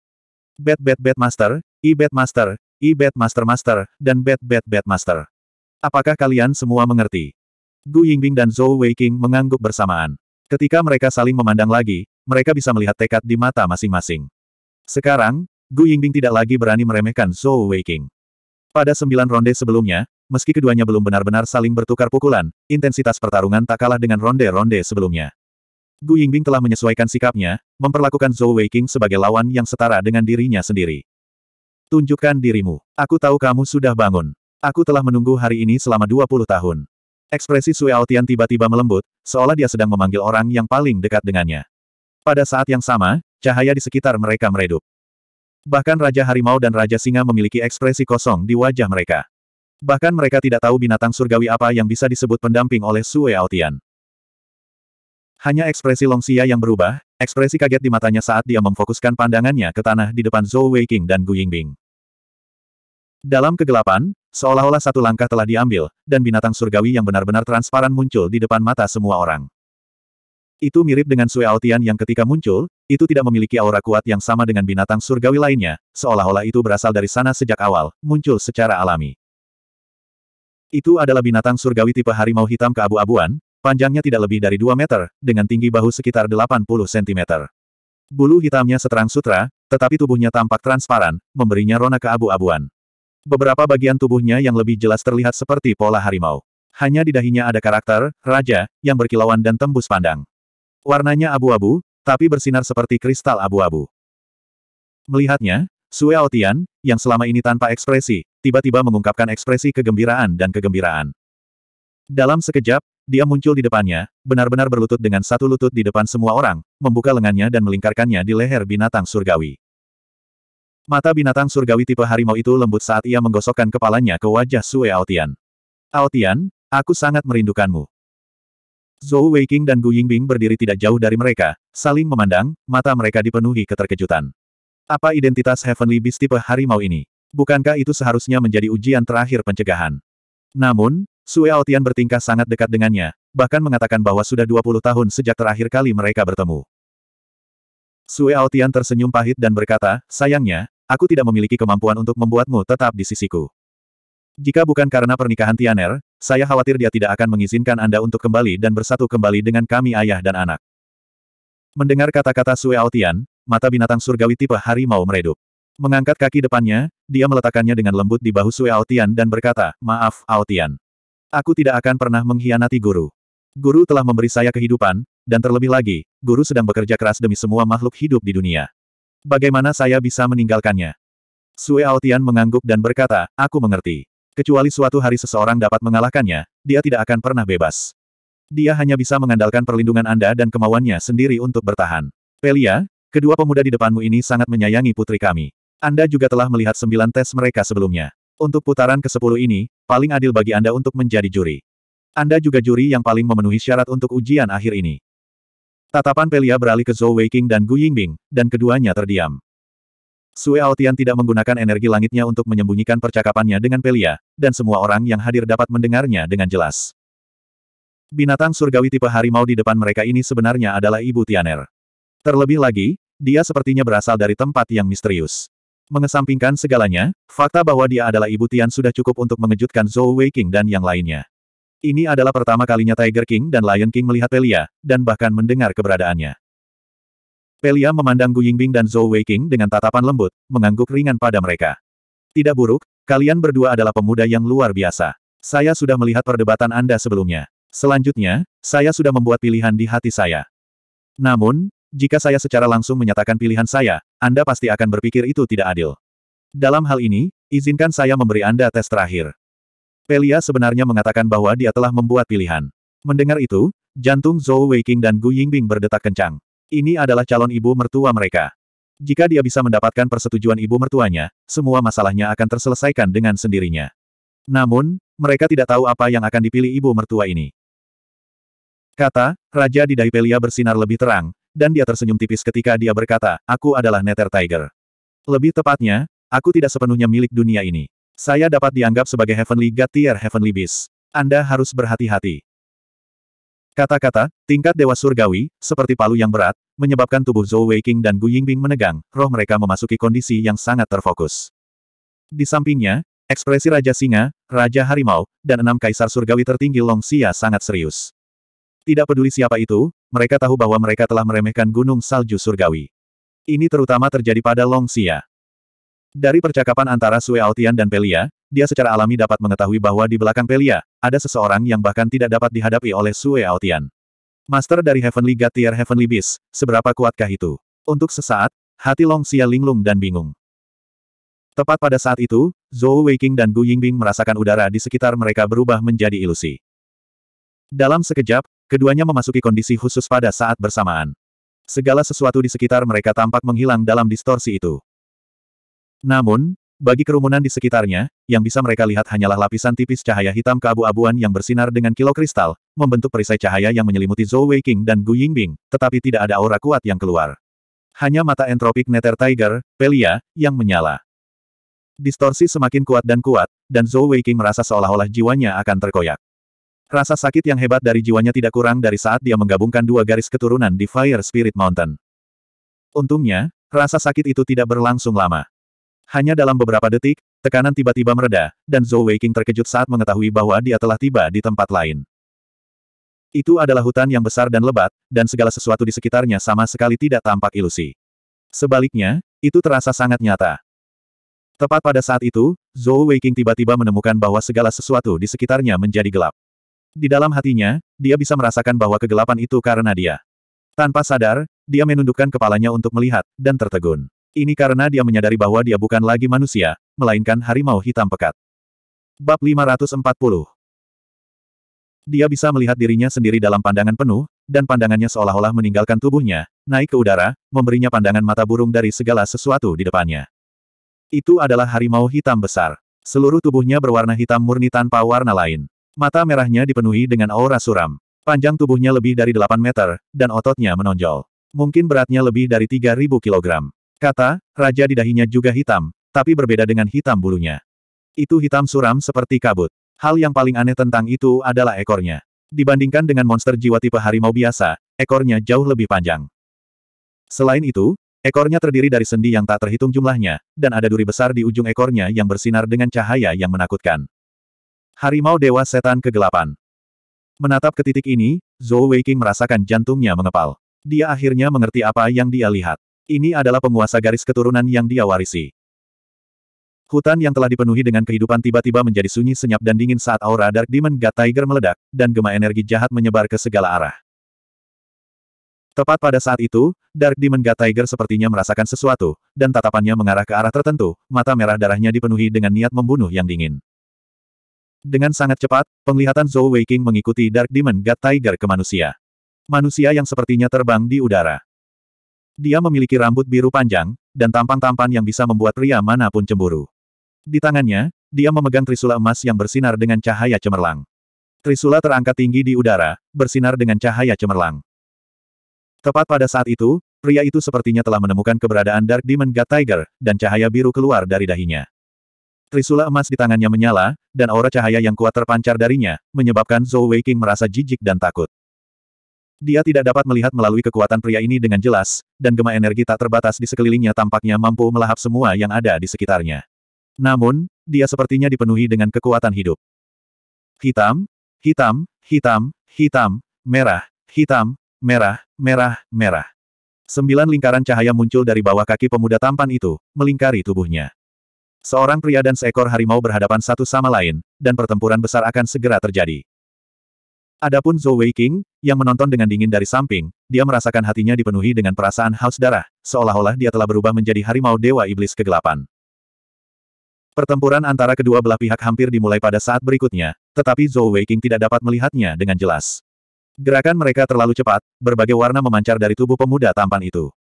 Bet Bet Bet Master, I Bet Master, I Bet Master Master, dan Bet Bet Bet Master. Apakah kalian semua mengerti? Gu Yingbing dan Zhou Weiqing mengangguk bersamaan. Ketika mereka saling memandang lagi, mereka bisa melihat tekad di mata masing-masing. Sekarang, Gu Yingbing tidak lagi berani meremehkan Zhou Weiqing. Pada sembilan ronde sebelumnya, meski keduanya belum benar-benar saling bertukar pukulan, intensitas pertarungan tak kalah dengan ronde-ronde sebelumnya. Gu Yingbing telah menyesuaikan sikapnya, memperlakukan Zhou Weiqing sebagai lawan yang setara dengan dirinya sendiri. Tunjukkan dirimu. Aku tahu kamu sudah bangun. Aku telah menunggu hari ini selama 20 tahun. Ekspresi Sui Aotian tiba-tiba melembut, seolah dia sedang memanggil orang yang paling dekat dengannya. Pada saat yang sama, cahaya di sekitar mereka meredup. Bahkan Raja Harimau dan Raja Singa memiliki ekspresi kosong di wajah mereka. Bahkan mereka tidak tahu binatang surgawi apa yang bisa disebut pendamping oleh Sue Aotian. Hanya ekspresi Longxia yang berubah, ekspresi kaget di matanya saat dia memfokuskan pandangannya ke tanah di depan Zhou Weiqing dan Gu Yingbing. Dalam kegelapan, seolah-olah satu langkah telah diambil, dan binatang surgawi yang benar-benar transparan muncul di depan mata semua orang. Itu mirip dengan Sue Aotian yang ketika muncul, itu tidak memiliki aura kuat yang sama dengan binatang surgawi lainnya, seolah-olah itu berasal dari sana sejak awal, muncul secara alami. Itu adalah binatang surgawi tipe harimau hitam keabu-abuan, panjangnya tidak lebih dari 2 meter, dengan tinggi bahu sekitar 80 cm. Bulu hitamnya seterang sutra, tetapi tubuhnya tampak transparan, memberinya rona keabu-abuan. Beberapa bagian tubuhnya yang lebih jelas terlihat seperti pola harimau. Hanya di dahinya ada karakter, raja, yang berkilauan dan tembus pandang. Warnanya abu-abu, tapi bersinar seperti kristal abu-abu. Melihatnya, Sue Aotian, yang selama ini tanpa ekspresi, tiba-tiba mengungkapkan ekspresi kegembiraan dan kegembiraan. Dalam sekejap, dia muncul di depannya, benar-benar berlutut dengan satu lutut di depan semua orang, membuka lengannya dan melingkarkannya di leher binatang surgawi. Mata binatang surgawi tipe harimau itu lembut saat ia menggosokkan kepalanya ke wajah Sue Aotian. Aotian, aku sangat merindukanmu. Zhou Weiqing dan Gu Yingbing berdiri tidak jauh dari mereka, saling memandang, mata mereka dipenuhi keterkejutan. Apa identitas Heavenly Beast tipe harimau ini? Bukankah itu seharusnya menjadi ujian terakhir pencegahan? Namun, Sue Aotian bertingkah sangat dekat dengannya, bahkan mengatakan bahwa sudah 20 tahun sejak terakhir kali mereka bertemu. Sue Aotian tersenyum pahit dan berkata, sayangnya, aku tidak memiliki kemampuan untuk membuatmu tetap di sisiku. Jika bukan karena pernikahan Tianer, saya khawatir dia tidak akan mengizinkan Anda untuk kembali dan bersatu kembali dengan kami ayah dan anak. Mendengar kata-kata Sue Aotian, mata binatang surgawi tipe harimau meredup. Mengangkat kaki depannya, dia meletakkannya dengan lembut di bahu Sue Aotian dan berkata, Maaf, Aotian. Aku tidak akan pernah mengkhianati guru. Guru telah memberi saya kehidupan, dan terlebih lagi, guru sedang bekerja keras demi semua makhluk hidup di dunia. Bagaimana saya bisa meninggalkannya? Sue Aotian mengangguk dan berkata, Aku mengerti. Kecuali suatu hari seseorang dapat mengalahkannya, dia tidak akan pernah bebas. Dia hanya bisa mengandalkan perlindungan Anda dan kemauannya sendiri untuk bertahan. Pelia, Kedua pemuda di depanmu ini sangat menyayangi putri kami. Anda juga telah melihat sembilan tes mereka sebelumnya. Untuk putaran ke-10 ini, paling adil bagi Anda untuk menjadi juri. Anda juga juri yang paling memenuhi syarat untuk ujian akhir ini. Tatapan Pelia beralih ke Zhou Weiqing dan Gu Yingbing, dan keduanya terdiam. Sue Aotian tidak menggunakan energi langitnya untuk menyembunyikan percakapannya dengan Pelia, dan semua orang yang hadir dapat mendengarnya dengan jelas. Binatang surgawi tipe harimau di depan mereka ini sebenarnya adalah Ibu Tianer. Terlebih lagi, dia sepertinya berasal dari tempat yang misterius. Mengesampingkan segalanya, fakta bahwa dia adalah ibu Tian sudah cukup untuk mengejutkan Zhou Wei King dan yang lainnya. Ini adalah pertama kalinya Tiger King dan Lion King melihat Pelia, dan bahkan mendengar keberadaannya. Pelia memandang Gu Yingbing dan Zhou Wei King dengan tatapan lembut, mengangguk ringan pada mereka. Tidak buruk, kalian berdua adalah pemuda yang luar biasa. Saya sudah melihat perdebatan Anda sebelumnya. Selanjutnya, saya sudah membuat pilihan di hati saya. Namun, jika saya secara langsung menyatakan pilihan saya, Anda pasti akan berpikir itu tidak adil. Dalam hal ini, izinkan saya memberi Anda tes terakhir. Pelia sebenarnya mengatakan bahwa dia telah membuat pilihan. Mendengar itu, jantung Zhou Weiqing dan Gu Yingbing berdetak kencang. Ini adalah calon ibu mertua mereka. Jika dia bisa mendapatkan persetujuan ibu mertuanya, semua masalahnya akan terselesaikan dengan sendirinya. Namun, mereka tidak tahu apa yang akan dipilih ibu mertua ini. Kata, Raja di Daipelia bersinar lebih terang, dan dia tersenyum tipis ketika dia berkata, aku adalah Nether Tiger. Lebih tepatnya, aku tidak sepenuhnya milik dunia ini. Saya dapat dianggap sebagai Heavenly God Tier Heavenly Beast. Anda harus berhati-hati. Kata-kata, tingkat Dewa Surgawi, seperti palu yang berat, menyebabkan tubuh Zhou Weiqing dan Gu Yingbing menegang, roh mereka memasuki kondisi yang sangat terfokus. Di sampingnya, ekspresi Raja Singa, Raja Harimau, dan enam Kaisar Surgawi tertinggi Long Xia sangat serius. Tidak peduli siapa itu, mereka tahu bahwa mereka telah meremehkan gunung salju surgawi. Ini terutama terjadi pada Long Xia. Dari percakapan antara Sue Altian dan Pelia, dia secara alami dapat mengetahui bahwa di belakang Pelia, ada seseorang yang bahkan tidak dapat dihadapi oleh Sue Altian. Master dari Heavenly God Tier Heavenly Beast, seberapa kuatkah itu? Untuk sesaat, hati Long Xia linglung dan bingung. Tepat pada saat itu, Zhou Weiking dan Gu Yingbing merasakan udara di sekitar mereka berubah menjadi ilusi. Dalam sekejap, Keduanya memasuki kondisi khusus pada saat bersamaan. Segala sesuatu di sekitar mereka tampak menghilang dalam distorsi itu. Namun, bagi kerumunan di sekitarnya, yang bisa mereka lihat hanyalah lapisan tipis cahaya hitam keabu-abuan yang bersinar dengan kilo kristal, membentuk perisai cahaya yang menyelimuti Zhou Weiqing dan Gu Yingbing, tetapi tidak ada aura kuat yang keluar. Hanya mata entropik Nether Tiger, Pelia, yang menyala. Distorsi semakin kuat dan kuat, dan Zhou Weiqing merasa seolah-olah jiwanya akan terkoyak. Rasa sakit yang hebat dari jiwanya tidak kurang dari saat dia menggabungkan dua garis keturunan di Fire Spirit Mountain. Untungnya, rasa sakit itu tidak berlangsung lama. Hanya dalam beberapa detik, tekanan tiba-tiba mereda, dan Zhou Weiqing terkejut saat mengetahui bahwa dia telah tiba di tempat lain. Itu adalah hutan yang besar dan lebat, dan segala sesuatu di sekitarnya sama sekali tidak tampak ilusi. Sebaliknya, itu terasa sangat nyata. Tepat pada saat itu, Zhou Weiqing tiba-tiba menemukan bahwa segala sesuatu di sekitarnya menjadi gelap. Di dalam hatinya, dia bisa merasakan bahwa kegelapan itu karena dia. Tanpa sadar, dia menundukkan kepalanya untuk melihat, dan tertegun. Ini karena dia menyadari bahwa dia bukan lagi manusia, melainkan harimau hitam pekat. Bab 540 Dia bisa melihat dirinya sendiri dalam pandangan penuh, dan pandangannya seolah-olah meninggalkan tubuhnya, naik ke udara, memberinya pandangan mata burung dari segala sesuatu di depannya. Itu adalah harimau hitam besar. Seluruh tubuhnya berwarna hitam murni tanpa warna lain. Mata merahnya dipenuhi dengan aura suram. Panjang tubuhnya lebih dari 8 meter, dan ototnya menonjol. Mungkin beratnya lebih dari 3.000 kilogram. Kata, raja di dahinya juga hitam, tapi berbeda dengan hitam bulunya. Itu hitam suram seperti kabut. Hal yang paling aneh tentang itu adalah ekornya. Dibandingkan dengan monster jiwa tipe harimau biasa, ekornya jauh lebih panjang. Selain itu, ekornya terdiri dari sendi yang tak terhitung jumlahnya, dan ada duri besar di ujung ekornya yang bersinar dengan cahaya yang menakutkan. Harimau Dewa Setan Kegelapan. Menatap ke titik ini, Zhou Weiqing merasakan jantungnya mengepal. Dia akhirnya mengerti apa yang dia lihat. Ini adalah penguasa garis keturunan yang dia warisi. Hutan yang telah dipenuhi dengan kehidupan tiba-tiba menjadi sunyi senyap dan dingin saat aura Dark Demon God Tiger meledak, dan gema energi jahat menyebar ke segala arah. Tepat pada saat itu, Dark Demon God Tiger sepertinya merasakan sesuatu, dan tatapannya mengarah ke arah tertentu, mata merah darahnya dipenuhi dengan niat membunuh yang dingin. Dengan sangat cepat, penglihatan Zhou Weiqing mengikuti Dark Demon God Tiger ke manusia. Manusia yang sepertinya terbang di udara. Dia memiliki rambut biru panjang, dan tampang-tampan yang bisa membuat pria manapun cemburu. Di tangannya, dia memegang trisula emas yang bersinar dengan cahaya cemerlang. Trisula terangkat tinggi di udara, bersinar dengan cahaya cemerlang. Tepat pada saat itu, pria itu sepertinya telah menemukan keberadaan Dark Demon God Tiger, dan cahaya biru keluar dari dahinya. Trisula emas di tangannya menyala, dan aura cahaya yang kuat terpancar darinya, menyebabkan Zhou Weiqing merasa jijik dan takut. Dia tidak dapat melihat melalui kekuatan pria ini dengan jelas, dan gema energi tak terbatas di sekelilingnya tampaknya mampu melahap semua yang ada di sekitarnya. Namun, dia sepertinya dipenuhi dengan kekuatan hidup. Hitam, hitam, hitam, hitam, merah, hitam, merah, merah, merah. Sembilan lingkaran cahaya muncul dari bawah kaki pemuda tampan itu, melingkari tubuhnya. Seorang pria dan seekor harimau berhadapan satu sama lain, dan pertempuran besar akan segera terjadi. Adapun Zhou Wei King, yang menonton dengan dingin dari samping, dia merasakan hatinya dipenuhi dengan perasaan haus darah, seolah-olah dia telah berubah menjadi harimau dewa iblis kegelapan. Pertempuran antara kedua belah pihak hampir dimulai pada saat berikutnya, tetapi Zhou Wei King tidak dapat melihatnya dengan jelas. Gerakan mereka terlalu cepat, berbagai warna memancar dari tubuh pemuda tampan itu.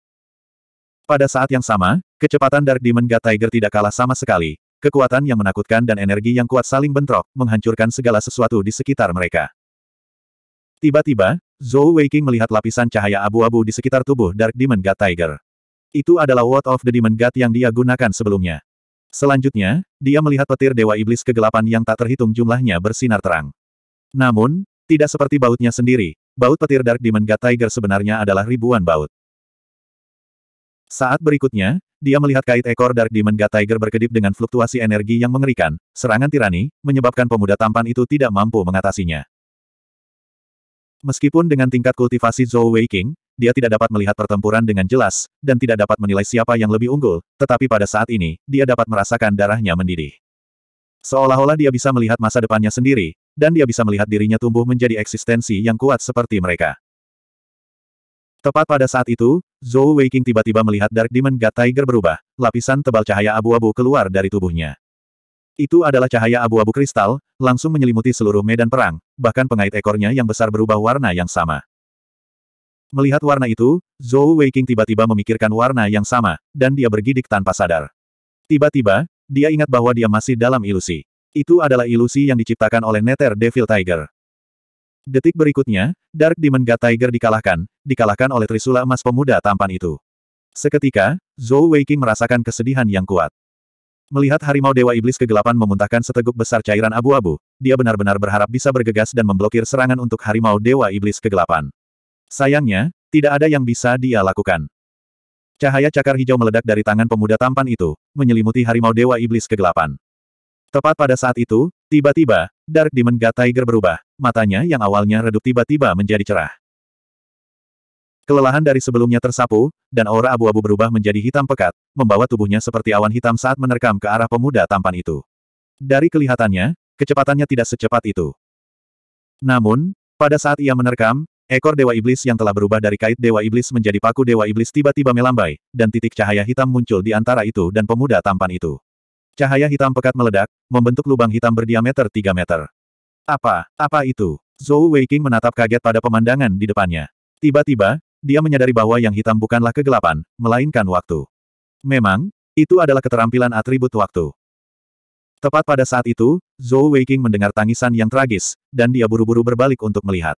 Pada saat yang sama, kecepatan Dark Demon God Tiger tidak kalah sama sekali. Kekuatan yang menakutkan dan energi yang kuat saling bentrok, menghancurkan segala sesuatu di sekitar mereka. Tiba-tiba, Zhou Weiqing melihat lapisan cahaya abu-abu di sekitar tubuh Dark Demon God Tiger. Itu adalah World of the Demon God yang dia gunakan sebelumnya. Selanjutnya, dia melihat petir Dewa Iblis kegelapan yang tak terhitung jumlahnya bersinar terang. Namun, tidak seperti bautnya sendiri, baut petir Dark Demon God Tiger sebenarnya adalah ribuan baut. Saat berikutnya, dia melihat kait ekor Dark Demon God Tiger berkedip dengan fluktuasi energi yang mengerikan, serangan tirani, menyebabkan pemuda tampan itu tidak mampu mengatasinya. Meskipun dengan tingkat kultivasi Zhou Wei King, dia tidak dapat melihat pertempuran dengan jelas, dan tidak dapat menilai siapa yang lebih unggul, tetapi pada saat ini, dia dapat merasakan darahnya mendidih. Seolah-olah dia bisa melihat masa depannya sendiri, dan dia bisa melihat dirinya tumbuh menjadi eksistensi yang kuat seperti mereka. Tepat pada saat itu, Zhou Weiqing tiba-tiba melihat Dark Demon God Tiger berubah, lapisan tebal cahaya abu-abu keluar dari tubuhnya. Itu adalah cahaya abu-abu kristal, langsung menyelimuti seluruh medan perang, bahkan pengait ekornya yang besar berubah warna yang sama. Melihat warna itu, Zhou Weiqing tiba-tiba memikirkan warna yang sama, dan dia bergidik tanpa sadar. Tiba-tiba, dia ingat bahwa dia masih dalam ilusi. Itu adalah ilusi yang diciptakan oleh Nether Devil Tiger. Detik berikutnya, Dark Demon God Tiger dikalahkan, dikalahkan oleh trisula emas pemuda tampan itu. Seketika, Zhou Weiqing merasakan kesedihan yang kuat. Melihat harimau dewa iblis kegelapan memuntahkan seteguk besar cairan abu-abu, dia benar-benar berharap bisa bergegas dan memblokir serangan untuk harimau dewa iblis kegelapan. Sayangnya, tidak ada yang bisa dia lakukan. Cahaya cakar hijau meledak dari tangan pemuda tampan itu, menyelimuti harimau dewa iblis kegelapan. Tepat pada saat itu, tiba-tiba, Dark Demon God Tiger berubah, matanya yang awalnya redup tiba-tiba menjadi cerah. Kelelahan dari sebelumnya tersapu, dan aura abu-abu berubah menjadi hitam pekat, membawa tubuhnya seperti awan hitam saat menerkam ke arah pemuda tampan itu. Dari kelihatannya, kecepatannya tidak secepat itu. Namun, pada saat ia menerkam, ekor Dewa Iblis yang telah berubah dari kait Dewa Iblis menjadi paku Dewa Iblis tiba-tiba melambai, dan titik cahaya hitam muncul di antara itu dan pemuda tampan itu. Cahaya hitam pekat meledak, membentuk lubang hitam berdiameter 3 meter. Apa, apa itu? Zhou Weiqing menatap kaget pada pemandangan di depannya. Tiba-tiba, dia menyadari bahwa yang hitam bukanlah kegelapan, melainkan waktu. Memang, itu adalah keterampilan atribut waktu. Tepat pada saat itu, Zhou Weiqing mendengar tangisan yang tragis, dan dia buru-buru berbalik untuk melihat.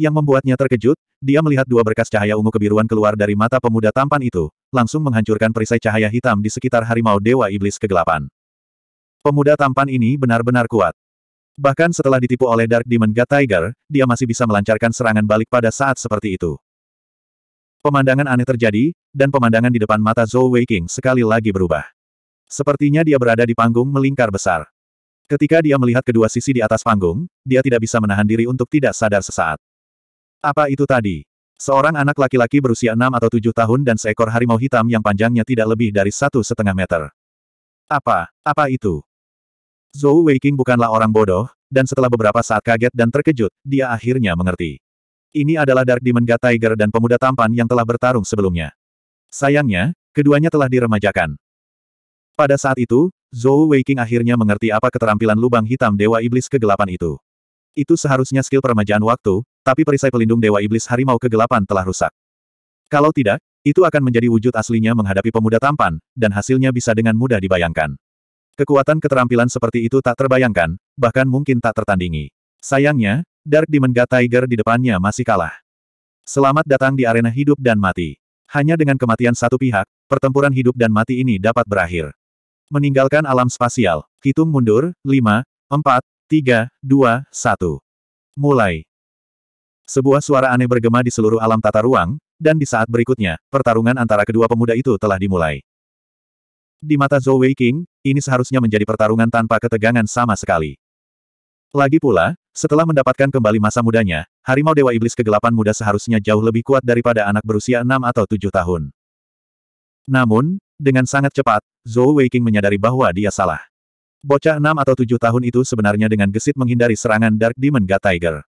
Yang membuatnya terkejut, dia melihat dua berkas cahaya ungu kebiruan keluar dari mata pemuda tampan itu, langsung menghancurkan perisai cahaya hitam di sekitar harimau Dewa Iblis Kegelapan. Pemuda tampan ini benar-benar kuat. Bahkan setelah ditipu oleh Dark Demon God Tiger, dia masih bisa melancarkan serangan balik pada saat seperti itu. Pemandangan aneh terjadi, dan pemandangan di depan mata Zhou King sekali lagi berubah. Sepertinya dia berada di panggung melingkar besar. Ketika dia melihat kedua sisi di atas panggung, dia tidak bisa menahan diri untuk tidak sadar sesaat. Apa itu tadi? Seorang anak laki-laki berusia enam atau tujuh tahun dan seekor harimau hitam yang panjangnya tidak lebih dari satu setengah meter. Apa? Apa itu? Zhou Weiking bukanlah orang bodoh, dan setelah beberapa saat kaget dan terkejut, dia akhirnya mengerti. Ini adalah Dark Demon God Tiger dan pemuda tampan yang telah bertarung sebelumnya. Sayangnya, keduanya telah diremajakan. Pada saat itu, Zhou Weiking akhirnya mengerti apa keterampilan lubang hitam Dewa Iblis kegelapan itu. Itu seharusnya skill peremajaan waktu, tapi perisai pelindung Dewa Iblis Harimau Kegelapan telah rusak. Kalau tidak, itu akan menjadi wujud aslinya menghadapi pemuda tampan, dan hasilnya bisa dengan mudah dibayangkan. Kekuatan keterampilan seperti itu tak terbayangkan, bahkan mungkin tak tertandingi. Sayangnya, Dark Demon God Tiger di depannya masih kalah. Selamat datang di arena hidup dan mati. Hanya dengan kematian satu pihak, pertempuran hidup dan mati ini dapat berakhir. Meninggalkan alam spasial. Hitung mundur, 5, 4, 3, 2, 1. Mulai. Sebuah suara aneh bergema di seluruh alam tata ruang, dan di saat berikutnya, pertarungan antara kedua pemuda itu telah dimulai. Di mata Zhou Wei King, ini seharusnya menjadi pertarungan tanpa ketegangan sama sekali. Lagi pula, setelah mendapatkan kembali masa mudanya, harimau Dewa Iblis kegelapan muda seharusnya jauh lebih kuat daripada anak berusia enam atau tujuh tahun. Namun, dengan sangat cepat, Zhou Wei King menyadari bahwa dia salah. Bocah enam atau tujuh tahun itu sebenarnya dengan gesit menghindari serangan Dark Demon God Tiger.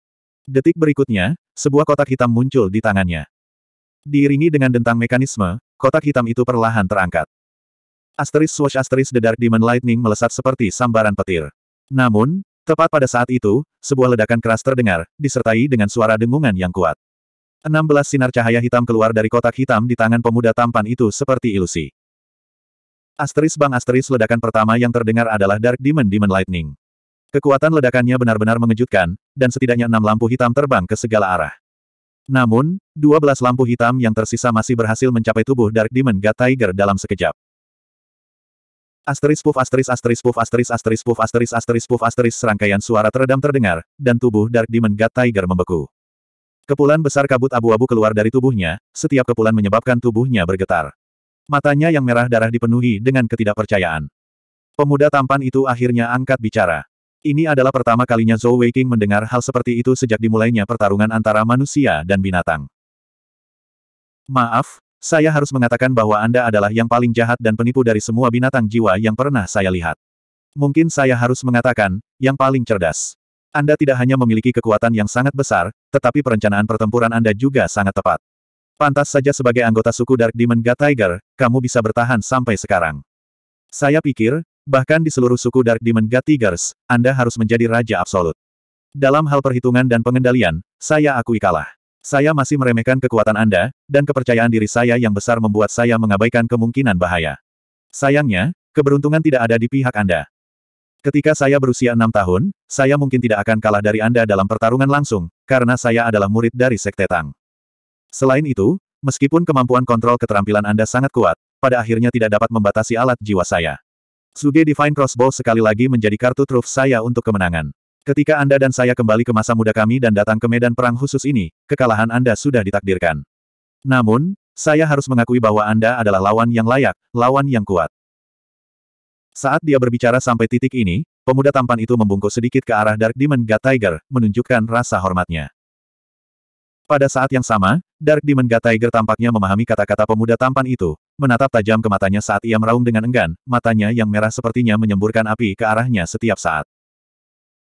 Detik berikutnya, sebuah kotak hitam muncul di tangannya. Diiringi dengan dentang mekanisme, kotak hitam itu perlahan terangkat. Asteris Swash Asteris The Dark Demon Lightning melesat seperti sambaran petir. Namun, tepat pada saat itu, sebuah ledakan keras terdengar, disertai dengan suara dengungan yang kuat. 16 sinar cahaya hitam keluar dari kotak hitam di tangan pemuda tampan itu seperti ilusi. Asteris Bang Asteris ledakan pertama yang terdengar adalah Dark Demon Demon Lightning. Kekuatan ledakannya benar-benar mengejutkan, dan setidaknya enam lampu hitam terbang ke segala arah. Namun, dua belas lampu hitam yang tersisa masih berhasil mencapai tubuh Dark Demon God Tiger dalam sekejap. Asteris puff asteris asteris puf asteris asteris puff asteris asteris puf asteris serangkaian suara teredam terdengar, dan tubuh Dark Demon God Tiger membeku. Kepulan besar kabut abu-abu keluar dari tubuhnya, setiap kepulan menyebabkan tubuhnya bergetar. Matanya yang merah darah dipenuhi dengan ketidakpercayaan. Pemuda tampan itu akhirnya angkat bicara. Ini adalah pertama kalinya Zhou Weiqing mendengar hal seperti itu sejak dimulainya pertarungan antara manusia dan binatang. Maaf, saya harus mengatakan bahwa Anda adalah yang paling jahat dan penipu dari semua binatang jiwa yang pernah saya lihat. Mungkin saya harus mengatakan, yang paling cerdas. Anda tidak hanya memiliki kekuatan yang sangat besar, tetapi perencanaan pertempuran Anda juga sangat tepat. Pantas saja sebagai anggota suku Dark Demon God Tiger, kamu bisa bertahan sampai sekarang. Saya pikir, Bahkan di seluruh suku Dark Demon God Anda harus menjadi Raja Absolut. Dalam hal perhitungan dan pengendalian, saya akui kalah. Saya masih meremehkan kekuatan Anda, dan kepercayaan diri saya yang besar membuat saya mengabaikan kemungkinan bahaya. Sayangnya, keberuntungan tidak ada di pihak Anda. Ketika saya berusia enam tahun, saya mungkin tidak akan kalah dari Anda dalam pertarungan langsung, karena saya adalah murid dari Sekte Tang. Selain itu, meskipun kemampuan kontrol keterampilan Anda sangat kuat, pada akhirnya tidak dapat membatasi alat jiwa saya. Suge Divine Crossbow sekali lagi menjadi kartu truf saya untuk kemenangan. Ketika Anda dan saya kembali ke masa muda kami dan datang ke medan perang khusus ini, kekalahan Anda sudah ditakdirkan. Namun, saya harus mengakui bahwa Anda adalah lawan yang layak, lawan yang kuat. Saat dia berbicara sampai titik ini, pemuda tampan itu membungkuk sedikit ke arah Dark Demon God Tiger, menunjukkan rasa hormatnya. Pada saat yang sama, Dark Demon God Tiger tampaknya memahami kata-kata pemuda tampan itu, menatap tajam ke matanya saat ia meraung dengan enggan, matanya yang merah sepertinya menyemburkan api ke arahnya setiap saat.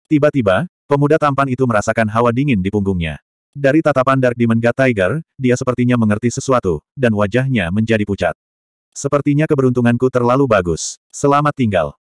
Tiba-tiba, pemuda tampan itu merasakan hawa dingin di punggungnya. Dari tatapan Dark Demon God Tiger, dia sepertinya mengerti sesuatu, dan wajahnya menjadi pucat. Sepertinya keberuntunganku terlalu bagus. Selamat tinggal.